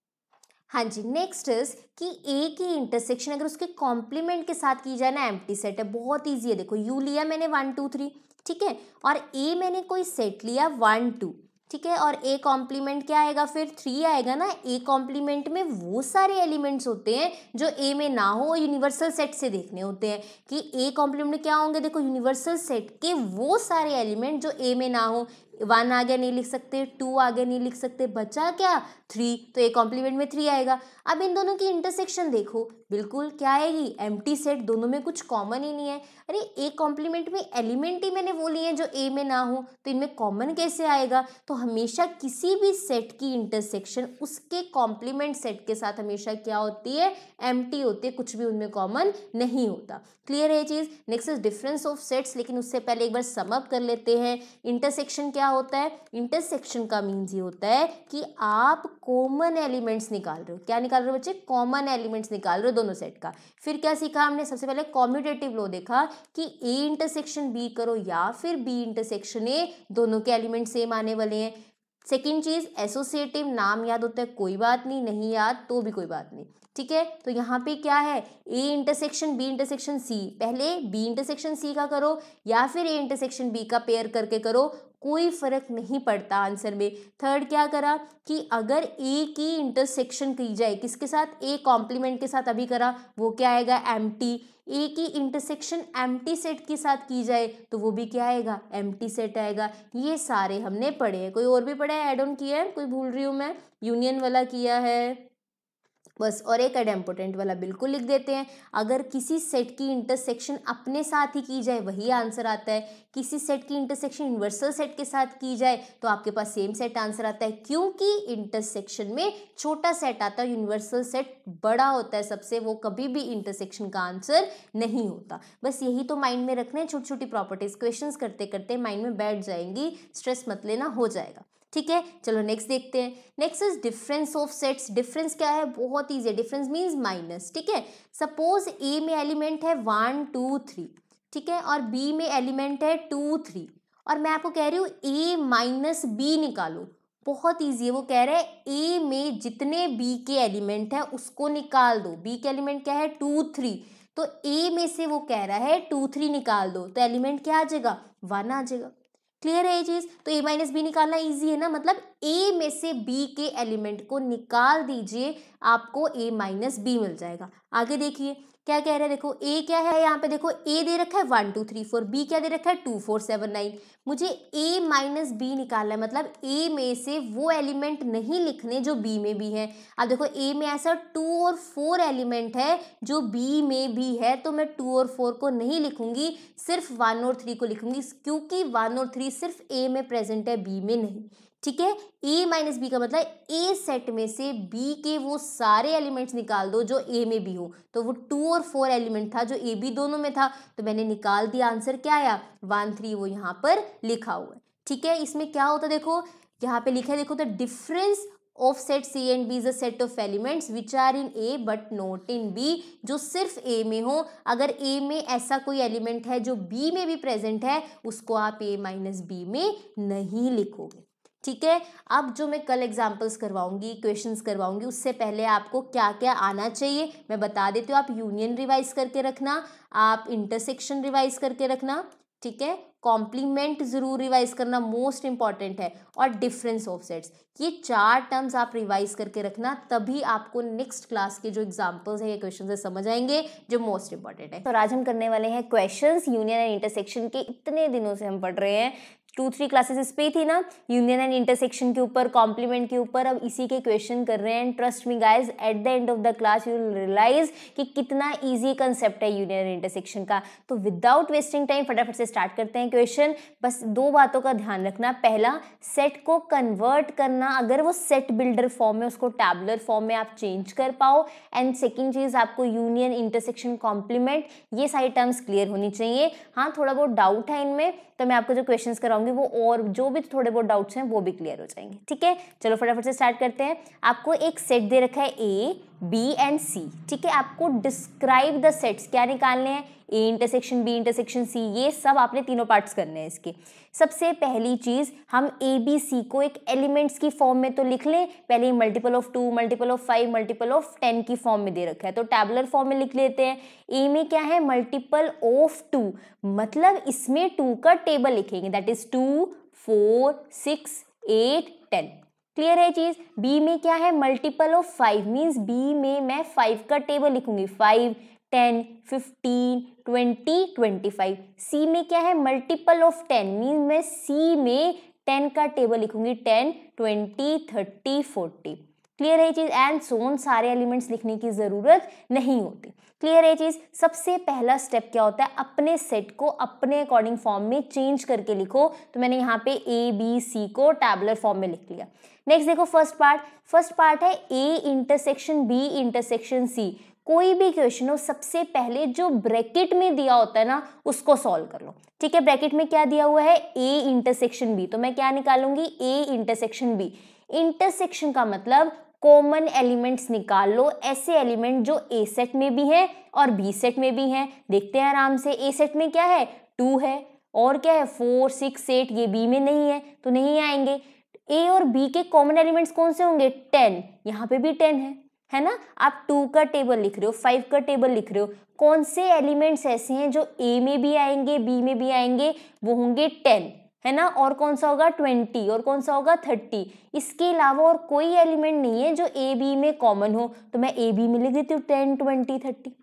हाँ जी नेक्स्ट इज कि ए की इंटरसेक्शन अगर उसके कॉम्प्लीमेंट के साथ की जाए ना एम्प्टी सेट है बहुत ईजी है देखो यू लिया मैंने वन टू थ्री ठीक है और ए मैंने कोई सेट लिया वन टू ठीक है और ए कॉम्प्लीमेंट क्या आएगा फिर थ्री आएगा ना ए कॉम्प्लीमेंट में वो सारे एलिमेंट्स होते हैं जो ए में ना हो यूनिवर्सल सेट से देखने होते हैं कि ए कॉम्प्लीमेंट क्या होंगे देखो यूनिवर्सल सेट के वो सारे एलिमेंट जो ए में ना हो वन आगे नहीं लिख सकते टू आगे नहीं लिख सकते बचा क्या थ्री तो ये कॉम्प्लीमेंट में थ्री आएगा अब इन दोनों की इंटरसेक्शन देखो बिल्कुल क्या आएगी एम सेट दोनों में कुछ कॉमन ही नहीं है अरे ए कॉम्प्लीमेंट में एलिमेंट ही मैंने वो लिए जो ए में ना हो तो इनमें कॉमन कैसे आएगा तो हमेशा किसी भी सेट की इंटरसेक्शन उसके कॉम्प्लीमेंट सेट के साथ हमेशा क्या होती है एम टी होती है कुछ भी उनमें कॉमन नहीं होता क्लियर है चीज़ next is difference of sets लेकिन उससे पहले एक बार समअप कर लेते हैं इंटरसेक्शन क्या क्या होता है इंटरसेक्शन का मीन्स ये होता है कि आप कॉमन एलिमेंट्स निकाल रहे हो क्या निकाल रहे हो बच्चे कॉमन एलिमेंट्स निकाल रहे हो दोनों सेट का फिर क्या सीखा हमने सबसे पहले कॉम्यूटेटिव लो देखा कि ए इंटरसेक्शन बी करो या फिर बी इंटरसेक्शन ए दोनों के एलिमेंट सेम आने वाले हैं सेकेंड चीज़ एसोसिएटिव नाम याद होता है कोई बात नहीं नहीं याद तो भी कोई बात नहीं ठीक है तो यहाँ पे क्या है A intersection B intersection C पहले बी इंटरसेक्शन सी का करो या फिर ए इंटरसेक्शन बी का पेयर करके करो कोई फ़र्क नहीं पड़ता आंसर में थर्ड क्या करा कि अगर ए की इंटरसेक्शन की जाए किसके साथ ए कॉम्प्लीमेंट के साथ अभी करा वो क्या आएगा एम ए की इंटरसेक्शन एम सेट के साथ की जाए तो वो भी क्या आएगा एम सेट आएगा ये सारे हमने पढ़े हैं कोई और भी पढ़ा है एड ऑन किया है कोई भूल रही हूँ मैं यूनियन वाला किया है बस और एक इम्पोर्टेंट वाला बिल्कुल लिख देते हैं अगर किसी सेट की इंटरसेक्शन अपने साथ ही की जाए वही आंसर आता है किसी सेट की इंटरसेक्शन यूनिवर्सल सेट के साथ की जाए तो आपके पास सेम सेट आंसर आता है क्योंकि इंटरसेक्शन में छोटा सेट आता है यूनिवर्सल सेट बड़ा होता है सबसे वो कभी भी इंटरसेक्शन का आंसर नहीं होता बस यही तो माइंड में रखना है छोटी छोटी प्रॉपर्टीज़ क्वेश्चन करते करते माइंड में बैठ जाएंगी स्ट्रेस मत लेना हो जाएगा ठीक है चलो नेक्स्ट देखते हैं next is difference of sets difference क्या है बहुत ईजी है डिफरेंस मीन्स माइनस ठीक है सपोज ए में एलिमेंट है वन टू थ्री ठीक है और बी में एलिमेंट है टू थ्री और मैं आपको कह रही हूँ ए माइनस बी निकालो बहुत ईजी है वो कह रहे हैं ए में जितने बी के एलिमेंट है उसको निकाल दो बी के एलिमेंट क्या है टू थ्री तो ए में से वो कह रहा है टू थ्री निकाल दो तो एलिमेंट क्या आ जाएगा वन आ जाएगा क्लियर है ये चीज़ तो ए माइनस बी निकालना ईजी है ना मतलब ए में से बी के एलिमेंट को निकाल दीजिए आपको ए माइनस बी मिल जाएगा आगे देखिए क्या कह रहे हैं देखो ए क्या है यहाँ पे देखो ए दे रखा है one two three four B क्या दे रखा है टू फोर सेवन नाइन मुझे ए माइनस बी निकालना है मतलब ए में से वो एलिमेंट नहीं लिखने जो बी में भी है अब देखो ए में ऐसा टू और फोर एलिमेंट है जो बी में भी है तो मैं टू और फोर को नहीं लिखूंगी सिर्फ वन और थ्री को लिखूंगी क्योंकि वन और थ्री सिर्फ ए में प्रेजेंट है बी में नहीं ठीक है ए माइनस बी का मतलब ए सेट में से बी के वो सारे एलिमेंट्स निकाल दो जो ए में भी हो तो वो टू और फोर एलिमेंट था जो ए बी दोनों में था तो मैंने निकाल दिया आंसर क्या आया वन थ्री वो यहाँ पर लिखा हुआ है ठीक है इसमें क्या होता देखो यहाँ पे लिखा है देखो the difference of set C and B is a set of elements which are in A but not in B जो सिर्फ ए में हो अगर ए में ऐसा कोई एलिमेंट है जो बी में भी प्रेजेंट है उसको आप ए माइनस बी में नहीं लिखोगे ठीक है अब जो मैं कल एग्जाम्पल्स करवाऊंगी क्वेश्चंस करवाऊंगी उससे पहले आपको क्या क्या आना चाहिए मैं बता देती हूँ आप यूनियन रिवाइज करके रखना आप इंटरसेक्शन रिवाइज करके रखना ठीक है कॉम्प्लीमेंट ज़रूर रिवाइज करना मोस्ट इंपॉर्टेंट है और डिफरेंस ऑफ सेट्स ये चार टर्म्स आप रिवाइज करके रखना तभी आपको नेक्स्ट क्लास के जो एग्जांपल्स है ये क्वेश्चन से समझ आएंगे जो मोस्ट इंपॉर्टेंट है तो आज हम करने वाले हैं क्वेश्चंस यूनियन एंड इंटरसेक्शन के इतने दिनों से हम पढ़ रहे हैं टू थ्री क्लासेस इस पर ही थी ना यूनियन एंड इंटरसेक्शन के ऊपर कॉम्प्लीमेंट के ऊपर अब इसी के क्वेश्चन कर रहे हैं and trust me guys at the end of the class you realise कि कितना ईजी कंसेप्ट है यूनियन एंड इंटरसेक्शन का तो विदाउट वेस्टिंग टाइम फटाफट से स्टार्ट करते हैं क्वेश्चन बस दो बातों का ध्यान रखना पहला सेट को कन्वर्ट करना अगर वो सेट बिल्डर फॉर्म में उसको टैबलर फॉर्म में आप चेंज कर पाओ एंड सेकेंड चीज़ आपको यूनियन इंटरसेक्शन कॉम्प्लीमेंट ये सारी टर्म्स क्लियर होनी चाहिए हाँ थोड़ा बहुत डाउट है इनमें तो मैं आपको जो क्वेश्चन कराऊंगी बताऊंगी वो और जो भी थोड़े बहुत डाउट्स हैं वो भी क्लियर हो जाएंगे ठीक है चलो फटाफट से स्टार्ट करते हैं आपको एक सेट दे रखा है ए बी एंड सी ठीक है आपको डिस्क्राइब द सेट्स क्या निकालने हैं A intersection B intersection C ये सब आपने तीनों पार्ट्स करने हैं इसके सबसे पहली चीज़ हम ए बी सी को एक एलिमेंट्स की फॉर्म में तो लिख लें पहले multiple of two multiple of five multiple of ten की फॉर्म में दे रखा है तो टैबलर फॉर्म में लिख लेते हैं ए में क्या है मल्टीपल ऑफ टू मतलब इसमें टू का टेबल लिखेंगे that is two four six eight ten clear है चीज़ बी में क्या है multiple of five means B में मैं फाइव का टेबल लिखूंगी five ten fifteen twenty twenty five C में क्या है मल्टीपल ऑफ टेन मीन मैं सी में टेन का टेबल लिखूंगी ten twenty thirty forty clear है चीज़ एंड सोन सारे एलिमेंट्स लिखने की ज़रूरत नहीं होती क्लियर है चीज़ सबसे पहला स्टेप क्या होता है अपने सेट को अपने अकॉर्डिंग फॉर्म में चेंज करके लिखो तो मैंने यहाँ पे ए बी सी को टैबलर फॉर्म में लिख लिया नेक्स्ट देखो फर्स्ट पार्ट फर्स्ट पार्ट है A intersection B intersection C कोई भी क्वेश्चन हो सबसे पहले जो ब्रैकेट में दिया होता है ना उसको सॉल्व कर लो ठीक है ब्रैकेट में क्या दिया हुआ है ए इंटरसेक्शन बी तो मैं क्या निकालूंगी ए इंटरसेक्शन बी इंटरसेक्शन का मतलब कॉमन एलिमेंट्स निकाल लो ऐसे एलिमेंट जो ए सेट में भी हैं और बी सेट में भी हैं देखते हैं आराम से ए सेट में क्या है टू है और क्या है फोर सिक्स एट ये बी में नहीं है तो नहीं आएंगे ए और बी के कॉमन एलिमेंट्स कौन से होंगे टेन यहाँ पे भी टेन है है ना आप टू का टेबल लिख रहे हो फाइव का टेबल लिख रहे हो कौन से एलिमेंट्स ऐसे हैं जो ए में भी आएंगे बी में भी आएंगे वो होंगे टेन है ना और कौन सा होगा ट्वेंटी और कौन सा होगा थर्टी इसके अलावा और कोई एलिमेंट नहीं है जो ए बी में कॉमन हो तो मैं ए बी में लिख देती हूँ टेन ट्वेंटी थर्टी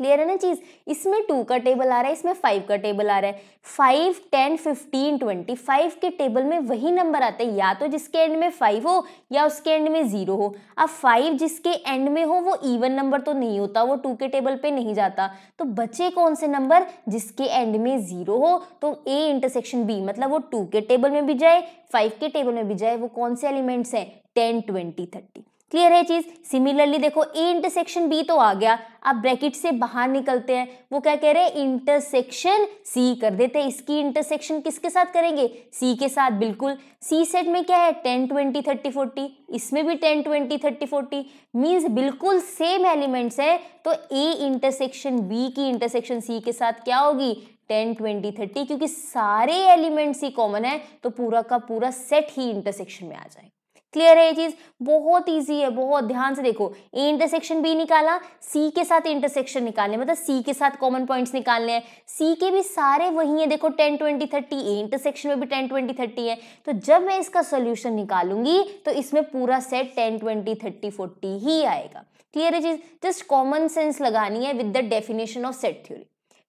क्लियर है ना चीज़ इसमें टू का टेबल आ रहा है इसमें फाइव का टेबल आ रहा है five ten fifteen twenty five के टेबल में वही नंबर आता है या तो जिसके एंड में फाइव हो या उसके एंड में ज़ीरो हो अब फाइव जिसके एंड में हो वो इवन नंबर तो नहीं होता वो टू के टेबल पे नहीं जाता तो बचे कौन से नंबर जिसके एंड में ज़ीरो हो तो ए इंटरसेक्शन बी मतलब वो टू के टेबल में भी जाए फाइव के टेबल में भी जाए वो कौन से एलिमेंट्स हैं टेन ट्वेंटी थर्टी क्लियर है चीज सिमिलरली देखो इंटरसेक्शन बी तो आ गया अब ब्रैकेट से बाहर निकलते हैं वो क्या कह रहे हैं इंटरसेक्शन सी कर देते हैं इसकी इंटरसेक्शन किसके साथ करेंगे सी के साथ बिल्कुल सी सेट में क्या है टेन ट्वेंटी थर्टी फोर्टी इसमें भी ten twenty thirty forty means बिल्कुल सेम एलिमेंट्स है तो ए इंटरसेक्शन बी की इंटरसेक्शन सी के साथ क्या होगी टेन ट्वेंटी थर्टी क्योंकि सारे एलिमेंट्स ही कॉमन है तो पूरा का पूरा सेट ही इंटरसेक्शन में आ जाएगा क्लियर है ये चीज बहुत ईजी है बहुत ध्यान से देखो ए इंटरसेक्शन बी निकाला सी के साथ इंटरसेक्शन निकालने मतलब सी के साथ कॉमन पॉइंट्स निकालने हैं सी के भी सारे वही है देखो ten twenty thirty A intersection में भी टेन ट्वेंटी थर्टी है तो जब मैं इसका सोल्यूशन निकालूंगी तो इसमें पूरा set ten twenty thirty forty ही आएगा क्लियर है चीज जस्ट कॉमन सेंस लगानी है with the definition of set theory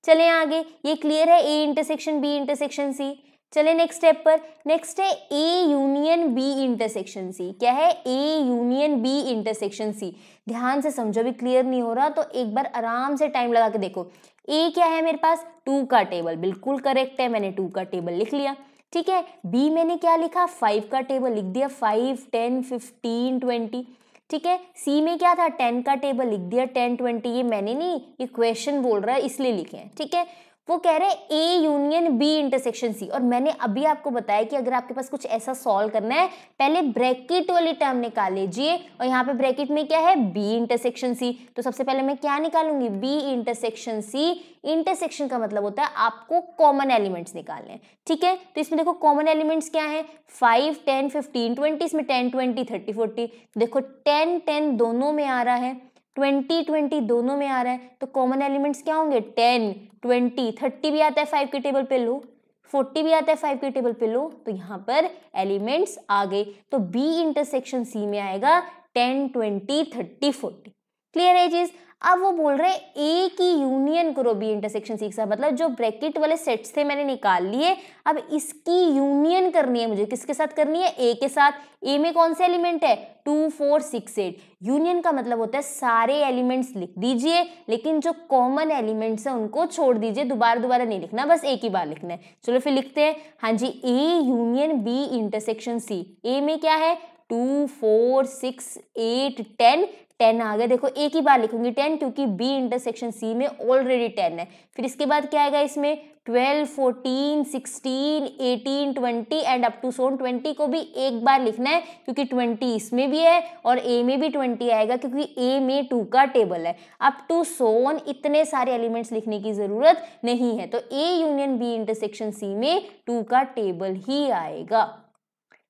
चले आगे ये क्लियर है A intersection B intersection C चले नेक्स्ट स्टेप पर नेक्स्ट है A union B intersection C क्या है A union B intersection C ध्यान से समझो भी क्लियर नहीं हो रहा तो एक बार आराम से टाइम लगा के देखो ए क्या है मेरे पास टू का टेबल बिल्कुल करेक्ट है मैंने टू का टेबल लिख लिया ठीक है बी मैंने क्या लिखा फाइव का टेबल लिख दिया फाइव टेन फिफ्टीन ट्वेंटी ठीक है सी में क्या था टेन का टेबल लिख दिया टेन ट्वेंटी ये मैंने नहीं ये क्वेश्चन बोल रहा है इसलिए लिखे हैं ठीक है वो कह रहे हैं A union B intersection C और मैंने अभी आपको बताया कि अगर आपके पास कुछ ऐसा सॉल्व करना है पहले ब्रैकेट वाली टर्म निकाल लीजिए और यहाँ पे ब्रैकेट में क्या है बी इंटरसेक्शन सी तो सबसे पहले मैं क्या निकालूंगी बी इंटरसेक्शन सी इंटरसेक्शन का मतलब होता है आपको कॉमन एलिमेंट्स निकालने ठीक है तो इसमें देखो कॉमन एलिमेंट्स क्या है फाइव टेन फिफ्टीन ट्वेंटी इसमें टेन ट्वेंटी थर्टी फोर्टी देखो टेन टेन दोनों में आ रहा है ट्वेंटी ट्वेंटी दोनों में आ रहा है तो कॉमन एलिमेंट्स क्या होंगे टेन ट्वेंटी थर्टी भी आता है फाइव के टेबल पे लो फोर्टी भी आता है फाइव के टेबल पे लो तो यहाँ पर एलिमेंट्स आ गए तो बी इंटरसेक्शन सी में आएगा ten twenty thirty forty clear है चीज़ अब वो बोल रहे ए की यूनियन करो बी इंटरसेक्शन सी के साथ मतलब जो ब्रैकेट वाले सेट्स थे मैंने निकाल लिए अब इसकी यूनियन करनी है मुझे किसके साथ करनी है ए के साथ ए में कौन से एलिमेंट है two four six eight union का मतलब होता है सारे एलिमेंट्स लिख दीजिए लेकिन जो कॉमन एलिमेंट्स हैं उनको छोड़ दीजिए दोबारा दोबारा नहीं लिखना बस एक ही बार लिखना है चलो फिर लिखते हैं हाँ जी A union B intersection C A में क्या है two four six eight ten ten आ गया देखो एक ही बार लिखूंगी टेन क्योंकि बी इंटरसेक्शन सी में ऑलरेडी टेन है फिर इसके बाद क्या आएगा इसमें twelve fourteen sixteen eighteen twenty and up to so on twenty को भी एक बार लिखना है क्योंकि ट्वेंटी इसमें भी है और ए में भी ट्वेंटी आएगा क्योंकि ए में टू का टेबल है अप टू सोन इतने सारे एलिमेंट्स लिखने की ज़रूरत नहीं है तो A union B intersection C में टू का टेबल ही आएगा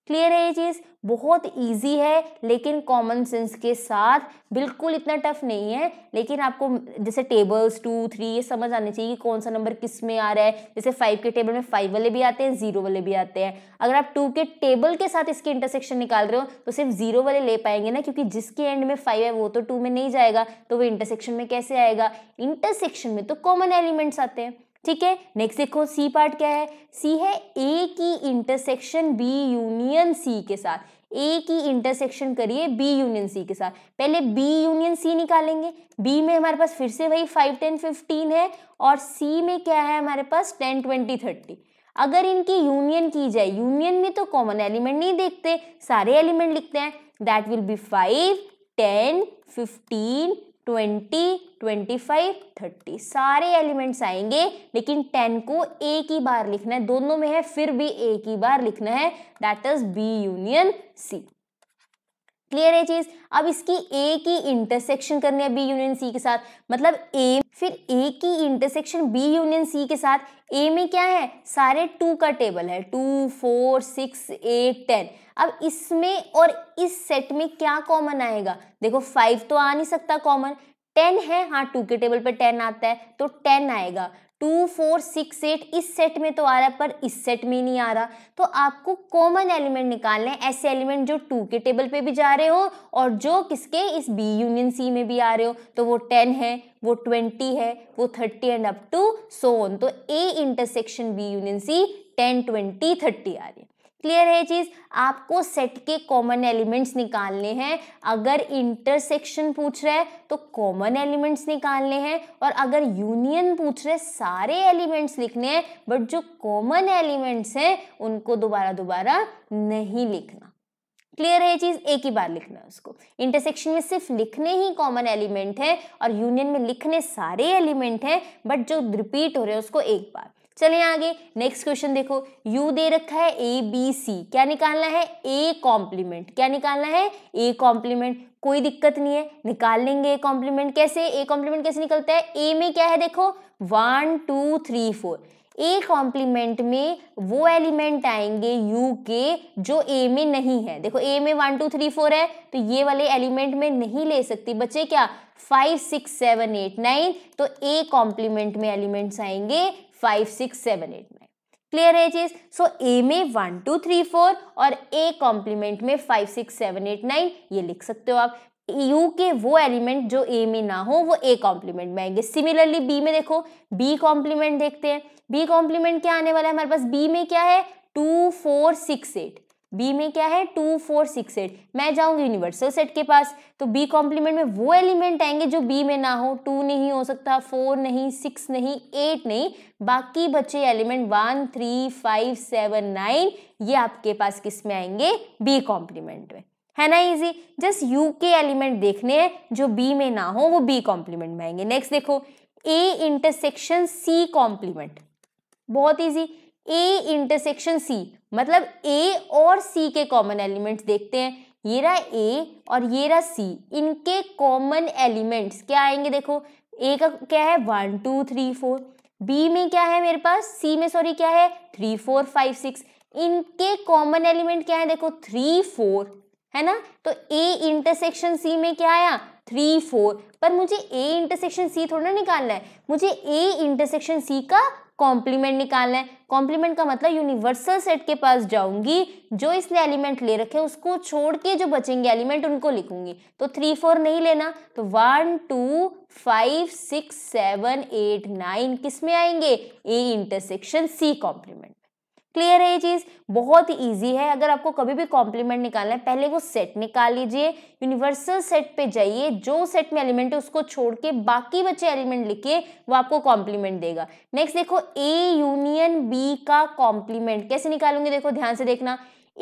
क्लियर है ये चीज़ बहुत इजी है लेकिन कॉमन सेंस के साथ बिल्कुल इतना टफ नहीं है लेकिन आपको जैसे टेबल्स टू थ्री ये समझ आने चाहिए कि कौन सा नंबर किस में आ रहा है जैसे फाइव के टेबल में फाइव वाले भी आते हैं जीरो वाले भी आते हैं अगर आप टू के टेबल के साथ इसके इंटरसेक्शन निकाल रहे हो तो सिर्फ जीरो वाले ले पाएंगे ना क्योंकि जिसके एंड में फाइव है वो तो टू में नहीं जाएगा तो वो इंटरसेक्शन में कैसे आएगा इंटरसेक्शन में तो कॉमन एलिमेंट्स आते हैं ठीक है नेक्स्ट देखो सी पार्ट क्या है सी है ए की इंटरसेक्शन बी यूनियन सी के साथ ए की इंटरसेक्शन करिए बी यूनियन सी के साथ पहले बी यूनियन सी निकालेंगे बी में हमारे पास फिर से वही फाइव टेन फिफ्टीन है और सी में क्या है हमारे पास टेन ट्वेंटी थर्टी अगर इनकी यूनियन की जाए यूनियन में तो कॉमन एलिमेंट नहीं देखते सारे एलिमेंट लिखते हैं that will be five ten fifteen twenty twenty five thirty सारे एलिमेंट्स आएंगे लेकिन टेन को एक ही बार लिखना है दोनों में है फिर भी एक ही बार लिखना है that is B union C clear है चीज अब इसकी ए की इंटरसेक्शन करनी है बी यूनियन सी के साथ मतलब ए फिर ए की इंटरसेक्शन बी यूनियन सी के साथ ए में क्या है सारे टू का टेबल है two four six eight ten अब इसमें और इस सेट में क्या कॉमन आएगा देखो फाइव तो आ नहीं सकता कॉमन टेन है हाँ टू के टेबल पर टेन आता है तो टेन आएगा टू फोर सिक्स एट इस सेट में तो आ रहा है पर इस सेट में नहीं आ रहा तो आपको कॉमन एलिमेंट निकालने हैं ऐसे एलिमेंट जो टू के टेबल पे भी जा रहे हो और जो किसके इस बी यूनियन सी में भी आ रहे हो तो वो टेन है वो ट्वेंटी है वो thirty and up to so on तो A intersection B union C ten twenty thirty आ रही है क्लियर है चीज़ आपको सेट के कॉमन एलिमेंट्स निकालने हैं अगर इंटरसेक्शन पूछ रहा है तो कॉमन एलिमेंट्स निकालने हैं और अगर यूनियन पूछ रहे सारे एलिमेंट्स लिखने हैं बट जो कॉमन एलिमेंट्स हैं उनको दोबारा दोबारा नहीं लिखना क्लियर है चीज़ एक ही बार लिखना है उसको इंटरसेक्शन में सिर्फ लिखने ही कॉमन एलिमेंट है और यूनियन में लिखने सारे एलिमेंट हैं बट जो रिपीट हो रहे हैं उसको एक बार चलिए आगे नेक्स्ट क्वेश्चन देखो यू दे रखा है ए बी सी क्या निकालना है ए कॉम्प्लीमेंट क्या निकालना है ए कॉम्प्लीमेंट कोई दिक्कत नहीं है निकाल लेंगे ए कॉम्प्लीमेंट कैसे ए कॉम्प्लीमेंट कैसे निकलता है ए में क्या है देखो one two three four A complement में वो एलिमेंट आएंगे यू के जो ए में नहीं है देखो ए में वन टू थ्री फोर है तो ये वाले एलिमेंट में नहीं ले सकती बच्चे क्या five six seven eight nine तो ए कॉम्प्लीमेंट में एलिमेंट्स आएंगे फाइव सिक्स सेवन एट में क्लियर है चीज सो ए में वन टू थ्री फोर और ए कॉम्प्लीमेंट में five six seven eight nine ये लिख सकते हो आप यू के वो एलिमेंट जो ए में ना हो वो ए कॉम्प्लीमेंट में आएंगे सिमिलरली बी में देखो बी कॉम्प्लीमेंट देखते हैं बी कॉम्प्लीमेंट क्या आने वाला है हमारे पास बी में क्या है two four six eight B में क्या है टू फोर सिक्स एट मैं जाऊंगी यूनिवर्सल सेट के पास तो बी कॉम्प्लीमेंट में वो एलिमेंट आएंगे जो बी में ना हो टू नहीं हो सकता फोर नहीं सिक्स नहीं एट नहीं बाकी बचे element one three five seven nine ये आपके पास किस में आएंगे बी कॉम्प्लीमेंट में है ना इजी जस्ट यू के एलिमेंट देखने हैं जो बी में ना हो वो बी कॉम्प्लीमेंट में आएंगे नेक्स्ट देखो ए इंटरसेक्शन सी कॉम्प्लीमेंट बहुत इजी ए इंटरसेक्शन सी मतलब ए और सी के कॉमन एलिमेंट्स देखते हैं ये रहा ए और ये रहा सी इनके कॉमन एलिमेंट्स क्या आएंगे देखो ए का क्या है one two three four B में क्या है मेरे पास सी में सॉरी क्या है थ्री फोर फाइव सिक्स इनके कॉमन एलिमेंट क्या है देखो थ्री फोर है ना तो ए इंटरसेक्शन सी में क्या आया थ्री फोर पर मुझे ए इंटरसेक्शन सी थोड़ा निकालना है मुझे ए इंटरसेक्शन सी का कॉम्प्लीमेंट निकालना है कॉम्प्लीमेंट का मतलब यूनिवर्सल सेट के पास जाऊंगी जो इसने एलिमेंट ले रखे उसको छोड़ के जो बचेंगे एलिमेंट उनको लिखूंगी तो थ्री फोर नहीं लेना तो one two five six seven eight nine किस में आएंगे A intersection C complement clear है ये चीज़ बहुत इजी है अगर आपको कभी भी कॉम्प्लीमेंट निकालना है पहले वो सेट निकाल लीजिए यूनिवर्सल सेट पे जाइए जो सेट में एलिमेंट है उसको छोड़ के बाकी बचे एलिमेंट लिखिए वो आपको कॉम्प्लीमेंट देगा नेक्स्ट देखो ए यूनियन बी का कॉम्प्लीमेंट कैसे निकालूंगे देखो ध्यान से देखना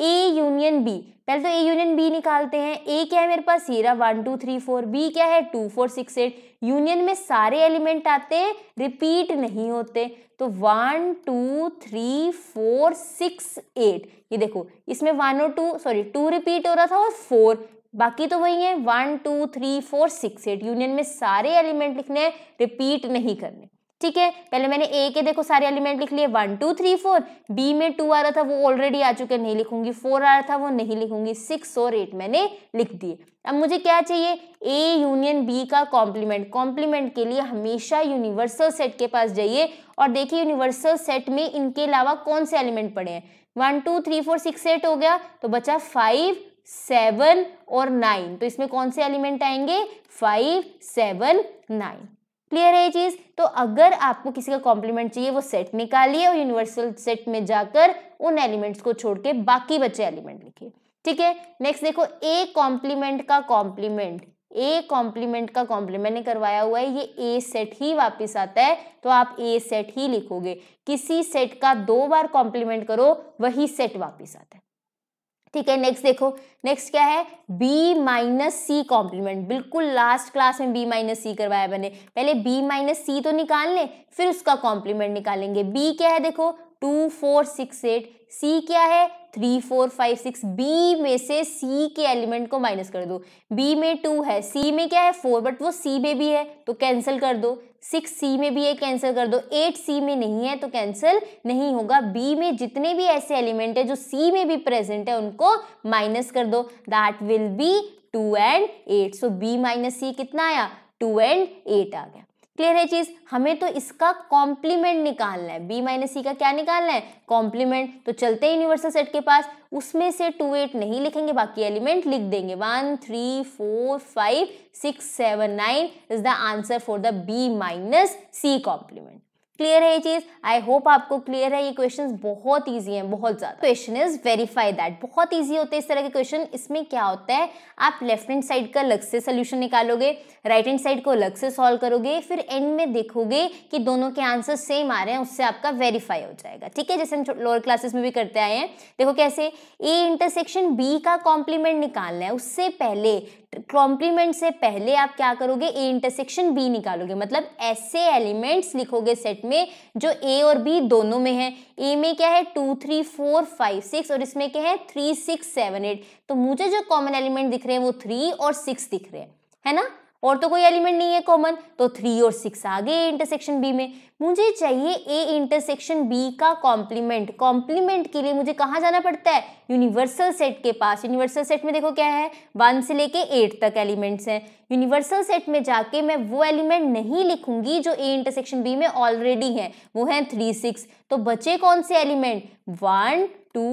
ए यूनियन बी पहले तो ए यूनियन बी निकालते हैं ए क्या है मेरे पास सीरा one two three four B क्या है two four six eight union में सारे एलिमेंट आते हैं रिपीट नहीं होते तो one two three four six eight ये देखो इसमें वन और टू सॉरी टू रिपीट हो रहा था और फोर बाकी तो वही है one two three four six eight union में सारे एलिमेंट लिखने हैं रिपीट नहीं करने ठीक है पहले मैंने ए के देखो सारे एलिमेंट लिख लिए one two three four B में टू आ रहा था वो ऑलरेडी आ चुके नहीं लिखूंगी फोर आ रहा था वो नहीं लिखूंगी सिक्स और एट मैंने लिख दिए अब मुझे क्या चाहिए ए यूनियन बी का कॉम्प्लीमेंट कॉम्प्लीमेंट के लिए हमेशा यूनिवर्सल सेट के पास जाइए और देखिए यूनिवर्सल सेट में इनके अलावा कौन से एलिमेंट पड़े हैं one two three four six eight हो गया तो बचा फाइव सेवन और नाइन तो इसमें कौन से एलिमेंट आएंगे फाइव सेवन नाइन क्लियर है ये चीज तो अगर आपको किसी का कॉम्प्लीमेंट चाहिए वो सेट निकालिए और यूनिवर्सल सेट में जाकर उन एलिमेंट्स को छोड़ के बाकी बचे एलिमेंट लिखिए ठीक है नेक्स्ट देखो ए कॉम्प्लीमेंट का कॉम्प्लीमेंट ए कॉम्प्लीमेंट का कॉम्प्लीमेंट ने करवाया हुआ है ये ए सेट ही वापस आता है तो आप ए सेट ही लिखोगे किसी सेट का दो बार कॉम्प्लीमेंट करो वही सेट वापस आता है ठीक है नेक्स्ट देखो नेक्स्ट क्या है बी माइनस सी कॉम्प्लीमेंट बिल्कुल लास्ट क्लास में बी माइनस सी करवाया मैंने पहले बी माइनस सी तो निकाल लें फिर उसका कॉम्प्लीमेंट निकालेंगे बी क्या है देखो two four six eight C क्या है three four five six B में से सी के एलिमेंट को माइनस कर दो बी में टू है सी में क्या है फोर बट वो सी में भी है तो कैंसिल कर दो सिक्स सी में भी है कैंसिल कर दो एट सी में नहीं है तो कैंसिल नहीं होगा बी में जितने भी ऐसे एलिमेंट है जो सी में भी प्रेजेंट है उनको माइनस कर दो that will be two and eight so B minus C कितना आया टू एंड एट आ गया क्लियर है चीज हमें तो इसका कॉम्प्लीमेंट निकालना है बी माइनस सी का क्या निकालना है कॉम्प्लीमेंट तो चलते हैं यूनिवर्सल सेट के पास उसमें से टू एट नहीं लिखेंगे बाकी एलिमेंट लिख देंगे one three four five six seven nine is the answer for the B minus C complement clear है ये चीज आई होप आपको क्लियर है ये क्वेश्चन बहुत ईजी है बहुत ज्यादा क्वेश्चन इज वेरीफाई दैट बहुत ईजी होते हैं इस तरह के क्वेश्चन इसमें क्या होता है आप लेफ्ट हैंड साइड का अलग से सोल्यूशन निकालोगे राइट हैंड साइड को अलग से सॉल्व करोगे फिर एंड में देखोगे कि दोनों के आंसर सेम आ रहे हैं उससे आपका वेरीफाई हो जाएगा ठीक है जैसे हम लोअर क्लासेस में भी करते आए हैं देखो कैसे ए इंटरसेक्शन बी का कॉम्प्लीमेंट निकालना है उससे पहले कॉम्प्लीमेंट से पहले आप क्या करोगे ए इंटरसेक्शन बी निकालोगे मतलब ऐसे एलिमेंट्स लिखोगे सेट में जो ए और बी दोनों में है ए में क्या है two three four five six और इसमें क्या है थ्री सिक्स सेवन एट तो मुझे जो कॉमन एलिमेंट दिख रहे हैं वो थ्री और सिक्स दिख रहे हैं है ना और तो कोई एलिमेंट नहीं है कॉमन तो थ्री और सिक्स आ गए इंटरसेक्शन बी में मुझे चाहिए ए इंटरसेक्शन बी का कॉम्प्लीमेंट कॉम्प्लीमेंट के लिए मुझे कहाँ जाना पड़ता है यूनिवर्सल सेट के पास यूनिवर्सल सेट में देखो क्या है वन से लेके एट तक एलिमेंट्स हैं यूनिवर्सल सेट में जाके मैं वो एलिमेंट नहीं लिखूंगी जो ए इंटरसेक्शन बी में ऑलरेडी है वो है थ्री सिक्स तो बचे कौन से element one two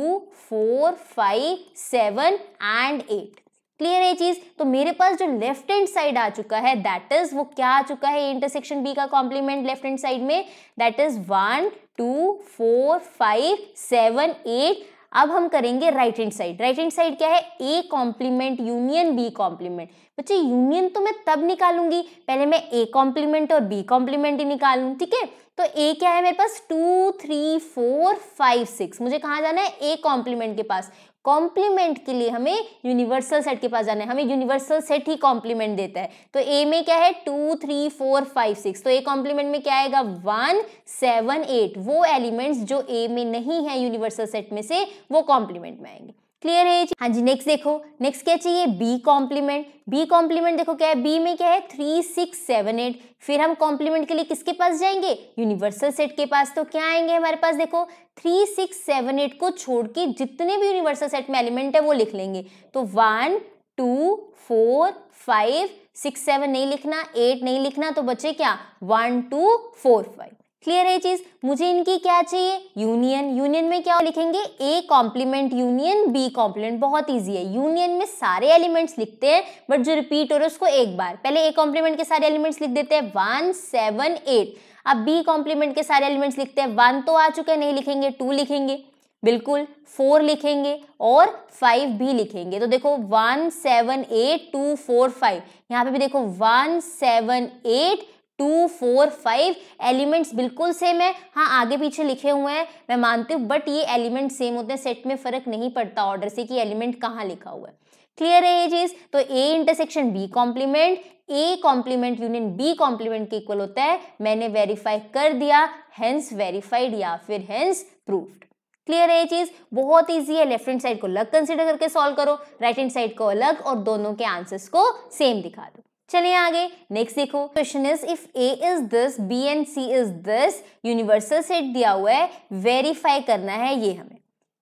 four five seven and eight clear है चीज तो मेरे पास जो लेफ्ट हैंड साइड आ चुका है दैट इज वो क्या आ चुका है इंटरसेक्शन बी का कॉम्प्लीमेंट लेफ्ट हैंड साइड में that is one two four five seven eight अब हम करेंगे right hand side right hand side क्या है A complement union B complement बच्चे यूनियन तो मैं तब निकालूंगी पहले मैं ए कॉम्प्लीमेंट और बी कॉम्प्लीमेंट ही निकालू ठीक है तो ए क्या है मेरे पास two three four five six मुझे कहाँ जाना है ए कॉम्प्लीमेंट के पास कॉम्प्लीमेंट के लिए हमें यूनिवर्सल सेट के पास जाना है हमें यूनिवर्सल सेट ही कॉम्प्लीमेंट देता है तो ए में क्या है two three four five six तो ए कॉम्प्लीमेंट में क्या आएगा वन सेवन एट वो एलिमेंट्स जो ए में नहीं है यूनिवर्सल सेट में से वो कॉम्प्लीमेंट में आएंगे क्लियर है हाँ जी नेक्स्ट देखो नेक्स्ट क्या चाहिए बी कॉम्प्लीमेंट बी कॉम्प्लीमेंट देखो क्या है बी में क्या है थ्री सिक्स सेवन एट फिर हम कॉम्प्लीमेंट के लिए किसके पास जाएंगे यूनिवर्सल सेट के पास तो क्या आएंगे हमारे पास देखो थ्री सिक्स सेवन एट को छोड़ के जितने भी यूनिवर्सल सेट में एलिमेंट है वो लिख लेंगे तो one two four five six seven नहीं लिखना एट नहीं लिखना तो बचे क्या one two four five clear है चीज मुझे इनकी क्या चाहिए यूनियन यूनियन में क्या लिखेंगे A complement union B complement बहुत इजी है यूनियन में सारे एलिमेंट्स लिखते हैं बट जो रिपीट हो रहा है उसको एक बार पहले ए कॉम्प्लीमेंट के सारे एलिमेंट्स लिख देते हैं वन सेवन एट अब बी कॉम्प्लीमेंट के सारे एलिमेंट्स लिखते हैं वन तो आ चुके नहीं लिखेंगे टू लिखेंगे बिल्कुल फोर लिखेंगे और फाइव भी लिखेंगे तो देखो one seven eight two four five यहाँ पे भी देखो one seven eight two four five elements बिल्कुल सेम है हाँ आगे पीछे लिखे हुए हैं मैं मानती हूँ बट ये एलिमेंट सेम होते हैं सेट में फ़र्क नहीं पड़ता ऑर्डर से कि एलिमेंट कहाँ लिखा हुआ है क्लियर है ये चीज़ तो A intersection B complement A complement union B complement के इक्वल होता है मैंने वेरीफाई कर दिया हेंस वेरीफाइड या फिर हेंस प्रूफ क्लियर है ये चीज़ बहुत ईजी है लेफ्ट हैंड साइड को अलग कंसिडर करके सॉल्व करो राइट हैंड साइड को अलग और दोनों के आंसर्स को सेम दिखा दो चलिए आगे नेक्स्ट देखो question is if A is this B and C is this universal set दिया हुआ है वेरीफाई करना है ये हमें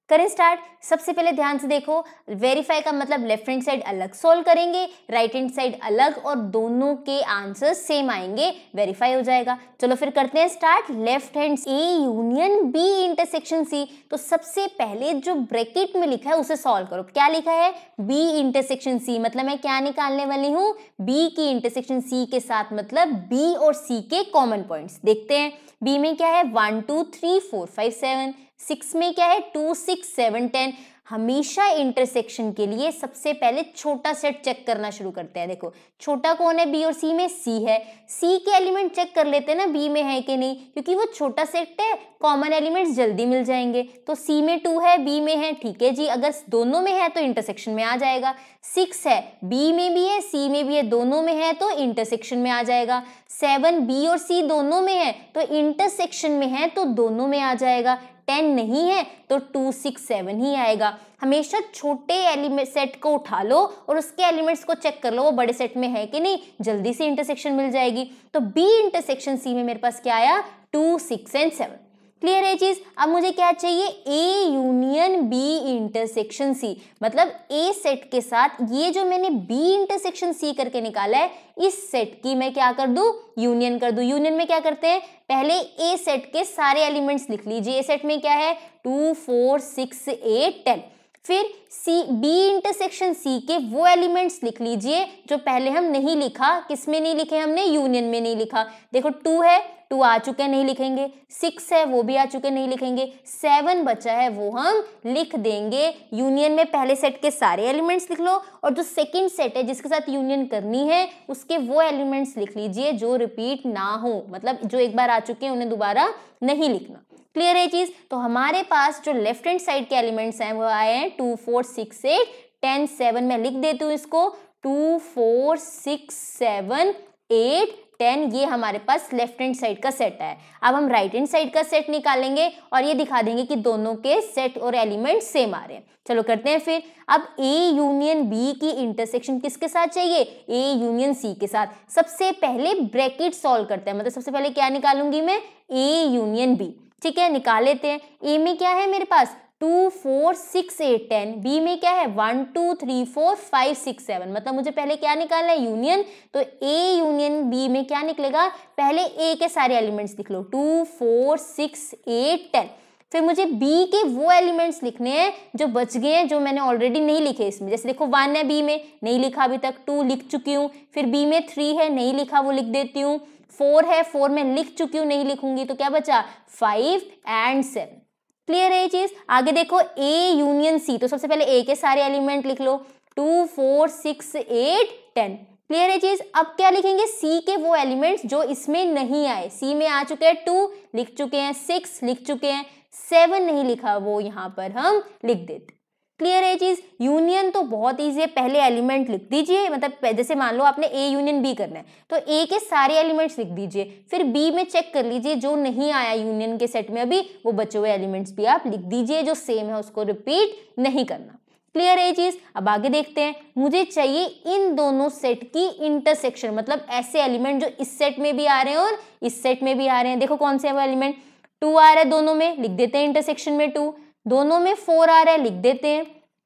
करें स्टार्ट सबसे पहले ध्यान से देखो वेरीफाई का मतलब लेफ्ट हैंड साइड अलग सोल्व करेंगे राइट हैंड साइड अलग और दोनों के आंसर सेम आएंगे वेरीफाई हो जाएगा चलो फिर करते हैं start left hand A union B intersection C तो सबसे पहले जो ब्रैकेट में लिखा है उसे सॉल्व करो क्या लिखा है बी इंटरसेक्शन सी मतलब मैं क्या निकालने वाली हूँ बी की इंटरसेक्शन सी के साथ मतलब बी और सी के कॉमन पॉइंट देखते हैं बी में क्या है one two three four five seven six में क्या है टू सिक्स सेवन टेन हमेशा इंटरसेक्शन के लिए सबसे पहले छोटा सेट चेक करना शुरू करते हैं देखो छोटा कौन है बी और सी में सी है सी के एलिमेंट चेक कर लेते हैं ना बी में है कि नहीं क्योंकि वो छोटा सेट है कॉमन एलिमेंट्स जल्दी मिल जाएंगे तो सी में टू है बी में है ठीक है जी अगर दोनों में है तो इंटरसेक्शन में आ जाएगा सिक्स है बी में भी है सी में भी है दोनों में है तो इंटरसेक्शन में आ जाएगा सेवन बी और सी दोनों में है तो इंटरसेक्शन में है तो दोनों में आ जाएगा टेन नहीं है तो टू सिक्स सेवन ही आएगा हमेशा छोटे एलिमेंट सेट को उठा लो और उसके एलिमेंट्स को चेक कर लो वो बड़े सेट में है कि नहीं जल्दी से इंटरसेक्शन मिल जाएगी तो बी इंटरसेक्शन सी में मेरे पास क्या आया two six and seven clear है चीज अब मुझे क्या चाहिए A union B intersection C मतलब ए सेट के साथ ये जो मैंने बी इंटरसेक्शन सी करके निकाला है इस सेट की मैं क्या कर दू यूनियन कर दू यूनियन में क्या करते हैं पहले ए सेट के सारे एलिमेंट्स लिख लीजिए ए सेट में क्या है two four six eight ten फिर सी बी इंटरसेक्शन सी के वो एलिमेंट्स लिख लीजिए जो पहले हम नहीं लिखा किस में नहीं लिखे हमने यूनियन में नहीं लिखा देखो टू है टू आ चुके नहीं लिखेंगे सिक्स है वो भी आ चुके नहीं लिखेंगे सेवन बचा है वो हम लिख देंगे यूनियन में पहले सेट के सारे एलिमेंट्स लिख लो और जो सेकेंड सेट है जिसके साथ यूनियन करनी है उसके वो एलिमेंट्स लिख लीजिए जो रिपीट ना हो मतलब जो एक बार आ चुके हैं उन्हें दोबारा नहीं लिखना क्लियर है चीज़ तो हमारे पास जो लेफ्ट हैंड साइड के एलिमेंट्स हैं वो आए हैं two four six eight ten seven मैं लिख देती हूँ इसको two four six seven eight ten ये हमारे पास लेफ्ट हैंड साइड का सेट है अब हम राइट हैंड साइड का सेट निकालेंगे और ये दिखा देंगे कि दोनों के सेट और एलिमेंट सेम आ रहे हैं चलो करते हैं फिर अब ए यूनियन बी की इंटरसेक्शन किसके साथ चाहिए ए यूनियन सी के साथ सबसे पहले ब्रैकेट सॉल्व करते हैं मतलब सबसे पहले क्या निकालूंगी मैं ए यूनियन बी ठीक है निकाल लेते हैं ए में क्या है मेरे पास two four six eight ten B में क्या है one two three four five six seven मतलब मुझे पहले क्या निकालना है यूनियन तो ए यूनियन बी में क्या निकलेगा पहले ए के सारे एलिमेंट्स लिख लो two four six eight ten फिर मुझे बी के वो एलिमेंट्स लिखने हैं जो बच गए हैं जो मैंने ऑलरेडी नहीं लिखे इसमें जैसे देखो वन है बी में नहीं लिखा अभी तक टू लिख चुकी हूँ फिर बी में थ्री है नहीं लिखा वो लिख देती हूँ फोर है फोर में लिख चुकी हूँ नहीं लिखूंगी तो क्या बचा फाइव एंड सेवन क्लियर है ये चीज आगे देखो ए यूनियन सी तो सबसे पहले ए के सारे एलिमेंट लिख लो two four six eight ten clear है चीज अब क्या लिखेंगे सी के वो एलिमेंट्स जो इसमें नहीं आए सी में आ चुके हैं टू लिख चुके हैं सिक्स लिख चुके हैं सेवन नहीं लिखा वो यहाँ पर हम लिख देते क्लियर है चीज यूनियन तो बहुत ईजी है पहले एलिमेंट लिख दीजिए मतलब जैसे मान लो आपने ए यूनियन बी करना है तो ए के सारे एलिमेंट्स लिख दीजिए फिर बी में चेक कर लीजिए जो नहीं आया यूनियन के सेट में अभी वो बचे हुए एलिमेंट्स भी आप लिख दीजिए जो सेम है उसको रिपीट नहीं करना क्लियर है चीज अब आगे देखते हैं मुझे चाहिए इन दोनों सेट की इंटरसेक्शन मतलब ऐसे एलिमेंट जो इस सेट में भी आ रहे हैं और इस सेट में भी आ रहे हैं देखो कौन से है वो एलिमेंट टू आ रहा है दोनों में लिख देते हैं इंटरसेक्शन में टू दोनों में फोर आ रहा है लिख देते हैं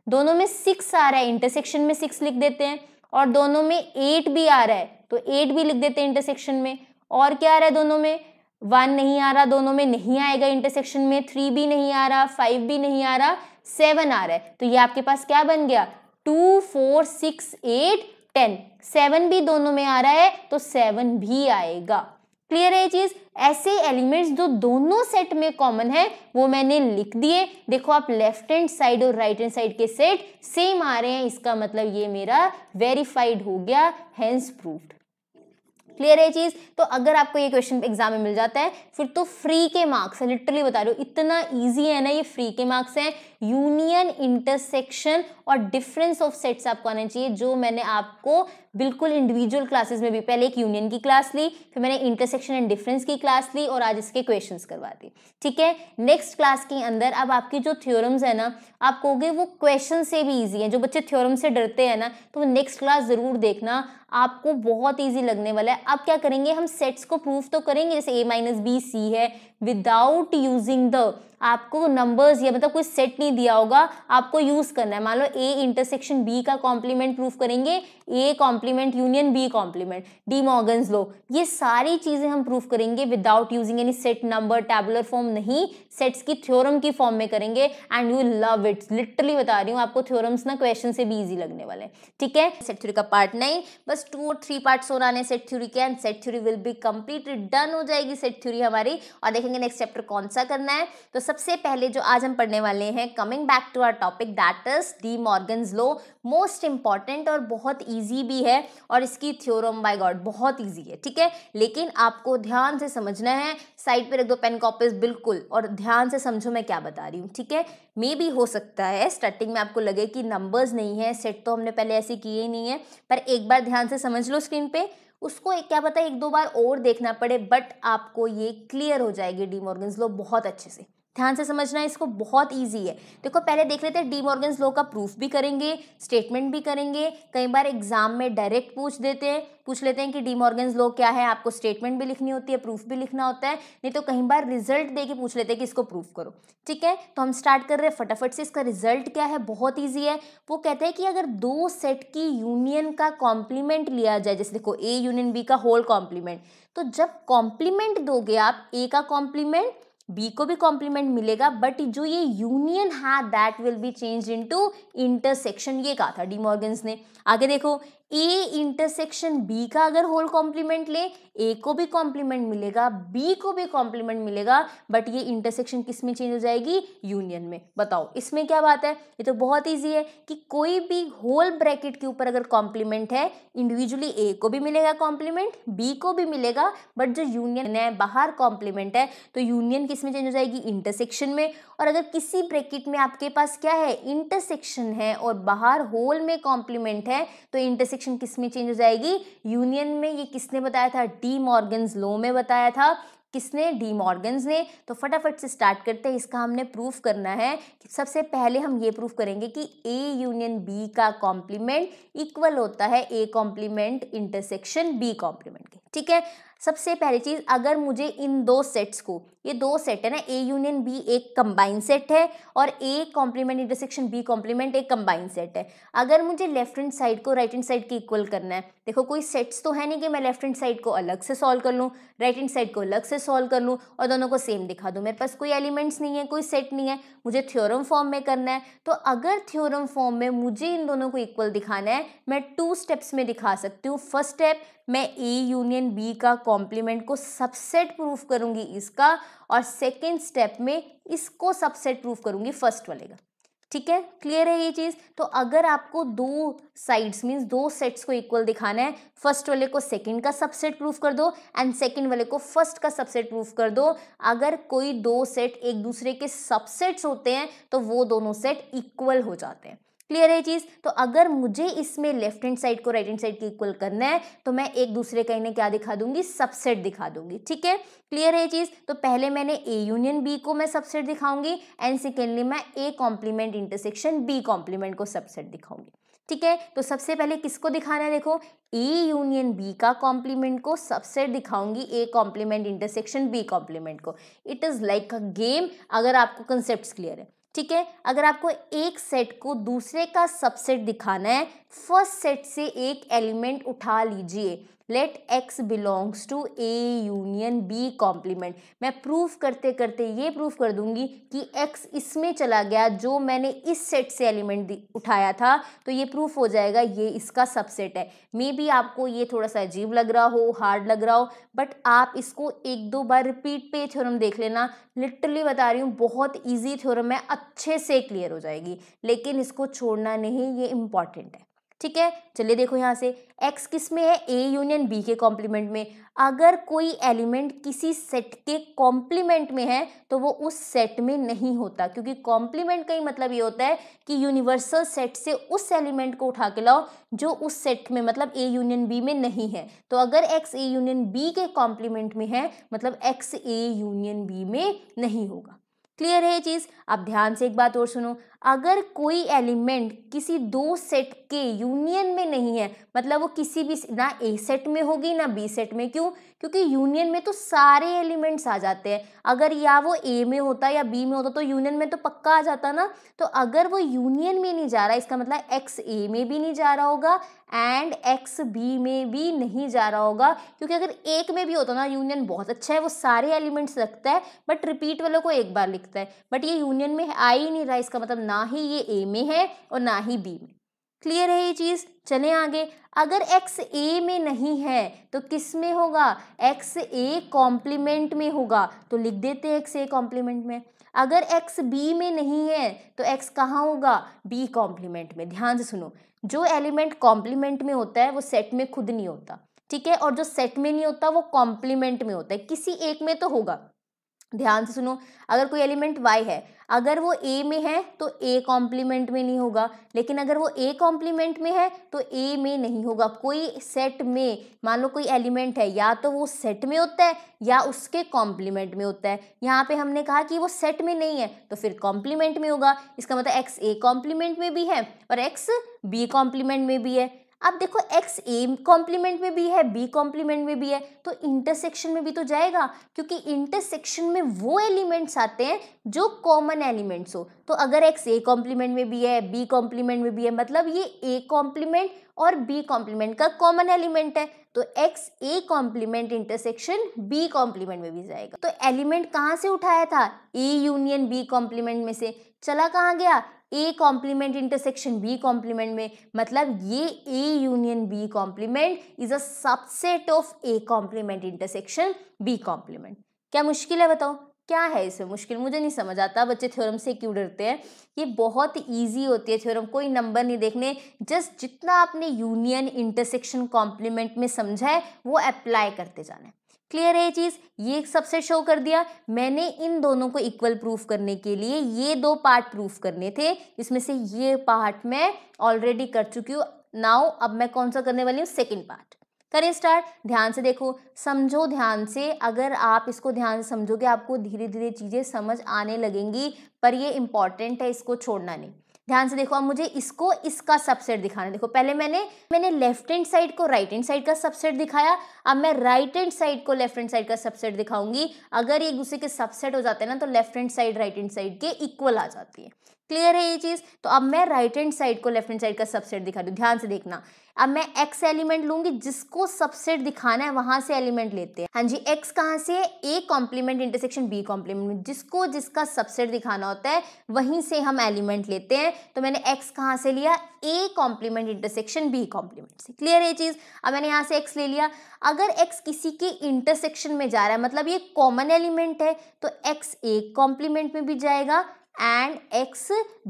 दोनों में सिक्स आ रहा है इंटरसेक्शन में सिक्स लिख देते हैं और दोनों में एट भी आ रहा है तो एट भी लिख देते हैं इंटरसेक्शन में और क्या आ रहा है दोनों में वन नहीं आ रहा दोनों में नहीं आएगा इंटरसेक्शन में थ्री भी नहीं आ रहा फाइव भी नहीं आ रहा सेवन आ रहा है तो ये आपके पास क्या बन गया two four six eight ten seven भी दोनों में आ रहा है तो सेवन भी आएगा क्लियर है चीज ऐसे एलिमेंट्स जो दोनों सेट में कॉमन है वो मैंने लिख दिए देखो आप लेफ्ट हैंड साइड और राइट हैंड साइड के सेट सेम आ रहे हैं इसका मतलब ये मेरा वेरीफाइड हो गया हैंस प्रूव्ड क्लियर है चीज तो अगर आपको ये क्वेश्चन एग्जाम में मिल जाता है फिर तो फ्री के मार्क्स है लिटरली बता रहे हो इतना ईजी है ना ये फ्री के मार्क्स हैं यूनियन इंटरसेक्शन और डिफरेंस ऑफ सेट्स आपको आना चाहिए जो मैंने आपको बिल्कुल इंडिविजुअल क्लासेस में भी पहले एक यूनियन की क्लास ली फिर मैंने इंटरसेक्शन एंड डिफरेंस की क्लास ली और आज इसके क्वेश्चंस करवा दी ठीक है नेक्स्ट क्लास के अंदर अब आपकी जो थ्योरम्स है ना आप कहोगे वो क्वेश्चन से भी ईजी है जो बच्चे थ्योरम से डरते हैं ना तो नेक्स्ट क्लास ज़रूर देखना आपको बहुत ईजी लगने वाला है अब क्या करेंगे हम सेट्स को प्रूव तो करेंगे जैसे ए माइनस बी सी है विदाउट यूजिंग द आपको नंबर्स या मतलब कोई सेट नहीं दिया होगा आपको यूज़ करना है मान लो ए इंटरसेक्शन बी का कॉम्प्लीमेंट प्रूफ करेंगे A complement union B complement De Morgan's लो ये सारी चीज़ें हम प्रूफ करेंगे without using any set number tabular form नहीं सेट्स की थ्योरम की फॉर्म में करेंगे and you love it literally बता रही हूँ आपको थ्योरम्स ना क्वेश्चन से भी ईजी लगने वाले ठीक है सेट थ्योरी का पार्ट नहीं बस टू और थ्री पार्ट और आने सेट थ्योरी के end set theory will be completely done हो जाएगी सेट थ्योरी हमारी और देखेंगे नेक्स्ट चैप्टर कौन सा करना है तो सबसे पहले जो आज हम पढ़ने वाले हैं coming back to our topic that is De Morgan's law most important और बहुत ईजी भी है और इसकी थ्योरम बाय गॉड बहुत ईजी है ठीक है लेकिन आपको ध्यान से समझना है साइड पे रख दो पेन कॉपीज बिल्कुल और ध्यान से समझो मैं क्या बता रही हूँ ठीक है मे भी हो सकता है स्टार्टिंग में आपको लगे कि नंबर्स नहीं है सेट तो हमने पहले ऐसे किए ही नहीं है पर एक बार ध्यान से समझ लो स्क्रीन पे उसको एक क्या पता एक दो बार और देखना पड़े बट आपको ये क्लियर हो जाएगी डी मॉर्गन्स लो बहुत अच्छे से ध्यान से समझना इसको बहुत ईजी है देखो पहले देख लेते हैं डी मॉर्गन लो का प्रूफ भी करेंगे स्टेटमेंट भी करेंगे कई बार एग्जाम में डायरेक्ट पूछ देते हैं पूछ लेते हैं कि डी मॉर्गन लो क्या है आपको स्टेटमेंट भी लिखनी होती है प्रूफ भी लिखना होता है नहीं तो कई बार रिजल्ट दे के पूछ लेते हैं कि इसको प्रूफ करो ठीक है तो हम स्टार्ट कर रहे हैं फटाफट से इसका रिजल्ट क्या है बहुत ईजी है वो कहते हैं कि अगर दो सेट की यूनियन का कॉम्प्लीमेंट लिया जाए जैसे देखो ए यूनियन बी का होल कॉम्प्लीमेंट तो जब कॉम्प्लीमेंट दोगे आप ए का कॉम्प्लीमेंट बी को भी कॉम्प्लीमेंट मिलेगा बट जो ये यूनियन है that will be change into intersection ये कहा था डी मॉर्गन्स ने आगे देखो ए इंटरसेक्शन बी का अगर होल कॉम्प्लीमेंट ले ए को भी कॉम्प्लीमेंट मिलेगा बी को भी कॉम्प्लीमेंट मिलेगा बट ये इंटरसेक्शन किस में चेंज हो जाएगी यूनियन में बताओ इसमें क्या बात है ये तो बहुत ईजी है कि कोई भी होल ब्रैकेट के ऊपर अगर कॉम्प्लीमेंट है इंडिविजुअली ए को भी मिलेगा कॉम्प्लीमेंट बी को भी मिलेगा बट जो यूनियन है बाहर कॉम्प्लीमेंट है तो यूनियन किस में चेंज हो जाएगी इंटरसेक्शन में और अगर किसी ब्रैकेट में आपके पास क्या है इंटरसेक्शन है और बाहर होल में कॉम्प्लीमेंट है तो इंटरसेक्शन सेक्शन किस में चेंज हो जाएगी यूनियन में ये किसने बताया था डी मॉर्गन्स लो में बताया था किसने डी मॉर्गन्स ने तो फटाफट से स्टार्ट करते हैं इसका हमने प्रूफ करना है कि सबसे पहले हम ये प्रूफ करेंगे कि ए यूनियन बी का कॉम्प्लीमेंट इक्वल होता है A complement intersection B complement के ठीक है सबसे पहली चीज़ अगर मुझे इन दो सेट्स को ये दो सेट है ना ए यूनियन बी एक कंबाइन सेट है और A complement intersection B complement एक कंबाइन सेट है अगर मुझे लेफ्ट हैंड साइड को राइट हैंड साइड के इक्वल करना है देखो कोई सेट्स तो है नहीं कि मैं लेफ्ट हैंड साइड को अलग से सॉल्व कर लूँ राइट हैंड साइड को अलग से सॉल्व कर लूँ और दोनों को सेम दिखा दूँ मेरे पास कोई एलिमेंट्स नहीं है कोई सेट नहीं है मुझे थ्योरम फॉर्म में करना है तो अगर थ्योरम फॉर्म में मुझे इन दोनों को इक्वल दिखाना है मैं टू स्टेप्स में दिखा सकती हूँ फर्स्ट स्टेप मैं ए यूनियन बी का कॉम्प्लीमेंट को सबसेट प्रूफ करूँगी इसका और सेकेंड स्टेप में इसको सबसेट प्रूफ करूंगी फर्स्ट वाले का ठीक है क्लियर है ये चीज़ तो अगर आपको दो साइड्स मीन्स दो सेट्स को इक्वल दिखाना है फर्स्ट वाले को सेकंड का सबसेट प्रूफ कर दो एंड सेकंड वाले को फर्स्ट का सबसेट प्रूफ कर दो अगर कोई दो सेट एक दूसरे के सबसेट्स होते हैं तो वो दोनों सेट इक्वल हो जाते हैं क्लियर है चीज़ तो अगर मुझे इसमें लेफ्ट हैंड साइड को राइट हैंड साइड के इक्वल करना है तो मैं एक दूसरे का इन्हें क्या दिखा दूंगी सबसेट दिखा दूंगी ठीक है क्लियर है चीज़ तो पहले मैंने ए यूनियन बी को मैं सबसेट दिखाऊंगी एंड सेकेंडली मैं A complement intersection B complement को सबसेट दिखाऊंगी ठीक है तो सबसे पहले किसको दिखाना है देखो ए यूनियन बी का कॉम्प्लीमेंट को सबसेट दिखाऊंगी A complement intersection B complement को it is like a game अगर आपको कंसेप्ट क्लियर है ठीक है अगर आपको एक सेट को दूसरे का सबसेट दिखाना है फर्स्ट सेट से एक एलिमेंट उठा लीजिए let X belongs to A union B complement मैं प्रूफ करते करते ये प्रूफ कर दूंगी कि एक्स इसमें चला गया जो मैंने इस सेट से एलिमेंट उठाया था तो ये प्रूफ हो जाएगा ये इसका सबसेट है मे बी आपको ये थोड़ा सा अजीब लग रहा हो हार्ड लग रहा हो बट आप इसको एक दो बार रिपीट पे थ्योरम देख लेना लिटरली बता रही हूँ बहुत ईजी थ्योरम है अच्छे से क्लियर हो जाएगी लेकिन इसको छोड़ना नहीं ये इम्पॉर्टेंट है ठीक है चलिए देखो यहाँ से एक्स किस में है ए यूनियन बी के कॉम्प्लीमेंट में अगर कोई एलिमेंट किसी सेट के कॉम्प्लीमेंट में है तो वो उस सेट में नहीं होता क्योंकि कॉम्प्लीमेंट का ही मतलब ये होता है कि यूनिवर्सल सेट से उस एलिमेंट को उठा के लाओ जो उस सेट में मतलब ए यूनियन बी में नहीं है तो अगर एक्स ए यूनियन बी के कॉम्प्लीमेंट में है मतलब एक्स ए यूनियन बी में नहीं होगा क्लियर है ये चीज़ आप ध्यान से एक बात और सुनो अगर कोई एलिमेंट किसी दो सेट के यूनियन में नहीं है मतलब वो किसी भी ना ए सेट में होगी ना बी सेट में क्यों क्योंकि यूनियन में तो सारे एलिमेंट्स आ जाते हैं अगर या वो ए में होता या बी में होता तो यूनियन में तो पक्का आ जाता ना तो अगर वो यूनियन में नहीं जा रहा इसका मतलब एक्स ए में भी नहीं जा रहा होगा एंड एक्स बी में भी नहीं जा रहा होगा क्योंकि अगर एक में भी होता ना यूनियन बहुत अच्छा है वो सारे एलिमेंट्स रखता है बट रिपीट वालों को एक बार लिखता है बट ये यूनियन में आ ही नहीं रहा इसका मतलब ना ही ये ए में है और ना ही बी में क्लियर है ये चीज़ चले आगे अगर एक्स ए में नहीं है तो किस में होगा एक्स ए कॉम्प्लीमेंट में होगा तो लिख देते हैं एक्स ए कॉम्प्लीमेंट में अगर एक्स बी में नहीं है तो एक्स कहाँ होगा बी कॉम्प्लीमेंट में ध्यान से सुनो जो एलिमेंट कॉम्प्लीमेंट में होता है वो सेट में खुद नहीं होता ठीक है और जो सेट में नहीं होता वो कॉम्प्लीमेंट में होता है किसी एक में तो होगा ध्यान से सुनो अगर कोई एलिमेंट वाई है अगर वो ए में है तो ए कॉम्प्लीमेंट में नहीं होगा लेकिन अगर वो ए कॉम्प्लीमेंट में है तो ए में नहीं होगा कोई सेट में मान लो कोई एलिमेंट है या तो वो सेट में होता है या उसके कॉम्प्लीमेंट में होता है यहाँ पे हमने कहा कि वो सेट में नहीं है तो फिर कॉम्प्लीमेंट में होगा इसका मतलब एक्स ए कॉम्प्लीमेंट में भी है और एक्स बी कॉम्प्लीमेंट में भी है अब देखो एक्स ए कॉम्प्लीमेंट में भी है बी कॉम्प्लीमेंट में भी है तो इंटरसेक्शन में भी तो जाएगा क्योंकि इंटरसेक्शन में वो एलिमेंट्स आते हैं जो कॉमन एलिमेंट्स हो तो अगर एक्स ए कॉम्प्लीमेंट में भी है बी कॉम्प्लीमेंट में भी है मतलब ये ए कॉम्प्लीमेंट और बी कॉम्प्लीमेंट का कॉमन एलिमेंट है तो X A complement intersection B complement में भी जाएगा तो एलिमेंट कहाँ से उठाया था ए यूनियन बी कॉम्प्लीमेंट में से चला कहाँ गया A complement intersection B complement में मतलब ये A union B complement is a subset of A complement intersection B complement क्या मुश्किल है बताओ क्या है इसमें मुश्किल मुझे नहीं समझ आता बच्चे थ्योरम से क्यों डरते हैं ये बहुत इजी होती है थ्योरम कोई नंबर नहीं देखने जस्ट जितना आपने यूनियन इंटरसेक्शन कॉम्प्लीमेंट में समझा है वो अप्लाई करते जाना है क्लियर है ये चीज़ ये सबसे शो कर दिया मैंने इन दोनों को इक्वल प्रूफ करने के लिए ये दो पार्ट प्रूफ करने थे इसमें से ये पार्ट मैं ऑलरेडी कर चुकी हूँ नाउ अब मैं कौन सा करने वाली हूँ सेकेंड पार्ट करें स्टार्ट ध्यान से देखो समझो ध्यान से अगर आप इसको ध्यान से समझोगे आपको धीरे धीरे चीज़ें समझ आने लगेंगी पर ये इंपॉर्टेंट है इसको छोड़ना नहीं ध्यान से देखो अब मुझे इसको इसका सबसेट दिखाना देखो पहले मैंने मैंने लेफ्ट हैंड साइड को राइट हैंड साइड का सबसेट दिखाया अब मैं राइट हैंड साइड को लेफ्ट हैंड साइड का सबसेट दिखाऊंगी अगर एक दूसरे के सबसेट हो जाते हैं ना तो left hand side right hand side के इक्वल आ जाती है क्लियर है ये चीज़ तो अब मैं राइट हैंड साइड को लेफ्ट हैंड साइड का सबसेट दिखा दूँ ध्यान से देखना अब मैं एक्स एलिमेंट लूंगी जिसको सबसेट दिखाना है वहां से एलिमेंट लेते हैं हाँ जी एक्स कहाँ से A complement intersection B complement जिसको जिसका सबसेट दिखाना होता है वहीं से हम एलिमेंट लेते हैं तो मैंने एक्स कहाँ से लिया A complement intersection B complement से क्लियर है ये चीज़ अब मैंने यहाँ से एक्स ले लिया अगर एक्स किसी के इंटरसेक्शन में जा रहा है मतलब ये कॉमन एलिमेंट है तो एक्स ए कॉम्प्लीमेंट में भी जाएगा एंड एक्स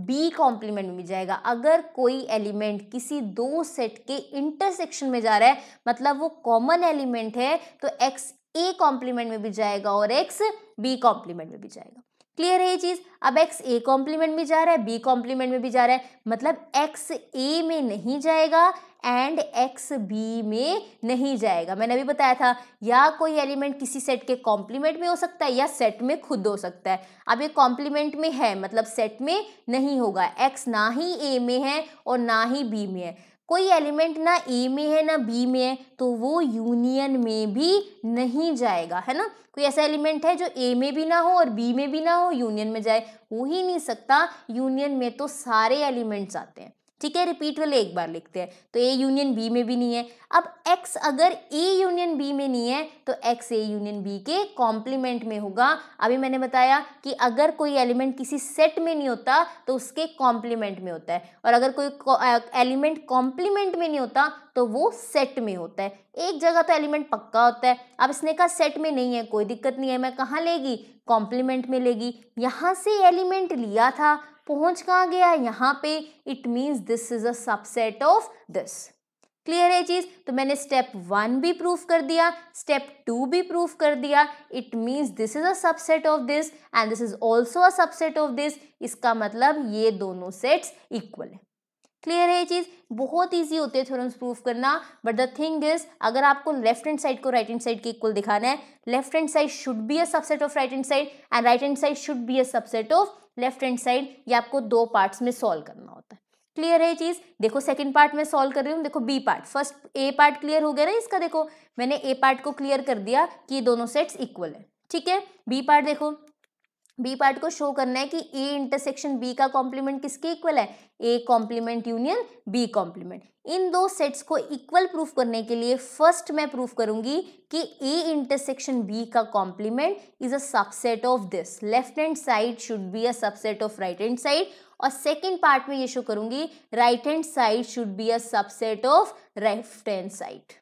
बी कॉम्प्लीमेंट में जाएगा अगर कोई एलिमेंट किसी दो सेट के इंटरसेक्शन में जा रहा है मतलब वो कॉमन एलिमेंट है तो एक्स ए कॉम्प्लीमेंट में भी जाएगा और एक्स बी कॉम्प्लीमेंट में भी जाएगा क्लियर है ये चीज़ अब एक्स ए कॉम्प्लीमेंट में जा रहा है बी कॉम्प्लीमेंट में भी जा रहा है मतलब एक्स ए में नहीं जाएगा एंड एक्स बी में नहीं जाएगा मैंने अभी बताया था या कोई एलिमेंट किसी सेट के कॉम्प्लीमेंट में हो सकता है या सेट में खुद हो सकता है अब ये कॉम्प्लीमेंट में है मतलब सेट में नहीं होगा एक्स ना ही ए में है और ना ही बी में है कोई एलिमेंट ना ए में है ना बी में है तो वो यूनियन में भी नहीं जाएगा है ना कोई ऐसा एलिमेंट है जो ए में भी ना हो और बी में भी ना हो यूनियन में जाए हो ही नहीं सकता यूनियन में तो सारे एलिमेंट्स आते हैं ठीक है रिपीट वाले एक बार लिखते हैं तो ए यूनियन बी में भी नहीं है अब एक्स अगर ए यूनियन बी में नहीं है तो एक्स ए यूनियन बी के कॉम्प्लीमेंट में होगा अभी मैंने बताया कि अगर कोई एलिमेंट किसी सेट में नहीं होता तो उसके कॉम्प्लीमेंट में होता है और अगर कोई एलिमेंट कॉम्प्लीमेंट में नहीं होता तो वो सेट में होता है एक जगह तो एलिमेंट पक्का होता है अब इसने कहा सेट में नहीं है कोई दिक्कत नहीं है मैं कहाँ लेगी कॉम्प्लीमेंट में लेगी यहाँ से एलिमेंट लिया था पहुंच कहाँ गया यहाँ पे it means this is a subset of this clear है चीज़ तो मैंने स्टेप वन भी प्रूफ कर दिया स्टेप टू भी प्रूफ कर दिया it means this is a subset of this and this is also a subset of this इसका मतलब ये दोनों सेट्स इक्वल है क्लियर है ये चीज़ बहुत ईजी होते हैं थ्योरम्स प्रूफ करना बट द थिंग इज अगर आपको लेफ्ट हैंड साइड को राइट हैंड साइड के इक्वल दिखाना है left hand side should be a subset of right hand side and right hand side should be a subset of left hand side ये आपको दो parts में solve करना होता है क्लियर है चीज़ देखो सेकंड पार्ट में सॉल्व कर रही हूँ देखो B part first A part clear हो गया ना इसका देखो मैंने ए पार्ट को क्लियर कर दिया कि ये दोनों सेट्स इक्वल है ठीक है बी पार्ट देखो बी पार्ट को शो करना है कि ए इंटरसेक्शन बी का कॉम्प्लीमेंट किसके इक्वल है A complement union B complement इन दो सेट्स को इक्वल प्रूफ करने के लिए फर्स्ट मैं प्रूफ करूंगी कि ए इंटरसेक्शन बी का complement is a subset of this left hand side should be a subset of right hand side और सेकेंड पार्ट में ये शो करूंगी right hand side should be a subset of left hand side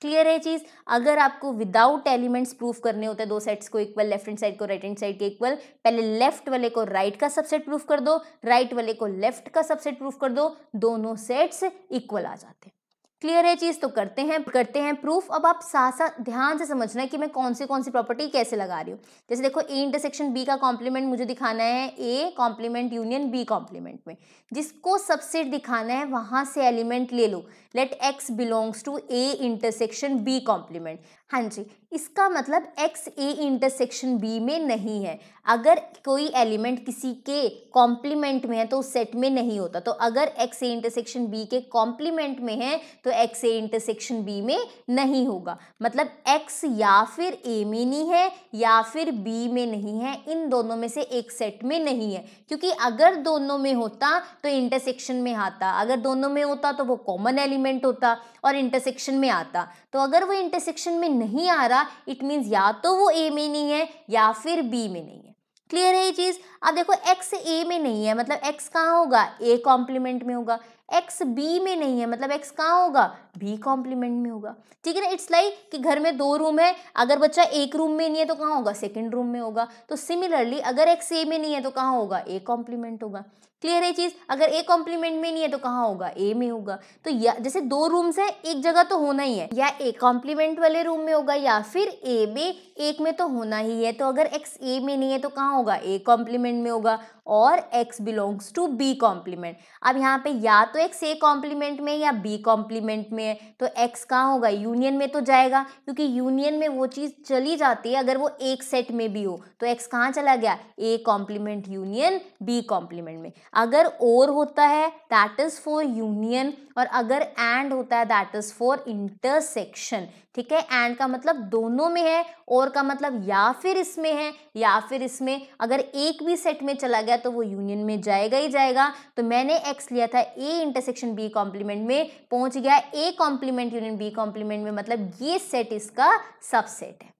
clear है चीज़ अगर आपको without elements proof करने होते हैं दो सेट्स को इक्वल लेफ्ट हैंड साइड को राइट हैंड साइड के इक्वल पहले लेफ्ट वाले को राइट right का सबसेट प्रूफ कर दो राइट right वाले को लेफ्ट का सबसेट प्रूफ कर दो दोनों सेट्स इक्वल आ जाते हैं क्लियर है चीज़ तो करते हैं करते हैं प्रूफ अब आप साथ साथ ध्यान से समझना है कि मैं कौन सी कौन सी प्रॉपर्टी कैसे लगा रही हूँ जैसे देखो ए इंटरसेक्शन बी का कॉम्प्लीमेंट मुझे दिखाना है A complement union B complement में जिसको सबसे दिखाना है वहां से एलिमेंट ले लो let X belongs to A intersection B complement हाँ जी इसका मतलब एक्स ए इंटरसेक्शन बी में नहीं है अगर कोई एलिमेंट किसी के कॉम्प्लीमेंट में है तो उस सेट में नहीं होता तो अगर एक्स ए इंटरसेक्शन बी के कॉम्प्लीमेंट में है तो एक्स ए इंटरसेक्शन बी में नहीं होगा मतलब एक्स या फिर ए में नहीं है या फिर बी में नहीं है इन दोनों में से एक सेट में नहीं है क्योंकि अगर दोनों में होता तो इंटरसेक्शन में आता अगर दोनों में होता तो वो कॉमन एलिमेंट होता और इंटरसेक्शन में आता तो अगर वो इंटरसेक्शन में नहीं आ रहा जाएगा इट मीन्स या तो वो ए में नहीं है या फिर बी में नहीं है क्लियर है ये चीज़ अब देखो एक्स ए में नहीं है मतलब एक्स कहाँ होगा ए कॉम्प्लीमेंट में होगा एक्स बी में नहीं है मतलब एक्स कहाँ होगा बी कॉम्प्लीमेंट में होगा ठीक है ना इट्स लाइक कि घर में दो रूम है अगर बच्चा एक रूम में नहीं है तो कहाँ होगा सेकेंड रूम में होगा तो सिमिलरली अगर एक्स ए में नहीं है तो कहाँ होगा ए कॉम्प्लीमेंट होगा क्लियर है चीज़ अगर ए कॉम्प्लीमेंट में नहीं है तो कहाँ होगा ए में होगा तो या जैसे दो रूम्स है एक जगह तो होना ही है या ए कॉम्प्लीमेंट वाले रूम में होगा या फिर ए में एक में तो होना ही है तो अगर एक्स ए में नहीं है तो कहाँ होगा ए कॉम्प्लीमेंट में होगा और x belongs to b complement अब यहाँ पे या तो x a कॉम्प्लीमेंट में या b कॉम्प्लीमेंट में है तो x कहाँ होगा यूनियन में तो जाएगा क्योंकि यूनियन में वो चीज़ चली जाती है अगर वो एक सेट में भी हो तो x कहाँ चला गया a complement union b complement में अगर और होता है दैट इज़ फॉर यूनियन और अगर एंड होता है दैट इज़ फॉर इंटरसेक्शन ठीक है एंड का मतलब दोनों में है और का मतलब या फिर इसमें है या फिर इसमें अगर एक भी सेट में चला गया तो वो यूनियन में जाएगा ही जाएगा तो मैंने एक्स लिया था ए इंटरसेक्शन बी कॉम्प्लीमेंट में पहुंच गया A complement union B complement में मतलब ये सेट इसका सबसेट है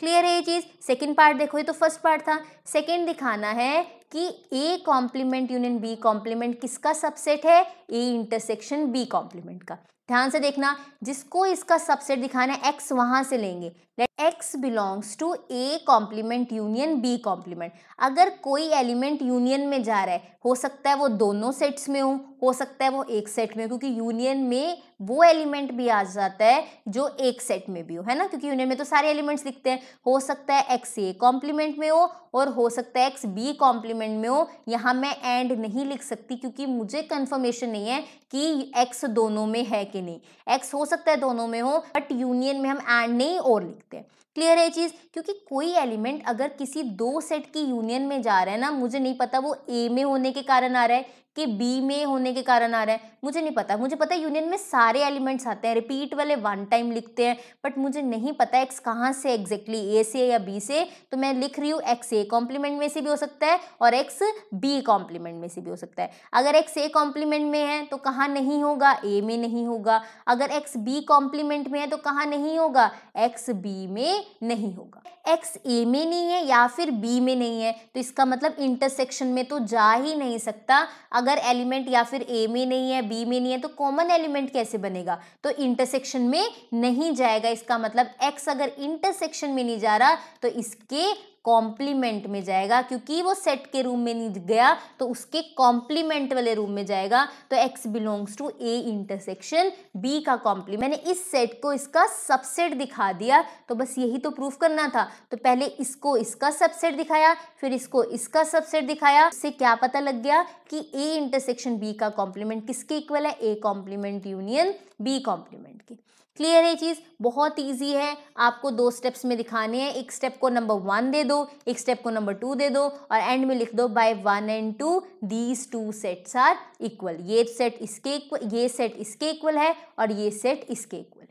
क्लियर है ये चीज़ सेकेंड पार्ट देखो ये तो फर्स्ट पार्ट था सेकेंड दिखाना है कि A complement union B complement किसका सबसेट है ए इंटरसेक्शन बी कॉम्प्लीमेंट का ध्यान से देखना जिसको इसका सबसेट दिखाना है एक्स वहां से लेंगे that X belongs to A complement union B complement अगर कोई एलिमेंट यूनियन में जा रहा है हो सकता है वो दोनों सेट्स में हो हो सकता है वो एक सेट में हो क्योंकि यूनियन में वो एलिमेंट भी आ जाता है जो एक सेट में भी हो है ना क्योंकि यूनियन में तो सारे एलिमेंट्स दिखते हैं हो सकता है एक्स ए कॉम्प्लीमेंट में हो और हो सकता है एक्स बी कॉम्प्लीमेंट में हो यहाँ मैं एंड नहीं लिख सकती क्योंकि मुझे कन्फर्मेशन नहीं है कि एक्स दोनों में है कि नहीं एक्स हो सकता है दोनों में हो बट यूनियन में हम एंड नहीं और लिखते सकते हैं क्लियर है चीज़ क्योंकि कोई एलिमेंट अगर किसी दो सेट की यूनियन में जा रहा है ना मुझे नहीं पता वो ए में होने के कारण आ रहा है कि बी में होने के कारण आ रहा है मुझे नहीं पता मुझे पता है यूनियन में सारे एलिमेंट्स आते हैं रिपीट वाले वन टाइम लिखते हैं बट मुझे नहीं पता एक्स कहाँ से एग्जैक्टली ए से या बी से तो मैं लिख रही हूँ एक्स ए कॉम्प्लीमेंट में से भी हो सकता है और एक्स बी कॉम्प्लीमेंट में से भी हो सकता है अगर एक्स ए कॉम्प्लीमेंट में है तो कहाँ नहीं होगा ए में नहीं होगा अगर एक्स बी कॉम्प्लीमेंट में है तो कहाँ नहीं होगा एक्स बी में नहीं होगा एक्स ए में नहीं है या फिर बी में नहीं है तो इसका मतलब इंटरसेक्शन में तो जा ही नहीं सकता अगर अगर एलिमेंट या फिर ए में नहीं है बी में नहीं है तो कॉमन एलिमेंट कैसे बनेगा तो इंटरसेक्शन में नहीं जाएगा इसका मतलब एक्स अगर इंटरसेक्शन में नहीं जा रहा तो इसके कॉम्प्लीमेंट में जाएगा क्योंकि वो सेट के रूम में नहीं गया तो उसके कॉम्प्लीमेंट वाले रूम में जाएगा तो X belongs to A intersection B का कॉम्प्लीमेंट मैंने इस सेट को इसका सबसेट दिखा दिया तो बस यही तो प्रूफ करना था तो पहले इसको इसका सबसेट दिखाया फिर इसको इसका सबसेट दिखाया उससे क्या पता लग गया कि ए इंटरसेक्शन बी का कॉम्प्लीमेंट किसके इक्वल है A complement union B complement के क्लियर है चीज़ बहुत इजी है आपको दो स्टेप्स में दिखाने हैं एक स्टेप को नंबर वन दे दो एक स्टेप को नंबर टू दे दो और एंड में लिख दो by one and two these two sets are equal ये सेट इसके इक्वल ये सेट इसके इक्वल है और ये सेट इसके इक्वल है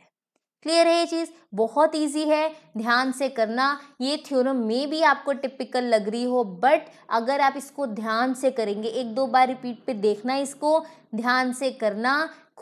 क्लियर है ये चीज़ बहुत इजी है ध्यान से करना ये थ्योरम में भी आपको टिपिकल लग रही हो बट अगर आप इसको ध्यान से करेंगे एक दो बार रिपीट पर देखना इसको ध्यान से करना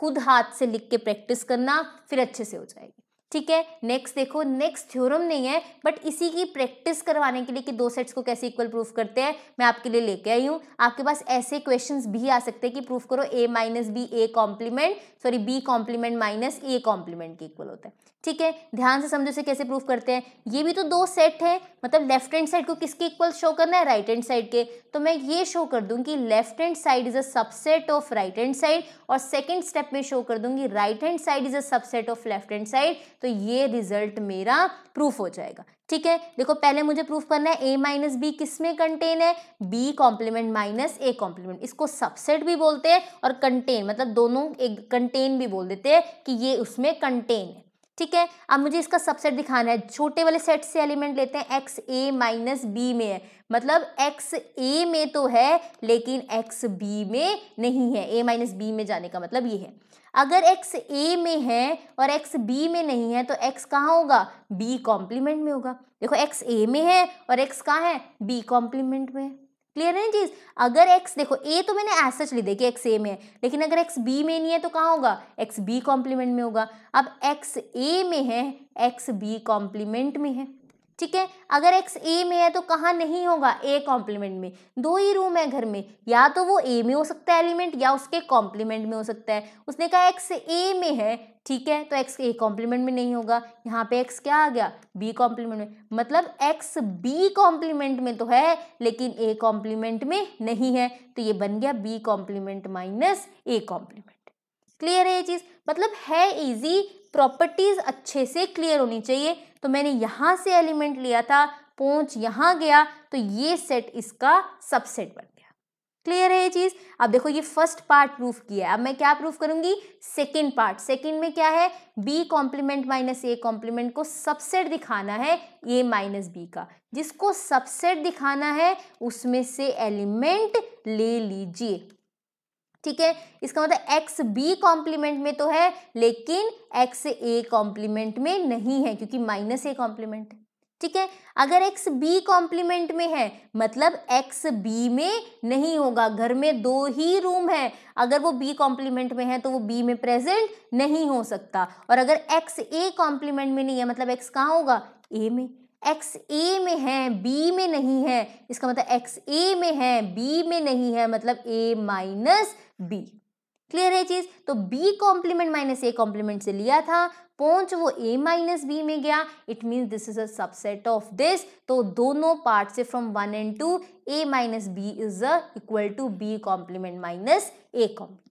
खुद हाथ से लिख के प्रैक्टिस करना फिर अच्छे से हो जाएगी ठीक है नेक्स्ट देखो नेक्स्ट थ्योरम नहीं है बट इसी की प्रैक्टिस करवाने के लिए कि दो सेट्स को कैसे इक्वल प्रूफ करते हैं मैं आपके लिए लेके आई हूँ आपके पास ऐसे क्वेश्चन भी आ सकते हैं कि प्रूफ करो A minus B A complement sorry B complement minus A complement के इक्वल होता है ठीक है ध्यान से समझो इसे कैसे प्रूफ करते हैं ये भी तो दो सेट है मतलब लेफ्ट हैंड साइड को किसके इक्वल शो करना है राइट हैंड साइड के तो मैं ये शो कर दूँ कि left hand side is a subset of right hand side और सेकेंड स्टेप में शो कर दूंगी right hand side is a subset of left hand side तो ये रिजल्ट मेरा प्रूफ हो जाएगा ठीक है देखो पहले मुझे प्रूफ करना है ए माइनस बी किस में कंटेन है B complement minus A complement इसको सबसेट भी बोलते हैं और कंटेन मतलब दोनों एक कंटेन भी बोल देते हैं कि ये उसमें कंटेन है ठीक है अब मुझे इसका सबसेट दिखाना है छोटे वाले सेट से एलिमेंट लेते हैं एक्स ए माइनस बी में है मतलब एक्स ए में तो है लेकिन एक्स बी में नहीं है ए माइनस बी में जाने का मतलब ये है अगर एक्स ए में है और एक्स बी में नहीं है तो एक्स कहाँ होगा बी कॉम्प्लीमेंट में होगा देखो एक्स ए में है और एक्स कहाँ है बी कॉम्प्लीमेंट में है क्लियर है चीज अगर एक्स देखो ए तो मैंने ऐसा ले देखिए एक्स ए में है लेकिन अगर एक्स बी में नहीं है तो कहाँ होगा एक्स बी कॉम्प्लीमेंट में होगा अब एक्स ए में है एक्स बी कॉम्प्लीमेंट में है ठीक है अगर एक्स ए में है तो कहाँ नहीं होगा ए कॉम्प्लीमेंट में दो ही रूम है घर में या तो वो ए में हो सकता है एलिमेंट या उसके कॉम्प्लीमेंट में हो सकता है उसने कहा एक्स ए में है ठीक है तो एक्स ए कॉम्प्लीमेंट में नहीं होगा यहाँ पे एक्स क्या आ गया बी कॉम्प्लीमेंट में मतलब एक्स बी कॉम्प्लीमेंट में तो है लेकिन ए कॉम्प्लीमेंट में नहीं है तो ये बन गया B complement minus A complement clear है ये चीज़ मतलब है इजी प्रॉपर्टीज़ अच्छे से क्लियर होनी चाहिए तो मैंने यहाँ से एलिमेंट लिया था पहुँच यहाँ गया तो ये सेट इसका सबसेट बन गया क्लियर है ये चीज़ अब देखो ये फर्स्ट पार्ट प्रूफ किया है अब मैं क्या प्रूफ करूँगी सेकेंड पार्ट सेकेंड में क्या है B complement minus A complement को सबसेट दिखाना है ए माइनस बी का जिसको सबसेट दिखाना है उसमें से एलिमेंट ले लीजिए ठीक है इसका मतलब एक्स बी कॉम्प्लीमेंट में तो है लेकिन एक्स ए कॉम्प्लीमेंट में नहीं है क्योंकि माइनस ए कॉम्प्लीमेंट है ठीक है अगर एक्स बी कॉम्प्लीमेंट में है मतलब एक्स बी में नहीं होगा घर में दो ही रूम है अगर वो बी कॉम्प्लीमेंट में है तो वो बी में प्रेजेंट नहीं हो सकता और अगर एक्स ए कॉम्प्लीमेंट में नहीं है मतलब एक्स कहाँ होगा ए में एक्स ए में है बी में नहीं है इसका मतलब एक्स ए में है बी में नहीं है मतलब ए माइनस बी क्लियर है चीज तो B complement minus A complement से लिया था पहुंच वो ए माइनस बी में गया it means this is a subset of this तो दोनों पार्ट से from one and two A minus B is a equal to B complement minus A complement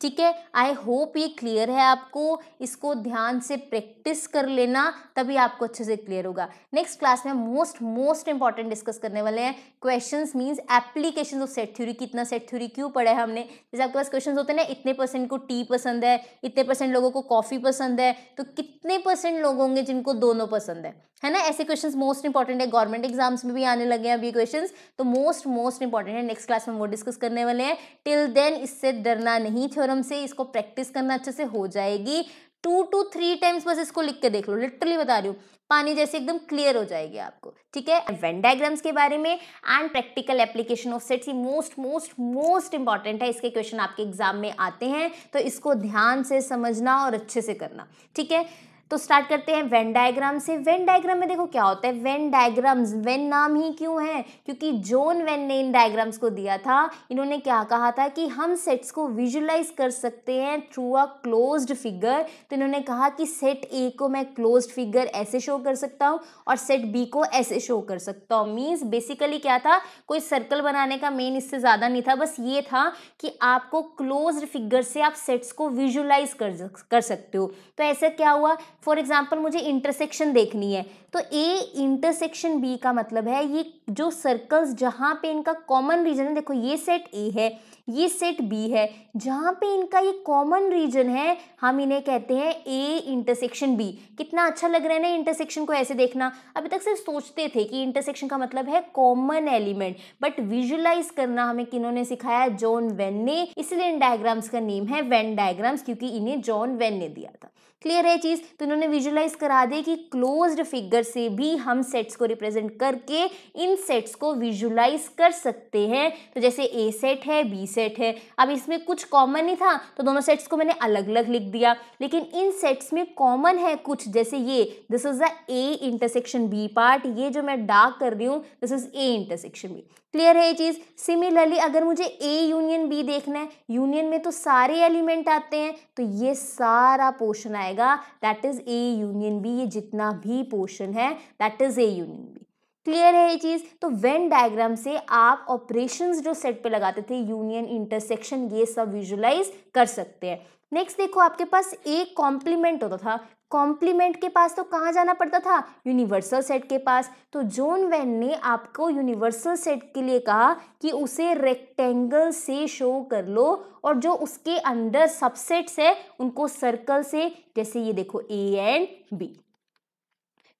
ठीक है आई होप ये क्लियर है आपको इसको ध्यान से प्रैक्टिस कर लेना तभी आपको अच्छे से क्लियर होगा नेक्स्ट क्लास में मोस्ट मोस्ट इंपॉर्टेंट डिस्कस करने वाले हैं questions means application of set theory कितना सेट थ्योरी क्यों पढ़ा है हमने जैसे आपके पास क्वेश्चन होते हैं ना इतने परसेंट को टी पसंद है इतने परसेंट लोगों को कॉफ़ी पसंद है तो कितने परसेंट लोग होंगे जिनको दोनों पसंद है है ना ऐसे क्वेश्चंस मोस्ट इंपॉर्टेंट है गवर्नमेंट एग्जाम्स में भी आने लगे हैं अभी क्वेश्चंस तो मोस्ट मोस्ट इंपॉर्टेंट है नेक्स्ट क्लास में वो डिस्कस करने वाले हैं टिल देन इससे डरना नहीं थ्योरी भरम से इसको प्रैक्टिस करना अच्छे से हो जाएगी टू टू थ्री टाइम्स बस इसको लिख के देख लो लिटरली बता रही हूँ पानी जैसे एकदम क्लियर हो जाएगी आपको ठीक है वेन डायग्राम्स के बारे में and practical application of sets ही मोस्ट मोस्ट मोस्ट इंपॉर्टेंट है इसके क्वेश्चन आपके एग्जाम में आते हैं तो इसको ध्यान से समझना और अच्छे से करना ठीक है तो स्टार्ट करते हैं वेन डायग्राम से वेन डायग्राम में देखो क्या होता है वेन डायग्राम्स वेन नाम ही क्यों है क्योंकि जोन वेन ने इन डायग्राम्स को दिया था इन्होंने क्या कहा था कि हम सेट्स को विजुलाइज कर सकते हैं थ्रू अ क्लोज्ड फिगर तो इन्होंने कहा कि सेट ए को मैं क्लोज्ड फिगर ऐसे शो कर सकता हूँ और सेट बी को ऐसे शो कर सकता हूँ मीन्स बेसिकली क्या था कोई सर्कल बनाने का मेन इससे ज़्यादा नहीं था बस ये था कि आपको क्लोज फिगर से आप सेट्स को विजुलाइज कर सकते हो तो ऐसा क्या हुआ फॉर एग्जाम्पल मुझे इंटरसेक्शन देखनी है तो ए इंटरसेक्शन बी का मतलब है ये जो सर्कल्स जहाँ पे इनका कॉमन रीजन है देखो ये सेट ए है ये सेट बी है जहाँ पे इनका ये कॉमन रीजन है हम इन्हें कहते हैं ए इंटरसेक्शन बी कितना अच्छा लग रहा है ना इंटरसेक्शन को ऐसे देखना अभी तक सिर्फ सोचते थे कि इंटरसेक्शन का मतलब है कॉमन एलिमेंट बट विजुअलाइज करना हमें किन्होंने सिखाया जॉन वेन ने इसलिए इन डायग्राम्स का नेम है वेन डायग्राम्स क्योंकि इन्हें जॉन वेन ने दिया था क्लियर है चीज़ तो इन्होंने विजुलाइज करा दी कि क्लोज्ड फिगर से भी हम सेट्स को रिप्रेजेंट करके इन सेट्स को विजुलाइज कर सकते हैं तो जैसे ए सेट है बी सेट है अब इसमें कुछ कॉमन नहीं था तो दोनों सेट्स को मैंने अलग अलग लिख दिया लेकिन इन सेट्स में कॉमन है कुछ जैसे ये this is the A intersection B part ये जो मैं डार्क कर रही हूँ this is A intersection B clear है ये चीज़ सिमिलरली अगर मुझे ए यूनियन बी देखना है यूनियन में तो सारे एलिमेंट आते हैं तो ये सारा पोर्शन आएगा that is A union B ये जितना भी पोर्शन है that is A union B clear है ये चीज़ तो वेन डायग्राम से आप ऑपरेशंस जो सेट पे लगाते थे यूनियन इंटरसेक्शन ये सब विजुलाइज कर सकते हैं नेक्स्ट देखो आपके पास एक कॉम्प्लीमेंट होता था कॉम्प्लीमेंट के पास तो कहाँ जाना पड़ता था यूनिवर्सल सेट के पास तो जॉन वैन ने आपको यूनिवर्सल सेट के लिए कहा कि उसे रेक्टेंगल से शो कर लो और जो उसके अंदर सबसेट्स है उनको सर्कल से जैसे ये देखो ए एंड बी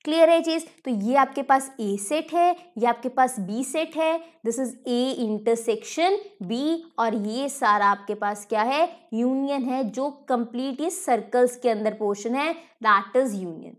क्लियर है चीज़ तो ये आपके पास ए सेट है ये आपके पास बी सेट है this is A intersection B और ये सारा आपके पास क्या है यूनियन है जो कंप्लीट इस सर्कल्स के अंदर पोर्शन है दैट इज यूनियन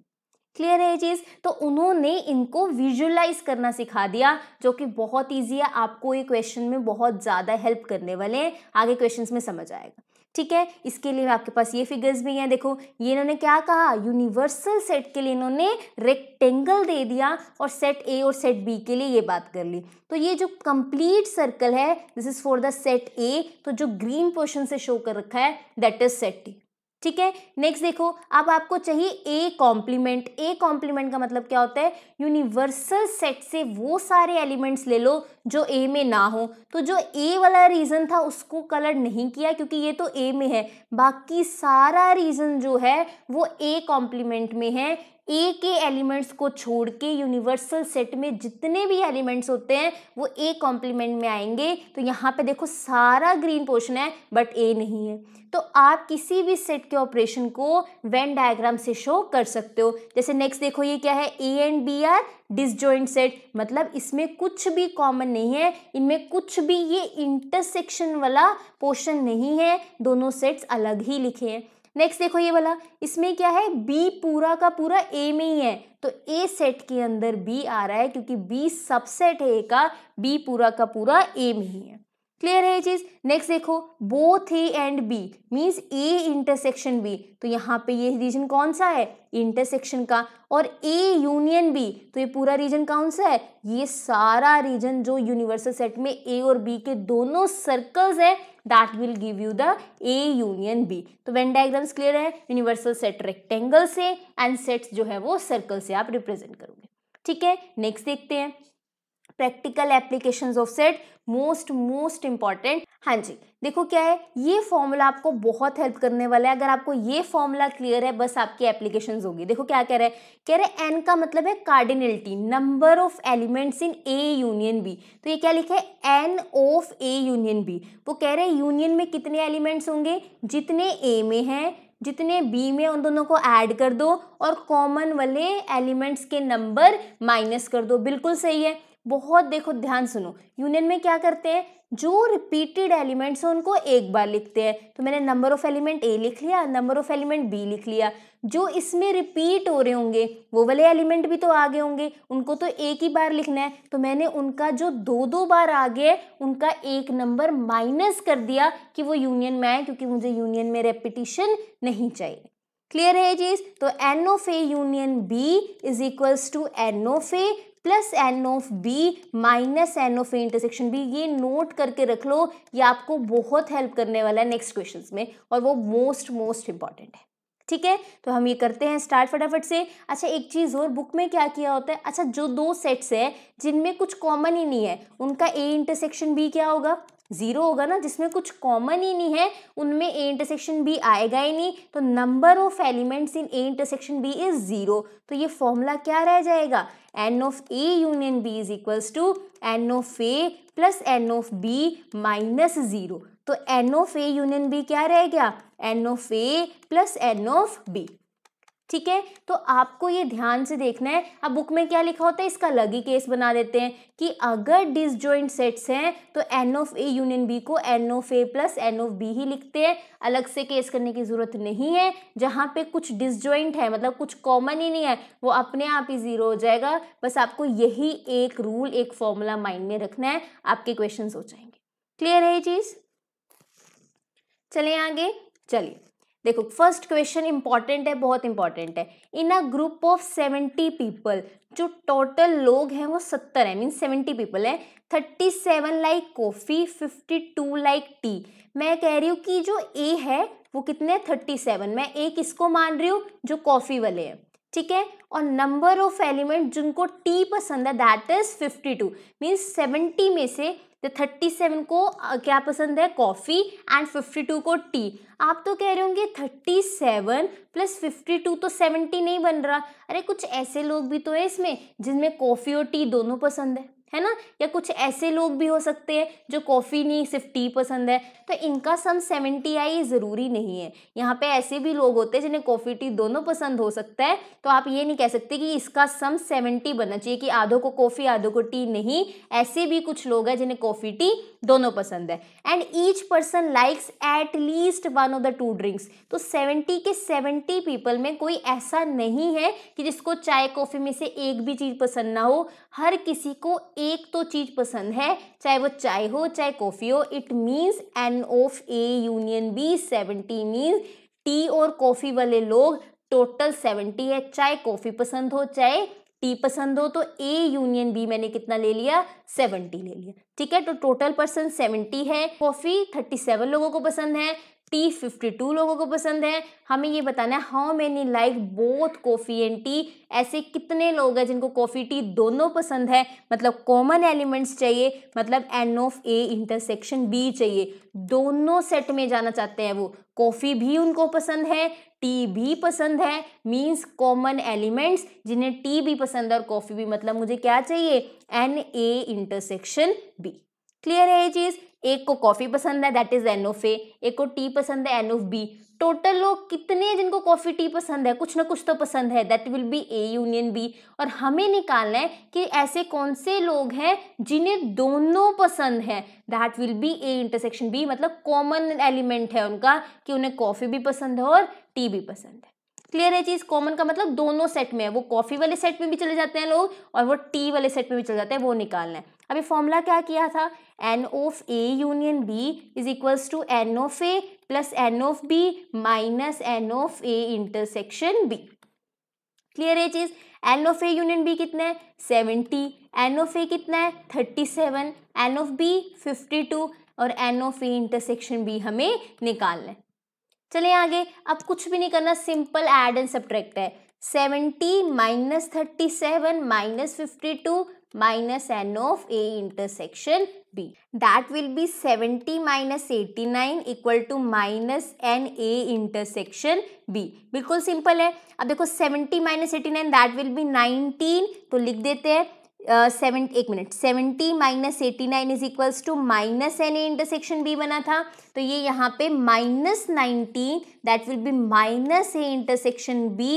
क्लियर है चीज़ तो उन्होंने इनको विजुअलाइज करना सिखा दिया जो कि बहुत ईजी है आपको ये क्वेश्चन में बहुत ज़्यादा हेल्प करने वाले हैं आगे क्वेश्चंस में समझ आएगा ठीक है इसके लिए आपके पास ये फिगर्स भी हैं देखो ये इन्होंने क्या कहा यूनिवर्सल सेट के लिए इन्होंने रेक्टेंगल दे दिया और सेट ए और सेट बी के लिए ये बात कर ली तो ये जो कंप्लीट सर्कल है this is for the set A तो जो ग्रीन पोर्शन से शो कर रखा है दैट इज सेट टी ठीक है नेक्स्ट देखो अब आपको चाहिए ए कॉम्प्लीमेंट ए कॉम्प्लीमेंट का मतलब क्या होता है यूनिवर्सल सेट से वो सारे एलिमेंट्स ले लो जो ए में ना हो तो जो ए वाला रीज़न था उसको कलर नहीं किया क्योंकि ये तो ए में है बाकी सारा रीज़न जो है वो ए कॉम्प्लीमेंट में है ए के एलिमेंट्स को छोड़ के यूनिवर्सल सेट में जितने भी एलिमेंट्स होते हैं वो ए कॉम्प्लीमेंट में आएंगे तो यहाँ पे देखो सारा ग्रीन पोर्शन है बट ए नहीं है तो आप किसी भी सेट के ऑपरेशन को वेन डायग्राम से शो कर सकते हो जैसे नेक्स्ट देखो ये क्या है A and B are disjoint set मतलब इसमें कुछ भी कॉमन नहीं है इनमें कुछ भी ये इंटरसेक्शन वाला पोर्शन नहीं है दोनों सेट्स अलग ही लिखे हैं नेक्स्ट देखो ये वाला इसमें क्या है बी पूरा का पूरा ए में ही है तो ए सेट के अंदर बी आ रहा है क्योंकि बी सबसेट है ए का बी पूरा का पूरा ए में ही है क्लियर है ये चीज नेक्स्ट देखो both A and B means A intersection B तो यहाँ पे ये रीजन कौन सा है इंटरसेक्शन का और ए यूनियन बी तो ये पूरा रीजन कौन सा है ये सारा रीजन जो यूनिवर्सल सेट में ए और बी के दोनों सर्कल्स है that will give you the A union B तो वेन डायग्राम्स क्लियर है यूनिवर्सल सेट रेक्टेंगल से एंड सेट्स जो है वो सर्कल से आप रिप्रेजेंट करोगे ठीक है नेक्स्ट देखते हैं practical application of set most most important हाँ जी देखो क्या है ये फॉर्मूला आपको बहुत हेल्प करने वाला है अगर आपको ये फॉर्मूला क्लियर है बस आपकी एप्लीकेशन होगी देखो क्या कह रहे हैं कह रहे हैं एन का मतलब है cardinality number of elements in A union B तो ये क्या लिखे n of A union B वो कह रहे हैं यूनियन में कितने एलिमेंट्स होंगे जितने ए में हैं जितने बी में उन दोनों को ऐड कर दो और कॉमन वाले एलिमेंट्स के नंबर माइनस कर दो बिल्कुल सही है बहुत देखो ध्यान सुनो यूनियन में क्या करते हैं जो रिपीटेड एलिमेंट्स हैं उनको एक बार लिखते हैं तो मैंने नंबर ऑफ एलिमेंट ए लिख लिया नंबर ऑफ एलिमेंट बी लिख लिया जो इसमें रिपीट हो रहे होंगे वो वाले एलिमेंट भी तो आगे होंगे उनको तो एक ही बार लिखना है तो मैंने उनका जो दो दो बार आगे है उनका एक नंबर माइनस कर दिया कि वो यूनियन में आए क्योंकि मुझे यूनियन में रेपिटिशन नहीं चाहिए क्लियर है चीज तो n of A union B is equals to n of A plus n of B minus n of A intersection B ये नोट करके रख लो ये आपको बहुत हेल्प करने वाला है नेक्स्ट क्वेश्चन में और वो मोस्ट मोस्ट इंपॉर्टेंट है ठीक है तो हम ये करते हैं स्टार्ट फटाफट से अच्छा एक चीज़ और बुक में क्या किया होता है अच्छा जो दो सेट्स है जिनमें कुछ कॉमन ही नहीं है उनका ए इंटरसेक्शन बी क्या होगा जीरो होगा ना जिसमें कुछ कॉमन ही नहीं है उनमें ए इंटरसेक्शन बी आएगा ही नहीं तो number of elements in A intersection B is zero तो ये फॉर्मूला क्या रह जाएगा n of A union B is equals to n of A plus n of B minus zero तो n of A union B क्या रह गया n of A plus n of B ठीक है तो आपको ये ध्यान से देखना है अब बुक में क्या लिखा होता है इसका लगी केस बना देते हैं कि अगर डिसजॉइंट सेट्स हैं तो n of A union B को n of A plus n of B ही लिखते हैं अलग से केस करने की ज़रूरत नहीं है जहाँ पे कुछ डिसजॉइंट है मतलब कुछ कॉमन ही नहीं है वो अपने आप ही ज़ीरो हो जाएगा बस आपको यही एक रूल एक फॉर्मूला माइंड में रखना है आपके क्वेश्चन हो जाएंगे क्लियर है ये चीज़ चले आगे चलिए देखो फर्स्ट क्वेश्चन इंपॉर्टेंट है बहुत इंपॉर्टेंट है in a group of seventy people जो टोटल लोग हैं वो सत्तर है मीन सेवेंटी पीपल हैं thirty seven like coffee fifty two like tea मैं कह रही हूँ कि जो ए है वो कितने थर्टी सेवन मैं ए किसको मान रही हूँ जो कॉफ़ी वाले हैं ठीक है और नंबर ऑफ एलिमेंट जिनको टी पसंद है that is fifty two means seventy में से तो 37 को क्या पसंद है कॉफ़ी एंड 52 को टी आप तो कह रहे होंगे 37 प्लस फिफ्टी तो 70 नहीं बन रहा अरे कुछ ऐसे लोग भी तो है इसमें जिनमें कॉफ़ी और टी दोनों पसंद है है ना या कुछ ऐसे लोग भी हो सकते हैं जो कॉफ़ी नहीं सिर्फ टी पसंद है तो इनका सम सेवेंटी आई ज़रूरी नहीं है यहाँ पे ऐसे भी लोग होते हैं जिन्हें कॉफ़ी टी दोनों पसंद हो सकता है तो आप ये नहीं कह सकते कि इसका सम सेवेंटी बनना चाहिए कि आधों को कॉफ़ी आधों को टी नहीं ऐसे भी कुछ लोग हैं जिन्हें कॉफ़ी टी दोनों पसंद है and each person likes at least one of the two drinks तो सेवेंटी के सेवेंटी पीपल में कोई ऐसा नहीं है कि जिसको चाय कॉफ़ी में से एक भी चीज़ पसंद ना हो हर किसी को एक तो चीज़ पसंद है चाहे वो चाय हो चाहे कॉफ़ी हो it means n of A union B seventy means tea और कॉफ़ी वाले लोग टोटल सेवेंटी है चाहे कॉफ़ी पसंद हो चाहे टी पसंद हो तो ए यूनियन बी मैंने कितना ले लिया सेवेंटी ले लिया ठीक है तो टोटल पर्सन सेवेंटी है कॉफ़ी थर्टी सेवन लोगों को पसंद है टी फिफ्टी टू लोगों को पसंद है हमें ये बताना है how many like both coffee and tea ऐसे कितने लोग हैं जिनको कॉफ़ी टी दोनों पसंद है मतलब कॉमन एलिमेंट्स चाहिए मतलब n of A intersection B चाहिए दोनों सेट में जाना चाहते हैं वो कॉफ़ी भी उनको पसंद है टी भी पसंद है मीन्स कॉमन एलिमेंट्स जिन्हें टी भी पसंद है और कॉफ़ी भी मतलब मुझे क्या चाहिए n A intersection B clear है ये चीज़ एक को कॉफ़ी पसंद है that is n of A एक को टी पसंद है एन ऑफ बी टोटल लोग कितने जिनको कॉफ़ी टी पसंद है कुछ ना कुछ तो पसंद है that will be A union B और हमें निकालना है कि ऐसे कौन से लोग हैं जिन्हें दोनों पसंद है that will be A intersection B मतलब कॉमन एलिमेंट है उनका कि उन्हें कॉफ़ी भी पसंद है और टी भी पसंद है क्लियर है चीज़ कॉमन का मतलब दोनों सेट में है वो कॉफ़ी वाले सेट में भी चले जाते हैं लोग और वो टी वाले सेट में भी चले जाते हैं वो निकालना है अभी फॉर्मूला क्या किया था n of A union B is equals to n of A plus n of B minus n of A intersection B clear है चीज़ n of A union B कितना है सेवेंटी एन ऑफ ए कितना है thirty seven n of B fifty two और n of A intersection B हमें निकालना है चले आगे अब कुछ भी नहीं करना सिंपल एड एंड सब्ट्रैक्ट है seventy minus thirty seven minus fifty two minus n of A intersection B. That will be 70 minus 89 equal to minus n A intersection B. bilkul simple hai ab dekho 70 minus 89 that will be B 19 तो लिख देते हैं seven एक minute seventy minus eighty nine is equals to minus n A intersection B बना था तो ये यहाँ पे minus nineteen that will be minus A intersection B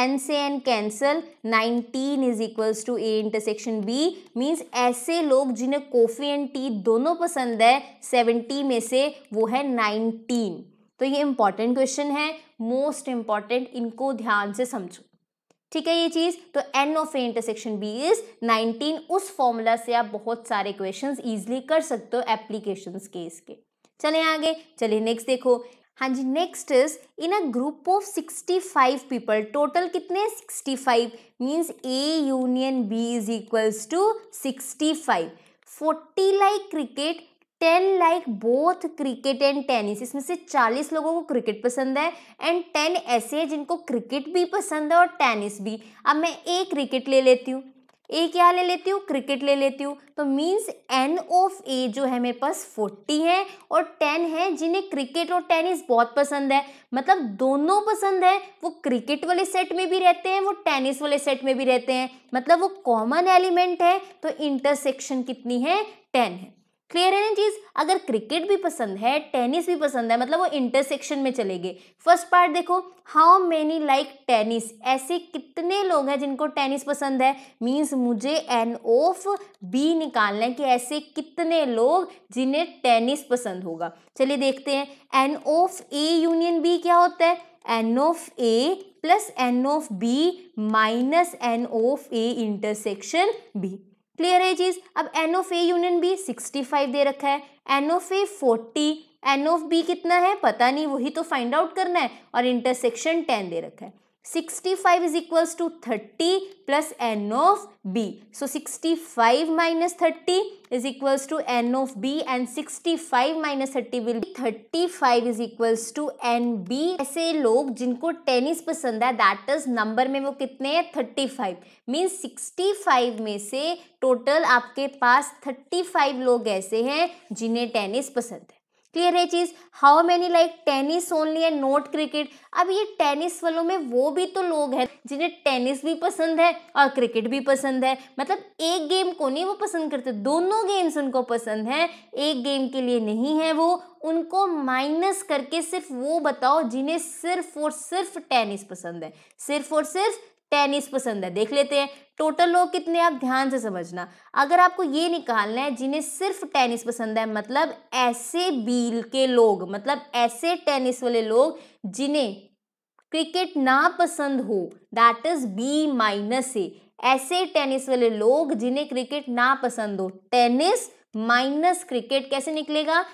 n से n cancel 19 is equals to A intersection B means ऐसे लोग जिन्हें कॉफ़ी एंड टी दोनों पसंद है 70 में से वो है 19 तो ये इंपॉर्टेंट क्वेश्चन है मोस्ट इंपॉर्टेंट इनको ध्यान से समझो ठीक है ये चीज़ तो n of A intersection B is 19 उस फॉर्मूला से आप बहुत सारे क्वेश्चन ईजिली कर सकते हो एप्लीकेशन के इसके चले आगे चलिए नेक्स्ट देखो हाँ जी next is in a group of 65 people total कितने 65 five means A union B is equals to 65 40 like cricket ten like both cricket and tennis इसमें से चालीस लोगों को क्रिकेट पसंद है एंड टेन ऐसे हैं जिनको क्रिकेट भी पसंद है और टेनिस भी अब मैं एक क्रिकेट ले लेती हूँ ए क्या ले लेती हूँ क्रिकेट ले लेती हूँ तो मीन्स एन ऑफ ए जो है मेरे पास फोर्टी है और टेन है जिन्हें क्रिकेट और टेनिस बहुत पसंद है मतलब दोनों पसंद है वो क्रिकेट वाले सेट में भी रहते हैं वो टेनिस वाले सेट में भी रहते हैं मतलब वो कॉमन एलिमेंट है तो इंटरसेक्शन कितनी है टेन है क्लियर है ना चीज़ अगर क्रिकेट भी पसंद है टेनिस भी पसंद है मतलब वो इंटरसेक्शन में चले गए फर्स्ट पार्ट देखो हाउ मेनी लाइक टेनिस ऐसे कितने लोग हैं जिनको टेनिस पसंद है मीन्स मुझे एन ऑफ बी निकालना है कि ऐसे कितने लोग जिन्हें टेनिस पसंद होगा चलिए देखते हैं n of A union B क्या होता है n of A plus n of B minus n of A intersection B clear है चीज अब n of A union B sixty five दे रखा है n of A forty n of B कितना है पता नहीं वही तो फाइंड आउट करना है और इंटरसेक्शन टेन दे रखा है 65 is equals to 30 plus n of b. So 65 minus 30 is equals to n of b and 65 minus 30 will be 35 is equals to n b. ऐसे लोग जिनको टेनिस पसंद है दैट इज नंबर में वो कितने हैं 35 मीन्स 65 में से टोटल आपके पास 35 लोग ऐसे हैं जिन्हें टेनिस पसंद है क्लियर है चीज़ how many like tennis only and not cricket अब ये टेनिस वालों में वो भी तो लोग हैं जिन्हें टेनिस भी पसंद है और क्रिकेट भी पसंद है मतलब एक गेम को नहीं वो पसंद करते दोनों गेम्स उनको पसंद हैं एक गेम के लिए नहीं है वो उनको माइनस करके सिर्फ वो बताओ जिन्हें सिर्फ और सिर्फ टेनिस पसंद है सिर्फ और सिर्फ टेनिस पसंद है देख लेते हैं टोटल लोग कितने आप ध्यान से समझना अगर आपको ये निकालना है जिन्हें सिर्फ टेनिस पसंद है मतलब ऐसे बील के लोग मतलब ऐसे टेनिस वाले लोग जिन्हें क्रिकेट ना पसंद हो that is B minus A ऐसे टेनिस वाले लोग जिन्हें क्रिकेट ना पसंद हो टेनिस माइनस क्रिकेट कैसे निकलेगा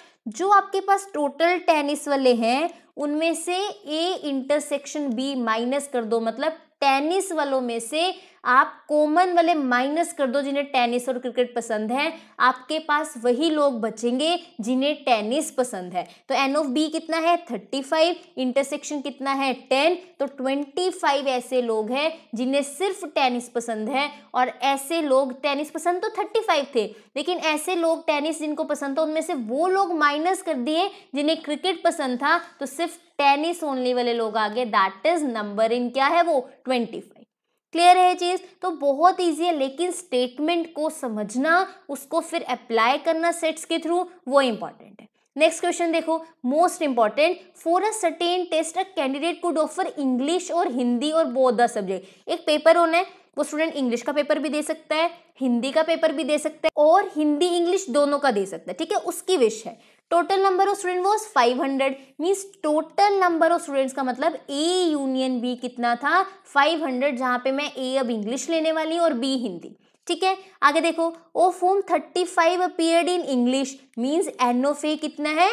जो आपके पास टोटल टेनिस वाले हैं उनमें से ए इंटरसेक्शन बी माइनस कर दो मतलब टेनिस वालों में से आप कॉमन वाले माइनस कर दो जिन्हें टेनिस और क्रिकेट पसंद है आपके पास वही लोग बचेंगे जिन्हें टेनिस पसंद है तो एन ऑफ बी कितना है थर्टी फाइव इंटरसेक्शन कितना है टेन तो ट्वेंटी फाइव ऐसे लोग हैं जिन्हें सिर्फ टेनिस पसंद है और ऐसे लोग टेनिस पसंद तो थर्टी फाइव थे लेकिन ऐसे लोग टेनिस जिनको पसंद था उनमें से वो लोग माइनस कर दिए जिन्हें क्रिकेट पसंद था तो सिर्फ टेनिस ओनली वाले लोग आ गए दैट इज नंबर इन क्या है वो ट्वेंटी फाइव क्लियर है चीज़ तो बहुत इजी है लेकिन स्टेटमेंट को समझना उसको फिर अप्लाई करना सेट्स के थ्रू वो इंपॉर्टेंट है नेक्स्ट क्वेश्चन देखो most important for a certain test a candidate could offer English और हिंदी और बोथ द सब्जेक्ट एक पेपर होना है वो स्टूडेंट इंग्लिश का पेपर भी दे सकता है हिंदी का पेपर भी दे सकता है और हिंदी इंग्लिश दोनों का दे सकता है ठीक है उसकी विश है total number of student was 500 hundred means total number of students का मतलब ए यूनियन बी कितना था 500 हंड्रेड जहाँ पे मैं ए अब इंग्लिश लेने वाली हूँ और बी हिंदी ठीक है आगे देखो of whom thirty five appear in English means फे कितना है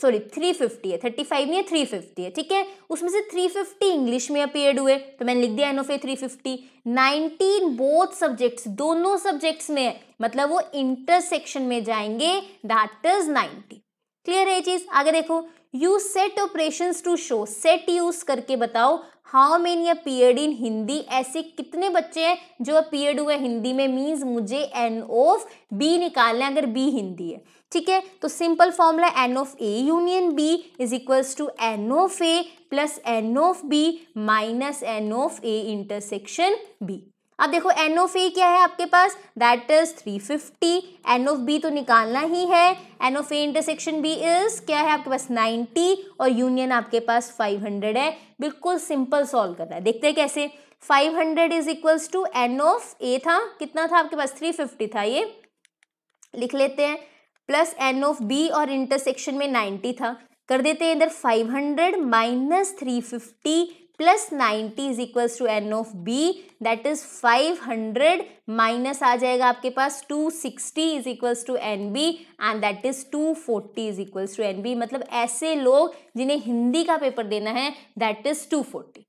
सॉरी थ्री फिफ्टी है थर्टी फाइव नहीं है थ्री फिफ्टी है ठीक है उसमें से थ्री फिफ्टी इंग्लिश में अपेयर हुए तो मैंने लिख दिया n of A three fifty nineteen both subjects दोनों सब्जेक्ट्स में है मतलब वो इंटरसेक्शन में जाएंगे दैट इज नाइनटी क्लियर है चीज आगे देखो use set operation to show set use करके बताओ how many appeared in Hindi ऐसे कितने बच्चे हैं जो अपियड हुए हिंदी में मीन्स मुझे एन ऑफ बी निकालना है अगर बी हिंदी है ठीक है तो simple formula n of A union B is equals to n of A plus n of B minus n of A intersection B अब देखो एन ऑफ ए क्या है आपके पास that is 350 n of B तो निकालना ही है n of A intersection B is क्या है आपके पास 90 और यूनियन आपके पास 500 है बिल्कुल सिंपल सॉल्व करना है देखते हैं कैसे 500 hundred is equals to n of A था कितना था आपके पास 350 था ये लिख लेते हैं प्लस एन ऑफ बी और इंटरसेक्शन में नाइन्टी था कर देते हैं इधर five hundred minus three fifty plus ninety is equals to n of B that is five hundred minus आ जाएगा आपके पास two sixty is equals to n B and that is two forty is equals to n B मतलब ऐसे लोग जिन्हें हिंदी का paper देना है that is two forty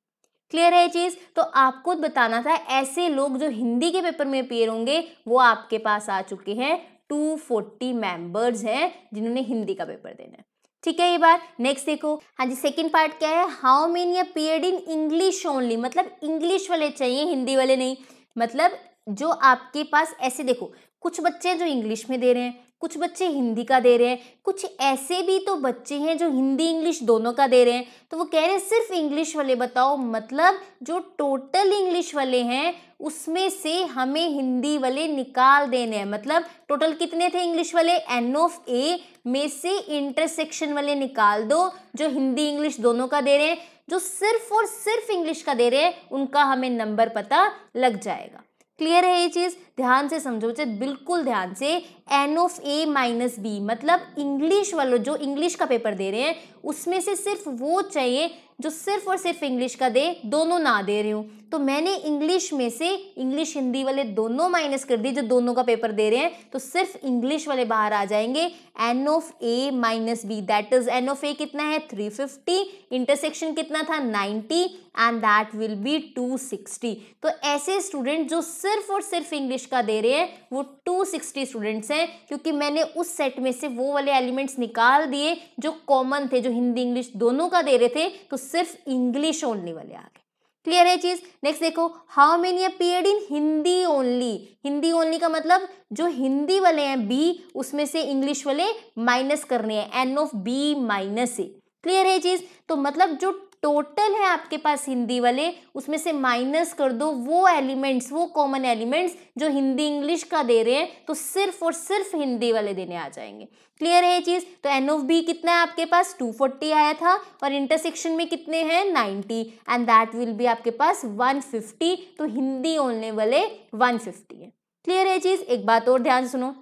clear है ये चीज़ तो आपको बताना था ऐसे लोग जो हिंदी के पेपर में अपेयर होंगे वो आपके पास आ चुके हैं 240 मेंबर्स हैं जिन्होंने हिंदी का पेपर देना है ठीक है ये बात नेक्स्ट देखो हाँ जी सेकेंड पार्ट क्या है how many appeared in English only मतलब इंग्लिश वाले चाहिए हिंदी वाले नहीं मतलब जो आपके पास ऐसे देखो कुछ बच्चे हैं जो इंग्लिश में दे रहे हैं कुछ बच्चे हिंदी का दे रहे हैं कुछ ऐसे भी तो बच्चे हैं जो हिंदी इंग्लिश दोनों का दे रहे हैं तो वो कह रहे हैं सिर्फ इंग्लिश वाले बताओ मतलब जो टोटल इंग्लिश वाले हैं उसमें से हमें हिंदी वाले निकाल देने हैं मतलब टोटल कितने थे इंग्लिश वाले एन ऑफ ए में से इंटरसेक्शन वाले निकाल दो जो हिंदी इंग्लिश दोनों का दे रहे हैं जो सिर्फ और सिर्फ इंग्लिश का दे रहे हैं उनका हमें नंबर पता लग जाएगा क्लियर है ये चीज़ ध्यान से समझो चाहे बिल्कुल ध्यान से n of A minus B मतलब इंग्लिश वालों जो इंग्लिश का पेपर दे रहे हैं उसमें से सिर्फ वो चाहिए जो सिर्फ और सिर्फ इंग्लिश का दे दोनों ना दे रही हूँ तो मैंने इंग्लिश में से इंग्लिश हिंदी वाले दोनों माइनस कर दिए जो दोनों का पेपर दे रहे हैं तो सिर्फ इंग्लिश वाले बाहर आ जाएंगे n of A minus B that is n of A कितना है थ्री फिफ्टी इंटरसेक्शन कितना था ninety and that will be two sixty तो ऐसे स्टूडेंट जो सिर्फ और सिर्फ इंग्लिश का दे रहे हैं वो टू सिक्सटी स्टूडेंट्स हैं क्योंकि मैंने उस सेट में से वो वाले एलिमेंट्स निकाल दिए जो कॉमन थे जो हिंदी इंग्लिश दोनों का दे रहे थे तो सिर्फ इंग्लिश ओनली वाले आ गए क्लियर है चीज नेक्स्ट देखो how many appear in Hindi only Hindi only का मतलब जो हिंदी वाले हैं बी उसमें से इंग्लिश वाले माइनस करने हैं n of B minus A clear है चीज तो मतलब जो टोटल है आपके पास हिंदी वाले उसमें से माइनस कर दो वो एलिमेंट्स वो कॉमन एलिमेंट्स जो हिंदी इंग्लिश का दे रहे हैं तो सिर्फ और सिर्फ हिंदी वाले देने आ जाएंगे क्लियर है ये चीज़ तो एन ओफ बी कितना है आपके पास 240 आया था और इंटरसेक्शन में कितने हैं 90 एंड दैट विल बी आपके पास 150 तो हिंदी ओनली वाले 150 है क्लियर है चीज़ एक बात और ध्यान सुनो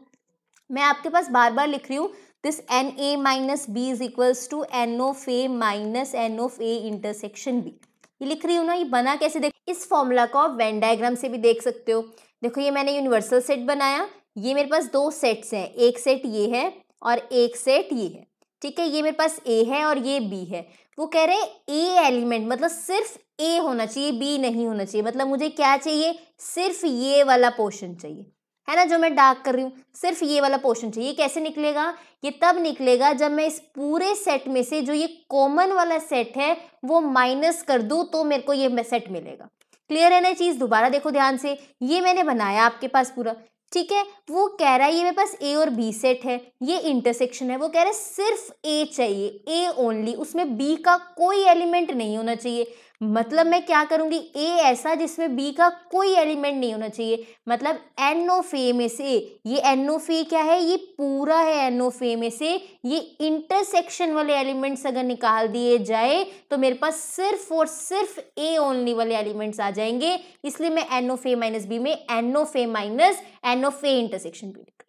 मैं आपके पास बार बार लिख रही हूँ this Na minus B is equals to N of A minus N of A intersection B ये लिख रही हूँ ना ये बना कैसे देख इस फॉर्मूला को आप वेन डायग्राम से भी देख सकते हो देखो ये मैंने यूनिवर्सल सेट बनाया ये मेरे पास दो सेट्स हैं एक सेट ये है और एक सेट ये है ठीक है ये मेरे पास ए है और ये बी है वो कह रहे हैं ए एलिमेंट मतलब सिर्फ ए होना चाहिए बी नहीं होना चाहिए मतलब मुझे क्या चाहिए सिर्फ ये वाला पोर्शन चाहिए है ना जो मैं डार्क कर रही हूँ सिर्फ ये वाला पोर्शन चाहिए कैसे निकलेगा ये तब निकलेगा जब मैं इस पूरे सेट में से जो ये कॉमन वाला सेट है वो माइनस कर दूँ तो मेरे को ये सेट मिलेगा क्लियर है ना चीज़ दोबारा देखो ध्यान से ये मैंने बनाया आपके पास पूरा ठीक है वो कह रहा है ये मेरे पास ए और बी सेट है ये इंटरसेक्शन है वो कह रहा है सिर्फ ए चाहिए ए ओनली उसमें बी का कोई एलिमेंट नहीं होना चाहिए मतलब मैं क्या करूँगी ए ऐसा जिसमें बी का कोई एलिमेंट नहीं होना चाहिए मतलब एन ओ फे में से ये एन ओ फे क्या है ये पूरा है एन ओ फे में से ये इंटरसेक्शन वाले एलिमेंट्स अगर निकाल दिए जाए तो मेरे पास सिर्फ और सिर्फ ए ओनली वाले एलिमेंट्स आ जाएंगे इसलिए मैं n of A minus B में n of A minus N of A intersection B लिख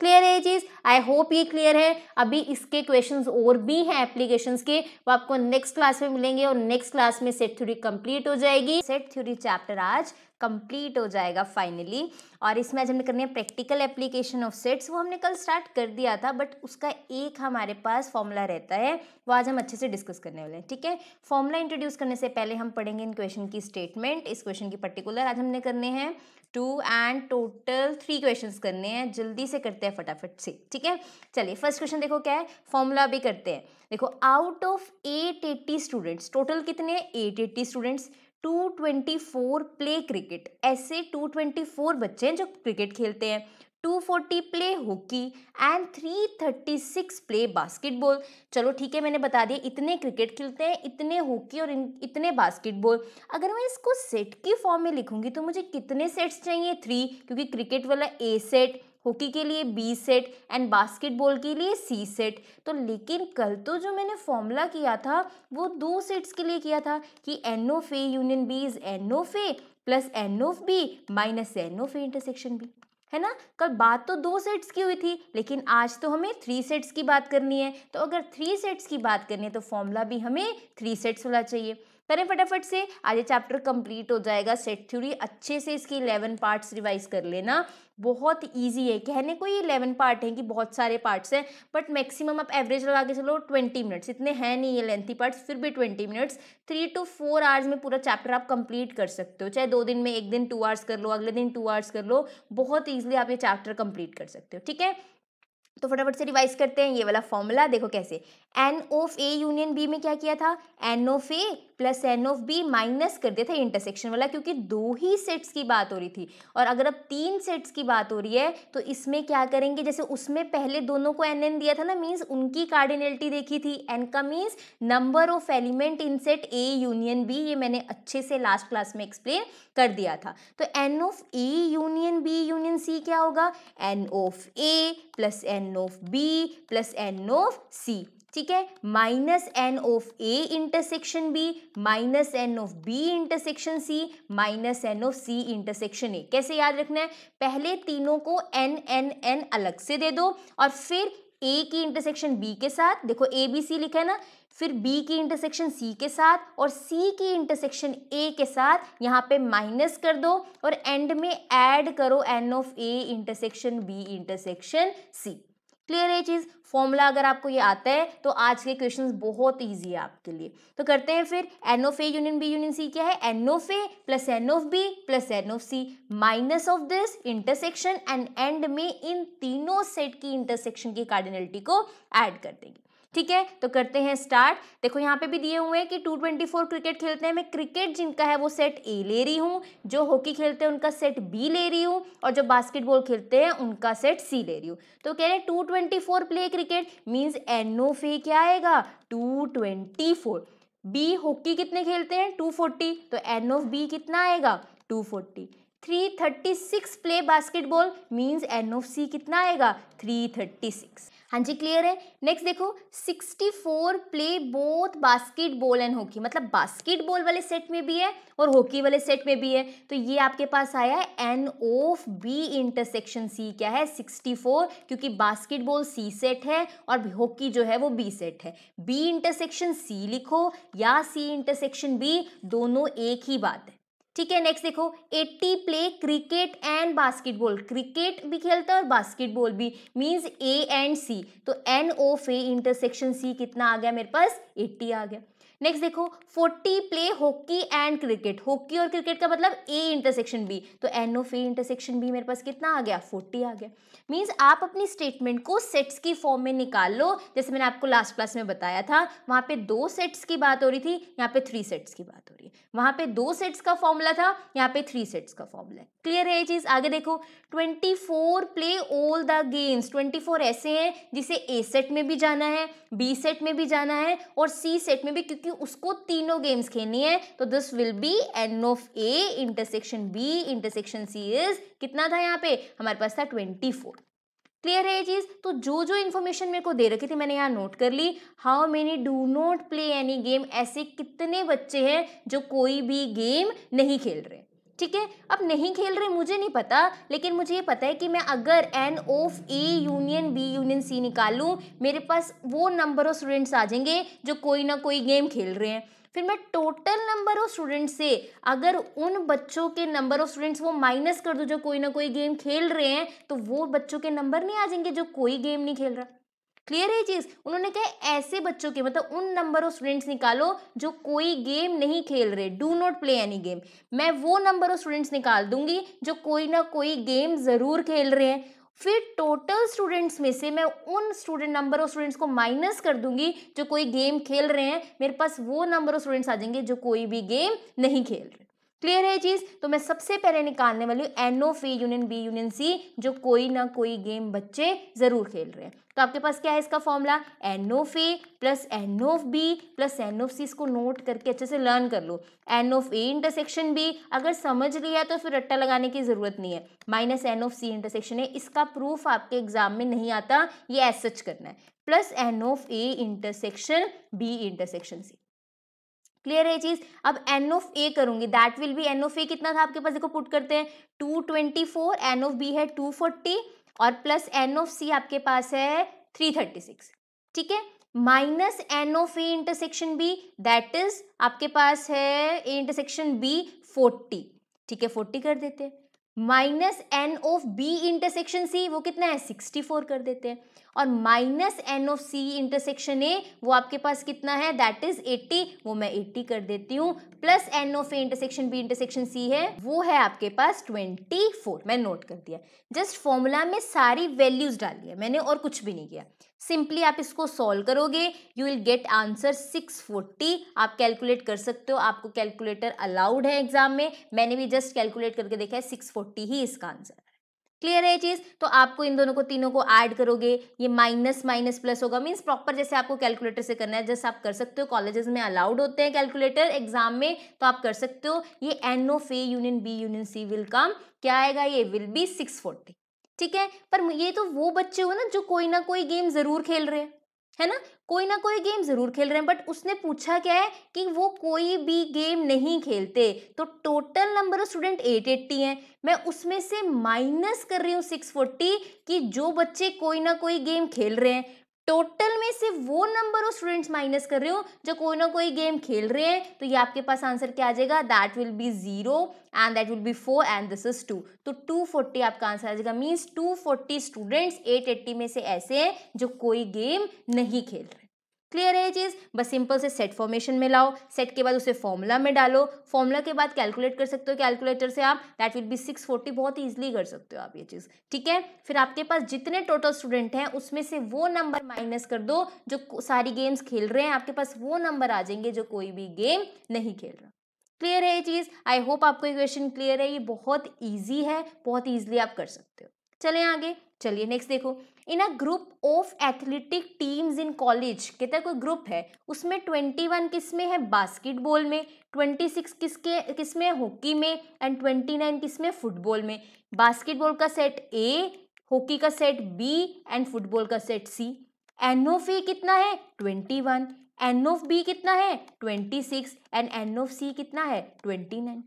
क्लियर है ये चीज़ आई होप ये क्लियर है अभी इसके क्वेश्चंस और भी हैं एप्लीकेशन के वो आपको नेक्स्ट क्लास में मिलेंगे और नेक्स्ट क्लास में सेट थ्योरी कंप्लीट हो जाएगी सेट थ्योरी चैप्टर आज कंप्लीट हो जाएगा फाइनली और इसमें आज हमने करनी है प्रैक्टिकल एप्लीकेशन ऑफ सेट्स वो हमने कल स्टार्ट कर दिया था बट उसका एक हमारे पास फॉर्मूला रहता है वो आज हम अच्छे से डिस्कस करने वाले हैं ठीक है फॉर्मूला इंट्रोड्यूस करने से पहले हम पढ़ेंगे इन क्वेश्चन की स्टेटमेंट इस क्वेश्चन की पर्टिकुलर आज हमने करने हैं two and total three question करने हैं जल्दी से करते हैं फटाफट से ठीक है चलिए फर्स्ट क्वेश्चन देखो क्या है फॉर्मूला भी करते हैं देखो out of eight eighty students total कितने हैं eight eighty students two twenty four play cricket ऐसे टू ट्वेंटी फोर बच्चे हैं जो क्रिकेट खेलते हैं 240 play hockey and 336 play basketball चलो ठीक है मैंने बता दिया इतने क्रिकेट खेलते हैं इतने हॉकी और इतने बास्केटबॉल अगर मैं इसको सेट की फॉर्म में लिखूंगी तो मुझे कितने सेट्स चाहिए थ्री क्योंकि क्रिकेट वाला ए सेट हॉकी के लिए बी सेट एंड बास्केटबॉल के लिए सी सेट तो लेकिन कल तो जो मैंने फॉर्मूला किया था वो दो सेट्स के लिए किया था कि n of A union B is n of A plus n of B minus n of A intersection B है ना कल बात तो दो सेट्स की हुई थी लेकिन आज तो हमें थ्री सेट्स की बात करनी है तो अगर थ्री सेट्स की बात करनी है तो फॉर्मूला भी हमें थ्री सेट्स वाला चाहिए करें फटाफट से आज ये चैप्टर कंप्लीट हो जाएगा सेट थ्योरी अच्छे से इसके इलेवन पार्ट्स रिवाइज कर लेना बहुत इजी है कहने को ये इलेवन पार्ट हैं कि बहुत सारे पार्ट्स हैं बट मैक्सिमम आप एवरेज लगा के चलो ट्वेंटी मिनट्स इतने हैं नहीं ये लेंथी पार्ट्स फिर भी twenty minutes three two four hours में पूरा चैप्टर आप कंप्लीट कर सकते हो चाहे दो दिन में एक दिन टू आवर्स कर लो अगले दिन टू आवर्स कर लो बहुत ईजिली आप ये चैप्टर कंप्लीट कर सकते हो ठीक है तो फटाफट से रिवाइज करते हैं ये वाला फॉर्मूला देखो कैसे n of A union B में क्या किया था n of A plus n of B minus कर दिया था इंटरसेक्शन वाला क्योंकि दो ही सेट्स की बात हो रही थी और अगर अब तीन सेट्स की बात हो रही है तो इसमें क्या करेंगे जैसे उसमें पहले दोनों को एन एन दिया था ना मीन्स उनकी कार्डिनलिटी देखी थी एन का means number of element in set A union B ये मैंने अच्छे से लास्ट क्लास में एक्सप्लेन कर दिया था तो n of A union B union C क्या होगा n of A plus n of B plus n of C ठीक है minus n of A intersection B minus n of B intersection C minus n of C intersection A कैसे याद रखना है पहले तीनों को एन एन एन अलग से दे दो और फिर ए की इंटरसेक्शन बी के साथ देखो ए बी सी लिखा है ना फिर बी की इंटरसेक्शन सी के साथ और सी की इंटरसेक्शन ए के साथ यहाँ पे माइनस कर दो और एंड में ऐड करो n of A intersection B intersection C clear है चीज़ फॉर्मूला अगर आपको ये आता है तो आज के क्वेश्चन बहुत ईजी है आपके लिए तो करते हैं फिर n of A union B union C क्या है n of A plus n of B plus n of C minus of this intersection and end में इन तीनों सेट की इंटरसेक्शन की कार्डिनलिटी को एड कर देंगे ठीक है तो करते हैं स्टार्ट देखो यहाँ पे भी दिए हुए हैं कि 224 क्रिकेट खेलते हैं मैं क्रिकेट जिनका है वो सेट ए ले रही हूँ जो हॉकी खेलते हैं उनका सेट बी ले रही हूँ और जो बास्केटबॉल खेलते हैं उनका सेट सी ले रही हूँ तो कह रहे हैं two twenty four play cricket means n of A क्या आएगा two twenty four B hockey कितने खेलते हैं टू फोर्टी तो एन ऑफ बी कितना आएगा two forty three thirty six play basketball means n of C कितना आएगा थ्री थर्टी सिक्स हाँ जी क्लियर है नेक्स्ट देखो 64 play both basketball and hockey मतलब बास्केटबॉल वाले सेट में भी है और हॉकी वाले सेट में भी है तो ये आपके पास आया है n of B intersection C क्या है 64 क्योंकि बास्केटबॉल सी सेट है और हॉकी जो है वो बी सेट है बी इंटरसेक्शन सी लिखो या सी इंटरसेक्शन बी दोनों एक ही बात है ठीक है नेक्स्ट देखो 80 play cricket and basketball cricket भी खेलता है और बास्केटबॉल भी मींस ए एंड सी तो n of A intersection C कितना आ गया मेरे पास 80 आ गया नेक्स्ट देखो 40 play hockey and cricket hockey और क्रिकेट का मतलब ए इंटरसेक्शन बी तो n of A intersection B मेरे पास कितना आ गया 40 आ गया मींस आप अपनी स्टेटमेंट को सेट्स की फॉर्म में निकाल लो जैसे मैंने आपको लास्ट क्लास में बताया था वहाँ पे दो सेट्स की बात हो रही थी यहाँ पे थ्री सेट्स की बात हो रही है वहाँ पे दो सेट्स का फॉर्मूला फॉर्मूला था यहाँ पे थ्री सेट्स का फॉर्मूला है क्लियर है ये चीज़ आगे देखो 24 प्ले ऑल द गेम्स 24 ऐसे हैं जिसे ए सेट में भी जाना है बी सेट में भी जाना है और सी सेट में भी क्योंकि उसको तीनों गेम्स खेलनी है तो this will be n of A intersection B intersection C is कितना था यहाँ पे हमारे पास था 24 क्लियर है ये चीज़ तो जो जो इन्फॉर्मेशन मेरे को दे रखी थी मैंने यहाँ नोट कर ली how many do not play any game ऐसे कितने बच्चे हैं जो कोई भी गेम नहीं खेल रहे ठीक है अब नहीं खेल रहे मुझे नहीं पता लेकिन मुझे ये पता है कि मैं अगर n of A union B union C निकालूं मेरे पास वो नंबर ऑफ स्टूडेंट्स आ जाएंगे जो कोई ना कोई गेम खेल रहे हैं फिर मैं टोटल नंबर ऑफ स्टूडेंट्स से अगर उन बच्चों के नंबर ऑफ स्टूडेंट्स वो माइनस कर दो जो कोई ना कोई गेम खेल रहे हैं तो वो बच्चों के नंबर नहीं आ जाएंगे जो कोई गेम नहीं खेल रहा क्लियर है चीज़ उन्होंने कहा ऐसे बच्चों के मतलब उन नंबर ऑफ स्टूडेंट्स निकालो जो कोई गेम नहीं खेल रहे do not play any game मैं वो नंबर ऑफ स्टूडेंट्स निकाल दूंगी जो कोई ना कोई गेम ज़रूर खेल रहे हैं फिर टोटल स्टूडेंट्स में से मैं उन स्टूडेंट नंबर ऑफ स्टूडेंट्स को माइनस कर दूंगी जो कोई गेम खेल रहे हैं मेरे पास वो नंबर ऑफ स्टूडेंट्स आ जाएंगे जो कोई भी गेम नहीं खेल रहे क्लियर है चीज़ तो मैं सबसे पहले निकालने वाली हूँ n of A union B union C जो कोई ना कोई गेम बच्चे ज़रूर खेल रहे हैं तो आपके पास क्या है इसका formula n of A plus n of B plus n of C इसको नोट करके अच्छे से लर्न कर लो n of A intersection B अगर समझ लिया तो फिर रट्टा लगाने की ज़रूरत नहीं है minus n of C intersection है इसका प्रूफ आपके एग्जाम में नहीं आता ये एस सच करना है plus n of A intersection B intersection C clear है चीज अब एन ऑफ ए करूंगी that will be n of A कितना था आपके पास देखो पुट करते हैं two twenty four n of B है टू फोर्टी और प्लस एन ऑफ सी आपके पास है थ्री थर्टी सिक्स ठीक है minus n of A intersection B that is आपके पास है ए इंटरसेक्शन बी फोर्टी ठीक है फोर्टी कर देते हैं minus n of B intersection C वो कितना है सिक्सटी फोर कर देते हैं और minus n of C intersection A वो आपके पास कितना है दैट इज 80 वो मैं 80 कर देती हूँ plus n of A intersection B intersection C है वो है आपके पास 24 मैं नोट कर दिया जस्ट फॉर्मूला में सारी वैल्यूज डाल दिया मैंने और कुछ भी नहीं किया सिंपली आप इसको सॉल्व करोगे यू विल गेट आंसर 640 आप कैलकुलेट कर सकते हो आपको कैलकुलेटर अलाउड है एग्जाम में मैंने भी जस्ट कैलकुलेट करके देखा है 640 ही इसका आंसर क्लियर है ये चीज तो आपको इन दोनों को तीनों को ऐड करोगे ये माइनस माइनस प्लस होगा मीन्स प्रॉपर जैसे आपको कैलकुलेटर से करना है जैसे आप कर सकते हो कॉलेजेस में अलाउड होते हैं कैलकुलेटर एग्जाम में तो आप कर सकते हो ये n of A union B union C will come क्या आएगा ये विल बी सिक्स फोर्टी ठीक है पर ये तो वो बच्चे हो ना जो कोई ना कोई गेम जरूर खेल रहे हैं है ना कोई ना कोई गेम ज़रूर खेल रहे हैं बट उसने पूछा क्या है कि वो कोई भी गेम नहीं खेलते तो total number of student at eighty हैं मैं उसमें से माइनस कर रही हूँ सिक्स फोर्टी कि जो बच्चे कोई ना कोई गेम खेल रहे हैं टोटल में से वो नंबर ऑफ स्टूडेंट्स माइनस कर रहे हो जो कोई ना कोई गेम खेल रहे हैं तो ये आपके पास आंसर क्या आ जाएगा that will be zero and that will be four and this is two तो टू फोर्टी आपका आंसर आ जाएगा means two forty students at eighty में से ऐसे हैं जो कोई गेम नहीं खेल रहे क्लियर है ये चीज़ बस सिंपल से सेट फॉर्मेशन में लाओ सेट के बाद उसे फॉर्मूला में डालो फॉर्मूला के बाद कैलकुलेट कर सकते हो कैलकुलेटर से आप that will be six forty बहुत ईजिली कर सकते हो आप ये चीज़ ठीक है फिर आपके पास जितने टोटल स्टूडेंट हैं उसमें से वो नंबर माइनस कर दो जो सारी गेम्स खेल रहे हैं आपके पास वो नंबर आ जाएंगे जो कोई भी गेम नहीं खेल रहा क्लियर है ये चीज़ आई होप आपको ये क्वेश्चन क्लियर है ये बहुत ईजी है बहुत ईजिली आप कर सकते हो चले आगे चलिए नेक्स्ट देखो in a group of athletic teams in college कहता है कोई ग्रुप है उसमें ट्वेंटी वन किस में है बास्केटबॉल में ट्वेंटी सिक्स किसके किस में हॉकी में एंड ट्वेंटी नाइन किस में फुटबॉल में बास्केटबॉल का सेट ए हॉकी का सेट बी एंड फुटबॉल का set C n of A कितना है twenty one n of B कितना है twenty six and n of C कितना है ट्वेंटी नाइन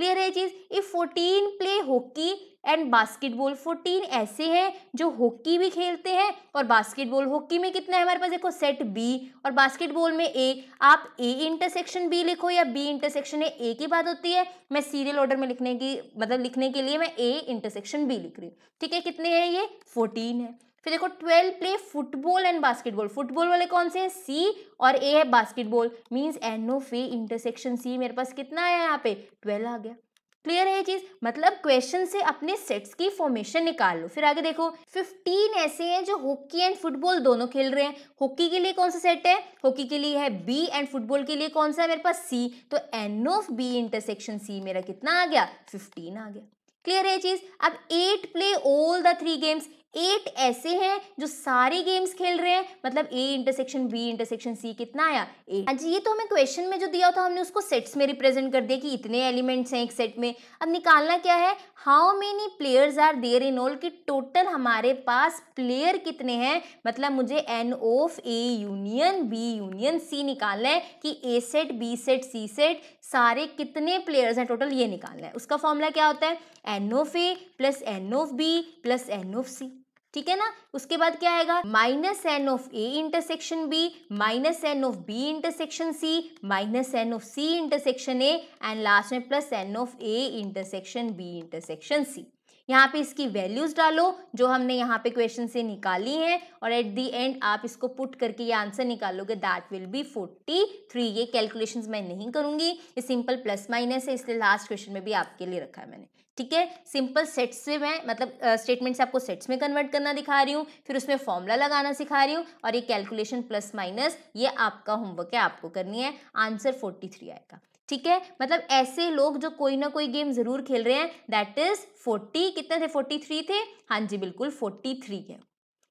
क्लियर है चीज़ if fourteen play hockey and basketball fourteen ऐसे हैं जो हॉकी भी खेलते हैं और बास्केटबॉल हॉकी में कितना है हमारे पास देखो सेट बी और बास्केटबॉल में ए आप ए इंटरसेक्शन बी लिखो या बी इंटरसेक्शन ए ए की बात होती है मैं सीरियल ऑर्डर में लिखने की मतलब लिखने के लिए मैं ए इंटरसेक्शन बी लिख रही हूँ ठीक है कितने हैं ये फोर्टीन है फिर देखो twelve play football and basketball football वाले कौन से हैं सी और ए है basketball means N of A intersection C मेरे पास कितना आया यहाँ पे ट्वेल्व आ गया क्लियर है ये चीज मतलब क्वेश्चन से अपने सेट्स की फॉर्मेशन निकाल लो फिर आगे देखो 15 ऐसे हैं जो हॉकी एंड फुटबॉल दोनों खेल रहे हैं हॉकी के लिए कौन सा सेट है हॉकी के लिए है बी एंड फुटबॉल के लिए कौन सा है मेरे पास सी तो n of B intersection C मेरा कितना आ गया 15 आ गया क्लियर है चीज अब eight play all the three games eight ऐसे हैं जो सारे गेम्स खेल रहे हैं मतलब A intersection B intersection C कितना आया एट हाँ जी ये तो हमें क्वेश्चन में जो दिया था हमने उसको सेट्स में रिप्रेजेंट कर दिया कि इतने एलिमेंट्स हैं एक सेट में अब निकालना क्या है how many players are there in all कि टोटल हमारे पास प्लेयर कितने हैं मतलब मुझे n of A union B union C निकालना है कि A set B set C set सारे कितने प्लेयर्स हैं टोटल ये निकालना है उसका फॉर्मूला क्या होता है n of A plus n of B plus n of C ठीक है ना उसके बाद क्या आएगा minus n of A intersection B minus n of B intersection C minus n of C intersection A and last में plus n of A intersection B intersection C यहाँ पे इसकी वैल्यूज़ डालो जो हमने यहाँ पे क्वेश्चन से निकाली हैं और एट दी एंड आप इसको पुट करके ये आंसर निकालोगे that will be forty three ये कैलकुलेशंस मैं नहीं करूँगी ये सिंपल प्लस माइनस है इसलिए लास्ट क्वेश्चन में भी आपके लिए रखा है मैंने ठीक है सिंपल सेट्स से मैं मतलब स्टेटमेंट uh, से आपको सेट्स में कन्वर्ट करना दिखा रही हूँ फिर उसमें फॉर्मूला लगाना सिखा रही हूँ और ये कैलकुलेशन प्लस माइनस ये आपका होमवर्क है आपको करनी है आंसर फोर्टी थ्री आएगा ठीक है मतलब ऐसे लोग जो कोई ना कोई गेम ज़रूर खेल रहे हैं दैट इज़ फोर्टी कितने थे फोर्टी थ्री थे हाँ जी बिल्कुल फोर्टी थ्री है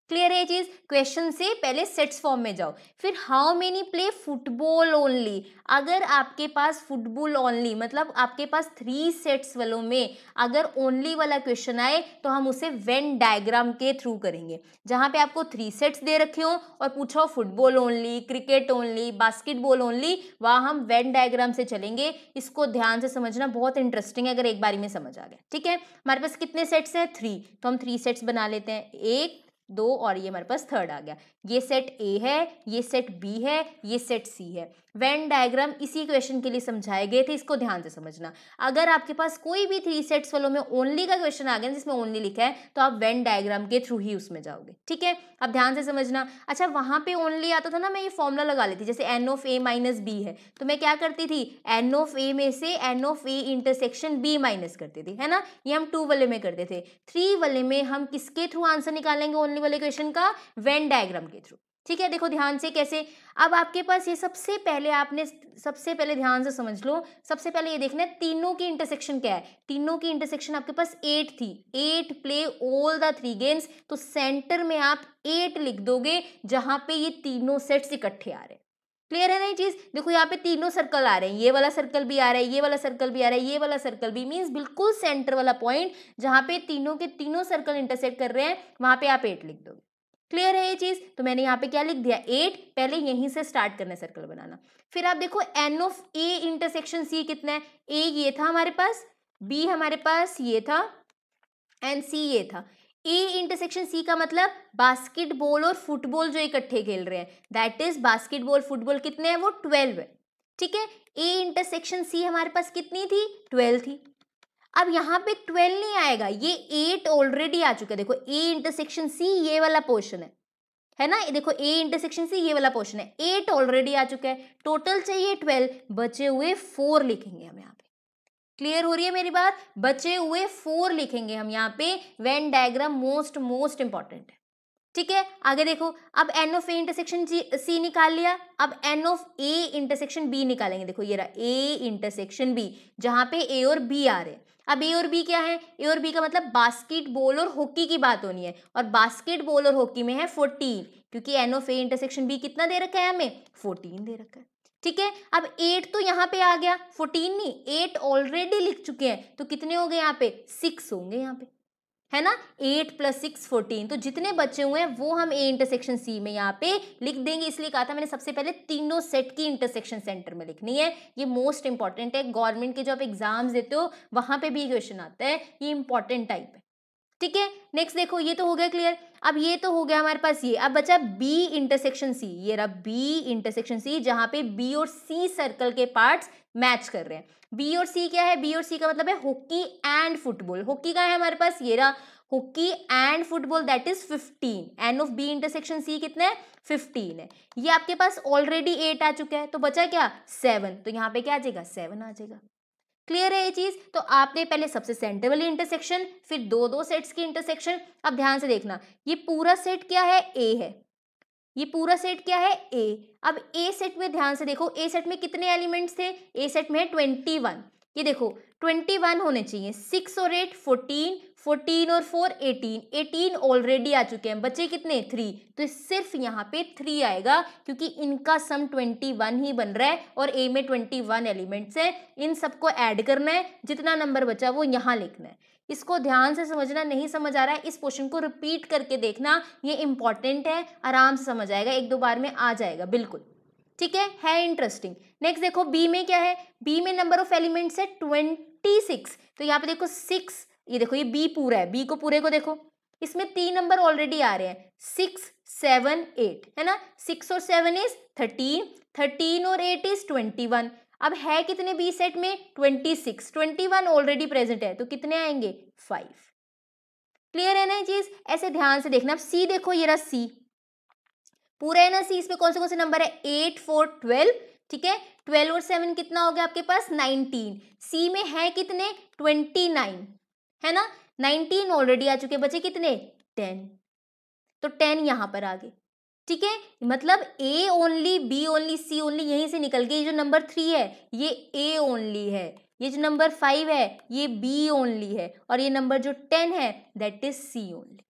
क्लियर है चीज़ क्वेश्चन से पहले सेट्स फॉर्म में जाओ फिर how many play football only अगर आपके पास फुटबॉल ओनली मतलब आपके पास थ्री सेट्स वालों में अगर ओनली वाला क्वेश्चन आए तो हम उसे वेन डायग्राम के थ्रू करेंगे जहाँ पे आपको थ्री सेट्स दे रखे हों और पूछो football only cricket only basketball only वहाँ हम वेन डायग्राम से चलेंगे इसको ध्यान से समझना बहुत इंटरेस्टिंग है अगर एक बारी में समझ आ गया ठीक है हमारे पास कितने सेट्स हैं थ्री तो हम थ्री सेट्स बना लेते हैं एक दो और ये हमारे पास थर्ड आ गया ये सेट ए है ये सेट बी है ये सेट सी है वेन डायग्राम इसी क्वेश्चन के लिए समझाए गए थे इसको ध्यान से समझना अगर आपके पास कोई भी थ्री सेट्स वालों में ओनली का क्वेश्चन आ गया जिसमें ओनली लिखा है तो आप वेन डायग्राम के थ्रू ही उसमें जाओगे ठीक है अब ध्यान से समझना अच्छा वहाँ पे ओनली आता था ना मैं ये फॉर्मूला लगा लेती जैसे n of A minus B है तो मैं क्या करती थी एन ऑफ ए में से n of A intersection B minus करती थी है ना ये हम टू वाले में करते थे थ्री वाले में हम किसके थ्रू आंसर निकालेंगे ओनली वाले क्वेश्चन का वेन डायग्राम के थ्रू ठीक है देखो ध्यान से कैसे अब आपके पास ये सबसे पहले आपने सबसे पहले ध्यान से समझ लो सबसे पहले ये देखना है तीनों की इंटरसेक्शन क्या है तीनों की इंटरसेक्शन आपके पास एट थी eight play all the three games तो सेंटर में आप एट लिख दोगे जहां पे ये तीनों सेट्स इकट्ठे आ रहे हैं क्लियर है ना ये चीज देखो यहाँ पे तीनों सर्कल आ रहे हैं ये वाला सर्कल भी आ रहा है ये वाला सर्कल भी आ रहा है ये वाला सर्कल भी मींस बिल्कुल सेंटर वाला पॉइंट जहां पे तीनों के तीनों सर्कल इंटरसेक्ट कर रहे हैं वहां पे आप एट लिख दोगे क्लियर है ये चीज़ तो मैंने यहाँ पे क्या लिख दिया एट पहले यहीं से स्टार्ट करना है सर्कल बनाना फिर आप देखो n of A intersection C कितना है ए ये था हमारे पास बी हमारे पास ये था एंड सी ये था ए इंटरसेक्शन सी का मतलब बास्केटबॉल और फुटबॉल जो इकट्ठे खेल रहे हैं दैट इज बास्केटबॉल फुटबॉल कितने हैं वो ट्वेल्व है ठीक है ए इंटरसेक्शन सी हमारे पास कितनी थी ट्वेल्व थी अब यहाँ पे ट्वेल्व नहीं आएगा ये एट ऑलरेडी आ चुका है देखो ए इंटरसेक्शन सी ये वाला पोर्शन है है ना ये देखो ए इंटरसेक्शन सी ये वाला पोर्शन है एट ऑलरेडी आ चुका है टोटल चाहिए ट्वेल्व बचे हुए फोर लिखेंगे हम यहाँ पे क्लियर हो रही है मेरी बात बचे हुए फोर लिखेंगे हम यहाँ पे Venn diagram most most important है ठीक है आगे देखो अब n of A intersection C निकाल लिया अब n of A intersection B निकालेंगे देखो ये रहा ए इंटरसेक्शन बी जहां पे ए और बी आ रहे हैं अब ए और बी क्या है ए और बी का मतलब बास्केटबॉल और हॉकी की बात होनी है और बास्केटबॉल और हॉकी में है फोर्टीन क्योंकि n of A intersection B कितना दे रखा है हमें फोर्टीन दे रखा है ठीक है अब एट तो यहाँ पे आ गया फोर्टीन नहीं एट ऑलरेडी लिख चुके हैं तो कितने हो गए यहाँ पे सिक्स होंगे यहाँ पे है ना एट प्लस सिक्स फोर्टीन तो जितने बचे हुए हैं वो हम ए इंटरसेक्शन सी में यहाँ पे लिख देंगे इसलिए कहा था मैंने सबसे पहले तीनों सेट की इंटरसेक्शन सेंटर में लिखनी है ये मोस्ट इंपॉर्टेंट है गवर्नमेंट के जो आप एग्जाम्स देते हो वहां पे भी क्वेश्चन आता है ये इंपॉर्टेंट टाइप है ठीक है नेक्स्ट देखो ये तो हो गया क्लियर अब ये तो हो गया हमारे पास ये अब बचा बी इंटरसेक्शन सी ये रहा बी इंटरसेक्शन सी जहाँ पे बी और सी सर्कल के पार्ट्स मैच कर रहे हैं बी और सी क्या है बी और सी का मतलब है हॉकी एंड फुटबॉल हॉकी का है हमारे पास ये रहा hockey and football that is 15 n of B intersection C कितना है 15 है ये आपके पास ऑलरेडी एट आ चुका है तो बचा क्या सेवन तो यहाँ पे क्या आ जाएगा सेवन आ जाएगा क्लियर है ये चीज तो आपने पहले सबसे सेंटर वाली इंटरसेक्शन फिर दो दो सेट्स की इंटरसेक्शन अब ध्यान से देखना ये पूरा सेट क्या है ए है ये पूरा सेट क्या है ए अब ए सेट में ध्यान से देखो ए सेट में कितने एलिमेंट्स थे ए सेट में है ट्वेंटी वन ये देखो ट्वेंटी वन होने चाहिए सिक्स और एट फोर्टीन फोर्टीन और फोर एटीन एटीन ऑलरेडी आ चुके हैं बचे कितने थ्री तो सिर्फ यहाँ पे थ्री आएगा क्योंकि इनका सम ट्वेंटी वन ही बन रहा है और ए में ट्वेंटी वन एलिमेंट्स हैं इन सबको ऐड करना है जितना नंबर बचा वो यहाँ लिखना है इसको ध्यान से समझना नहीं समझ आ रहा है इस क्वेश्चन को रिपीट करके देखना ये इंपॉर्टेंट है आराम से समझ आएगा एक दो बार में आ जाएगा बिल्कुल ठीक है है इंटरेस्टिंग नेक्स्ट देखो बी में क्या है बी में नंबर ऑफ एलिमेंट्स है ट्वेंटी सिक्स तो यहाँ पे देखो सिक्स ये देखो ये बी पूरा है बी को पूरे को देखो इसमें तीन नंबर ऑलरेडी आ रहे हैं सिक्स सेवन एट है ना सिक्स और सेवन इज थर्टीन थर्टीन और एट इज ट्वेंटी वन अब है कितने बी सेट में twenty six twenty one already present है तो कितने आएंगे फाइव क्लियर है ना चीज ऐसे ध्यान से देखना अब सी देखो ये रहा सी पूरा है ना सी इसमें कौन से कौन से नंबर है एट फोर ट्वेल्व ठीक है ट्वेल्व और सेवन कितना हो गया आपके पास नाइनटीन सी में है कितने ट्वेंटी नाइन है ना नाइनटीन ऑलरेडी आ चुके बचे कितने टेन तो टेन यहां पर आ गए ठीक है मतलब A only B only C only यहीं से निकल के ये जो नंबर थ्री है ये ए ओनली है ये जो नंबर फाइव है ये बी ओनली है और ये नंबर जो टेन है that is C only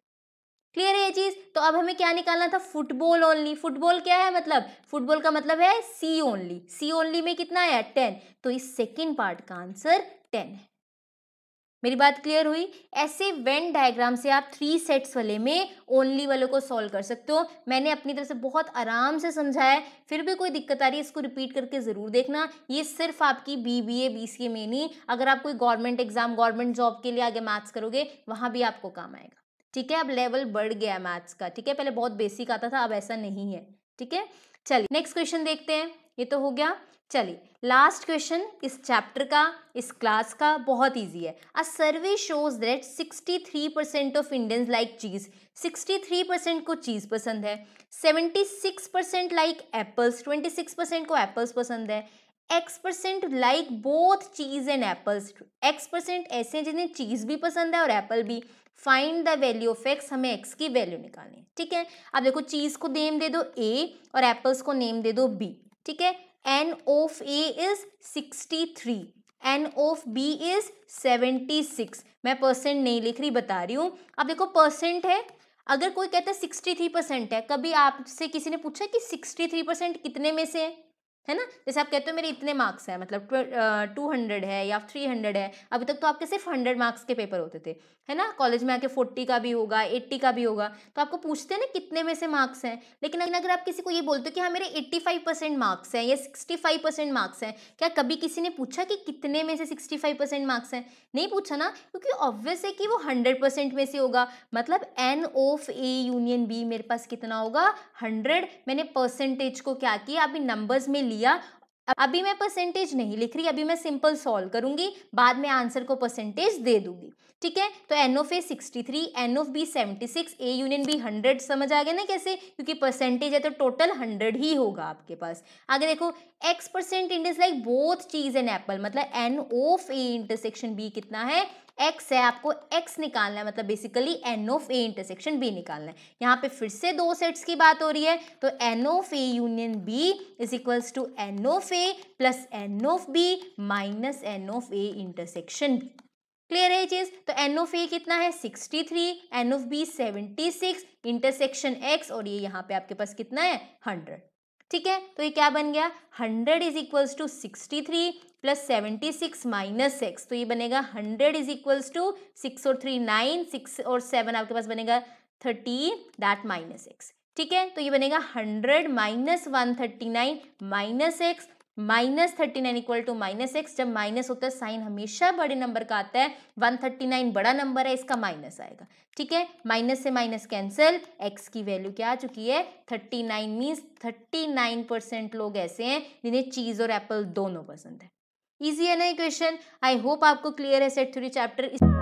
clear है ये चीज़ तो अब हमें क्या निकालना था फुटबॉल ओनली फुटबॉल क्या है मतलब फुटबॉल का मतलब है सी ओनली सी ओनली में कितना आया टेन तो इस सेकेंड पार्ट का आंसर टेन है मेरी बात क्लियर हुई ऐसे वेन डायग्राम से आप थ्री सेट्स वाले में ओनली वाले को सॉल्व कर सकते हो मैंने अपनी तरफ से बहुत आराम से समझाया फिर भी कोई दिक्कत आ रही है इसको रिपीट करके ज़रूर देखना ये सिर्फ आपकी B B A B C A में नहीं अगर आप कोई गवर्नमेंट एग्जाम गवर्नमेंट जॉब के लिए आगे मैथ्स करोगे वहाँ भी आपको काम आएगा ठीक है अब लेवल बढ़ गया मैथ्स का ठीक है पहले बहुत बेसिक आता था अब ऐसा नहीं है ठीक है चलिए नेक्स्ट क्वेश्चन देखते हैं ये तो हो गया चलिए लास्ट क्वेश्चन इस चैप्टर का इस क्लास का बहुत इजी है a survey shows that 63 percent of Indians like cheese 63 percent को चीज़ पसंद है 76 परसेंट लाइक एप्पल्स 26 परसेंट को एप्पल्स पसंद है x percent like both cheese and apples x percent ऐसे हैं जिन्हें चीज़ भी पसंद है और एप्पल भी find the value of x हमें एक्स की वैल्यू निकालनी है ठीक है अब देखो चीज़ को नेम दे दो ए और एप्पल्स को नेम दे दो बी ठीक है n of A is sixty three n of B is seventy six मैं परसेंट नहीं लिख रही बता रही हूँ अब देखो परसेंट है अगर कोई कहता है सिक्सटी थ्री परसेंट है कभी आपसे किसी ने पूछा कि सिक्सटी थ्री परसेंट कितने में से है है ना जैसे आप कहते हो मेरे इतने मार्क्स हैं मतलब टू हंड्रेड है या थ्री हंड्रेड है अभी तक तो आपके सिर्फ हंड्रेड मार्क्स के पेपर होते थे है ना कॉलेज में आके फोर्टी का भी होगा एट्टी का भी होगा तो आपको पूछते हैं ना कितने में से मार्क्स हैं लेकिन अगर आप किसी को ये बोलते हो कि हाँ मेरे एट्टी फाइव परसेंट मार्क्स हैं या सिक्सटी फाइव परसेंट मार्क्स हैं क्या कभी किसी ने पूछा कि कितने में से सिक्सटी फाइव परसेंट मार्क्स हैं नहीं पूछा ना क्योंकि ऑब्वियस है कि वो हंड्रेड परसेंट में से होगा मतलब n of A union B मेरे पास कितना होगा हंड्रेड मैंने परसेंटेज को क्या किया अभी नंबर्स में लिया लिया अभी मैं परसेंटेज नहीं लिख रही अभी मैं सिंपल सॉल्व करूंगी बाद में आंसर को परसेंटेज दे दूंगी ठीक है तो n of A sixty three n of B seventy six A union B hundred समझ आ गया ना कैसे क्योंकि परसेंटेज है तो टोटल हंड्रेड ही होगा आपके पास आगे देखो x percent it is like both चीज एन एप्पल मतलब n of A intersection B कितना है एक्स है आपको एक्स निकालना है मतलब basically n of A intersection B निकालना है यहाँ पे फिर से दो सेट्स की बात हो रही है तो n of A union B is equals to n of A plus n of B minus n of A intersection B clear है चीज तो एन ऑफ ए कितना है 63 three n of B seventy six intersection x और ये यहाँ पे आपके पास कितना है 100 ठीक है तो ये क्या बन गया hundred is equals to sixty three plus seventy six minus six तो ये बनेगा hundred is equals to six और थ्री नाइन सिक्स और सेवन आपके पास बनेगा थर्टी डैट माइनस एक्स ठीक है तो ये बनेगा hundred minus one thirty nine minus x minus thirty nine equal to minus x जब माइनस होता है साइन हमेशा बड़े नंबर का आता है वन थर्टी नाइन बड़ा नंबर है इसका माइनस आएगा ठीक है माइनस से माइनस कैंसिल एक्स की वैल्यू क्या आ चुकी है thirty nine means thirty nine percent लोग ऐसे हैं जिन्हें चीज़ और एप्पल दोनों पसंद है ईजी है ना इक्वेशन आई होप आपको क्लियर है सेट थ्री चैप्टर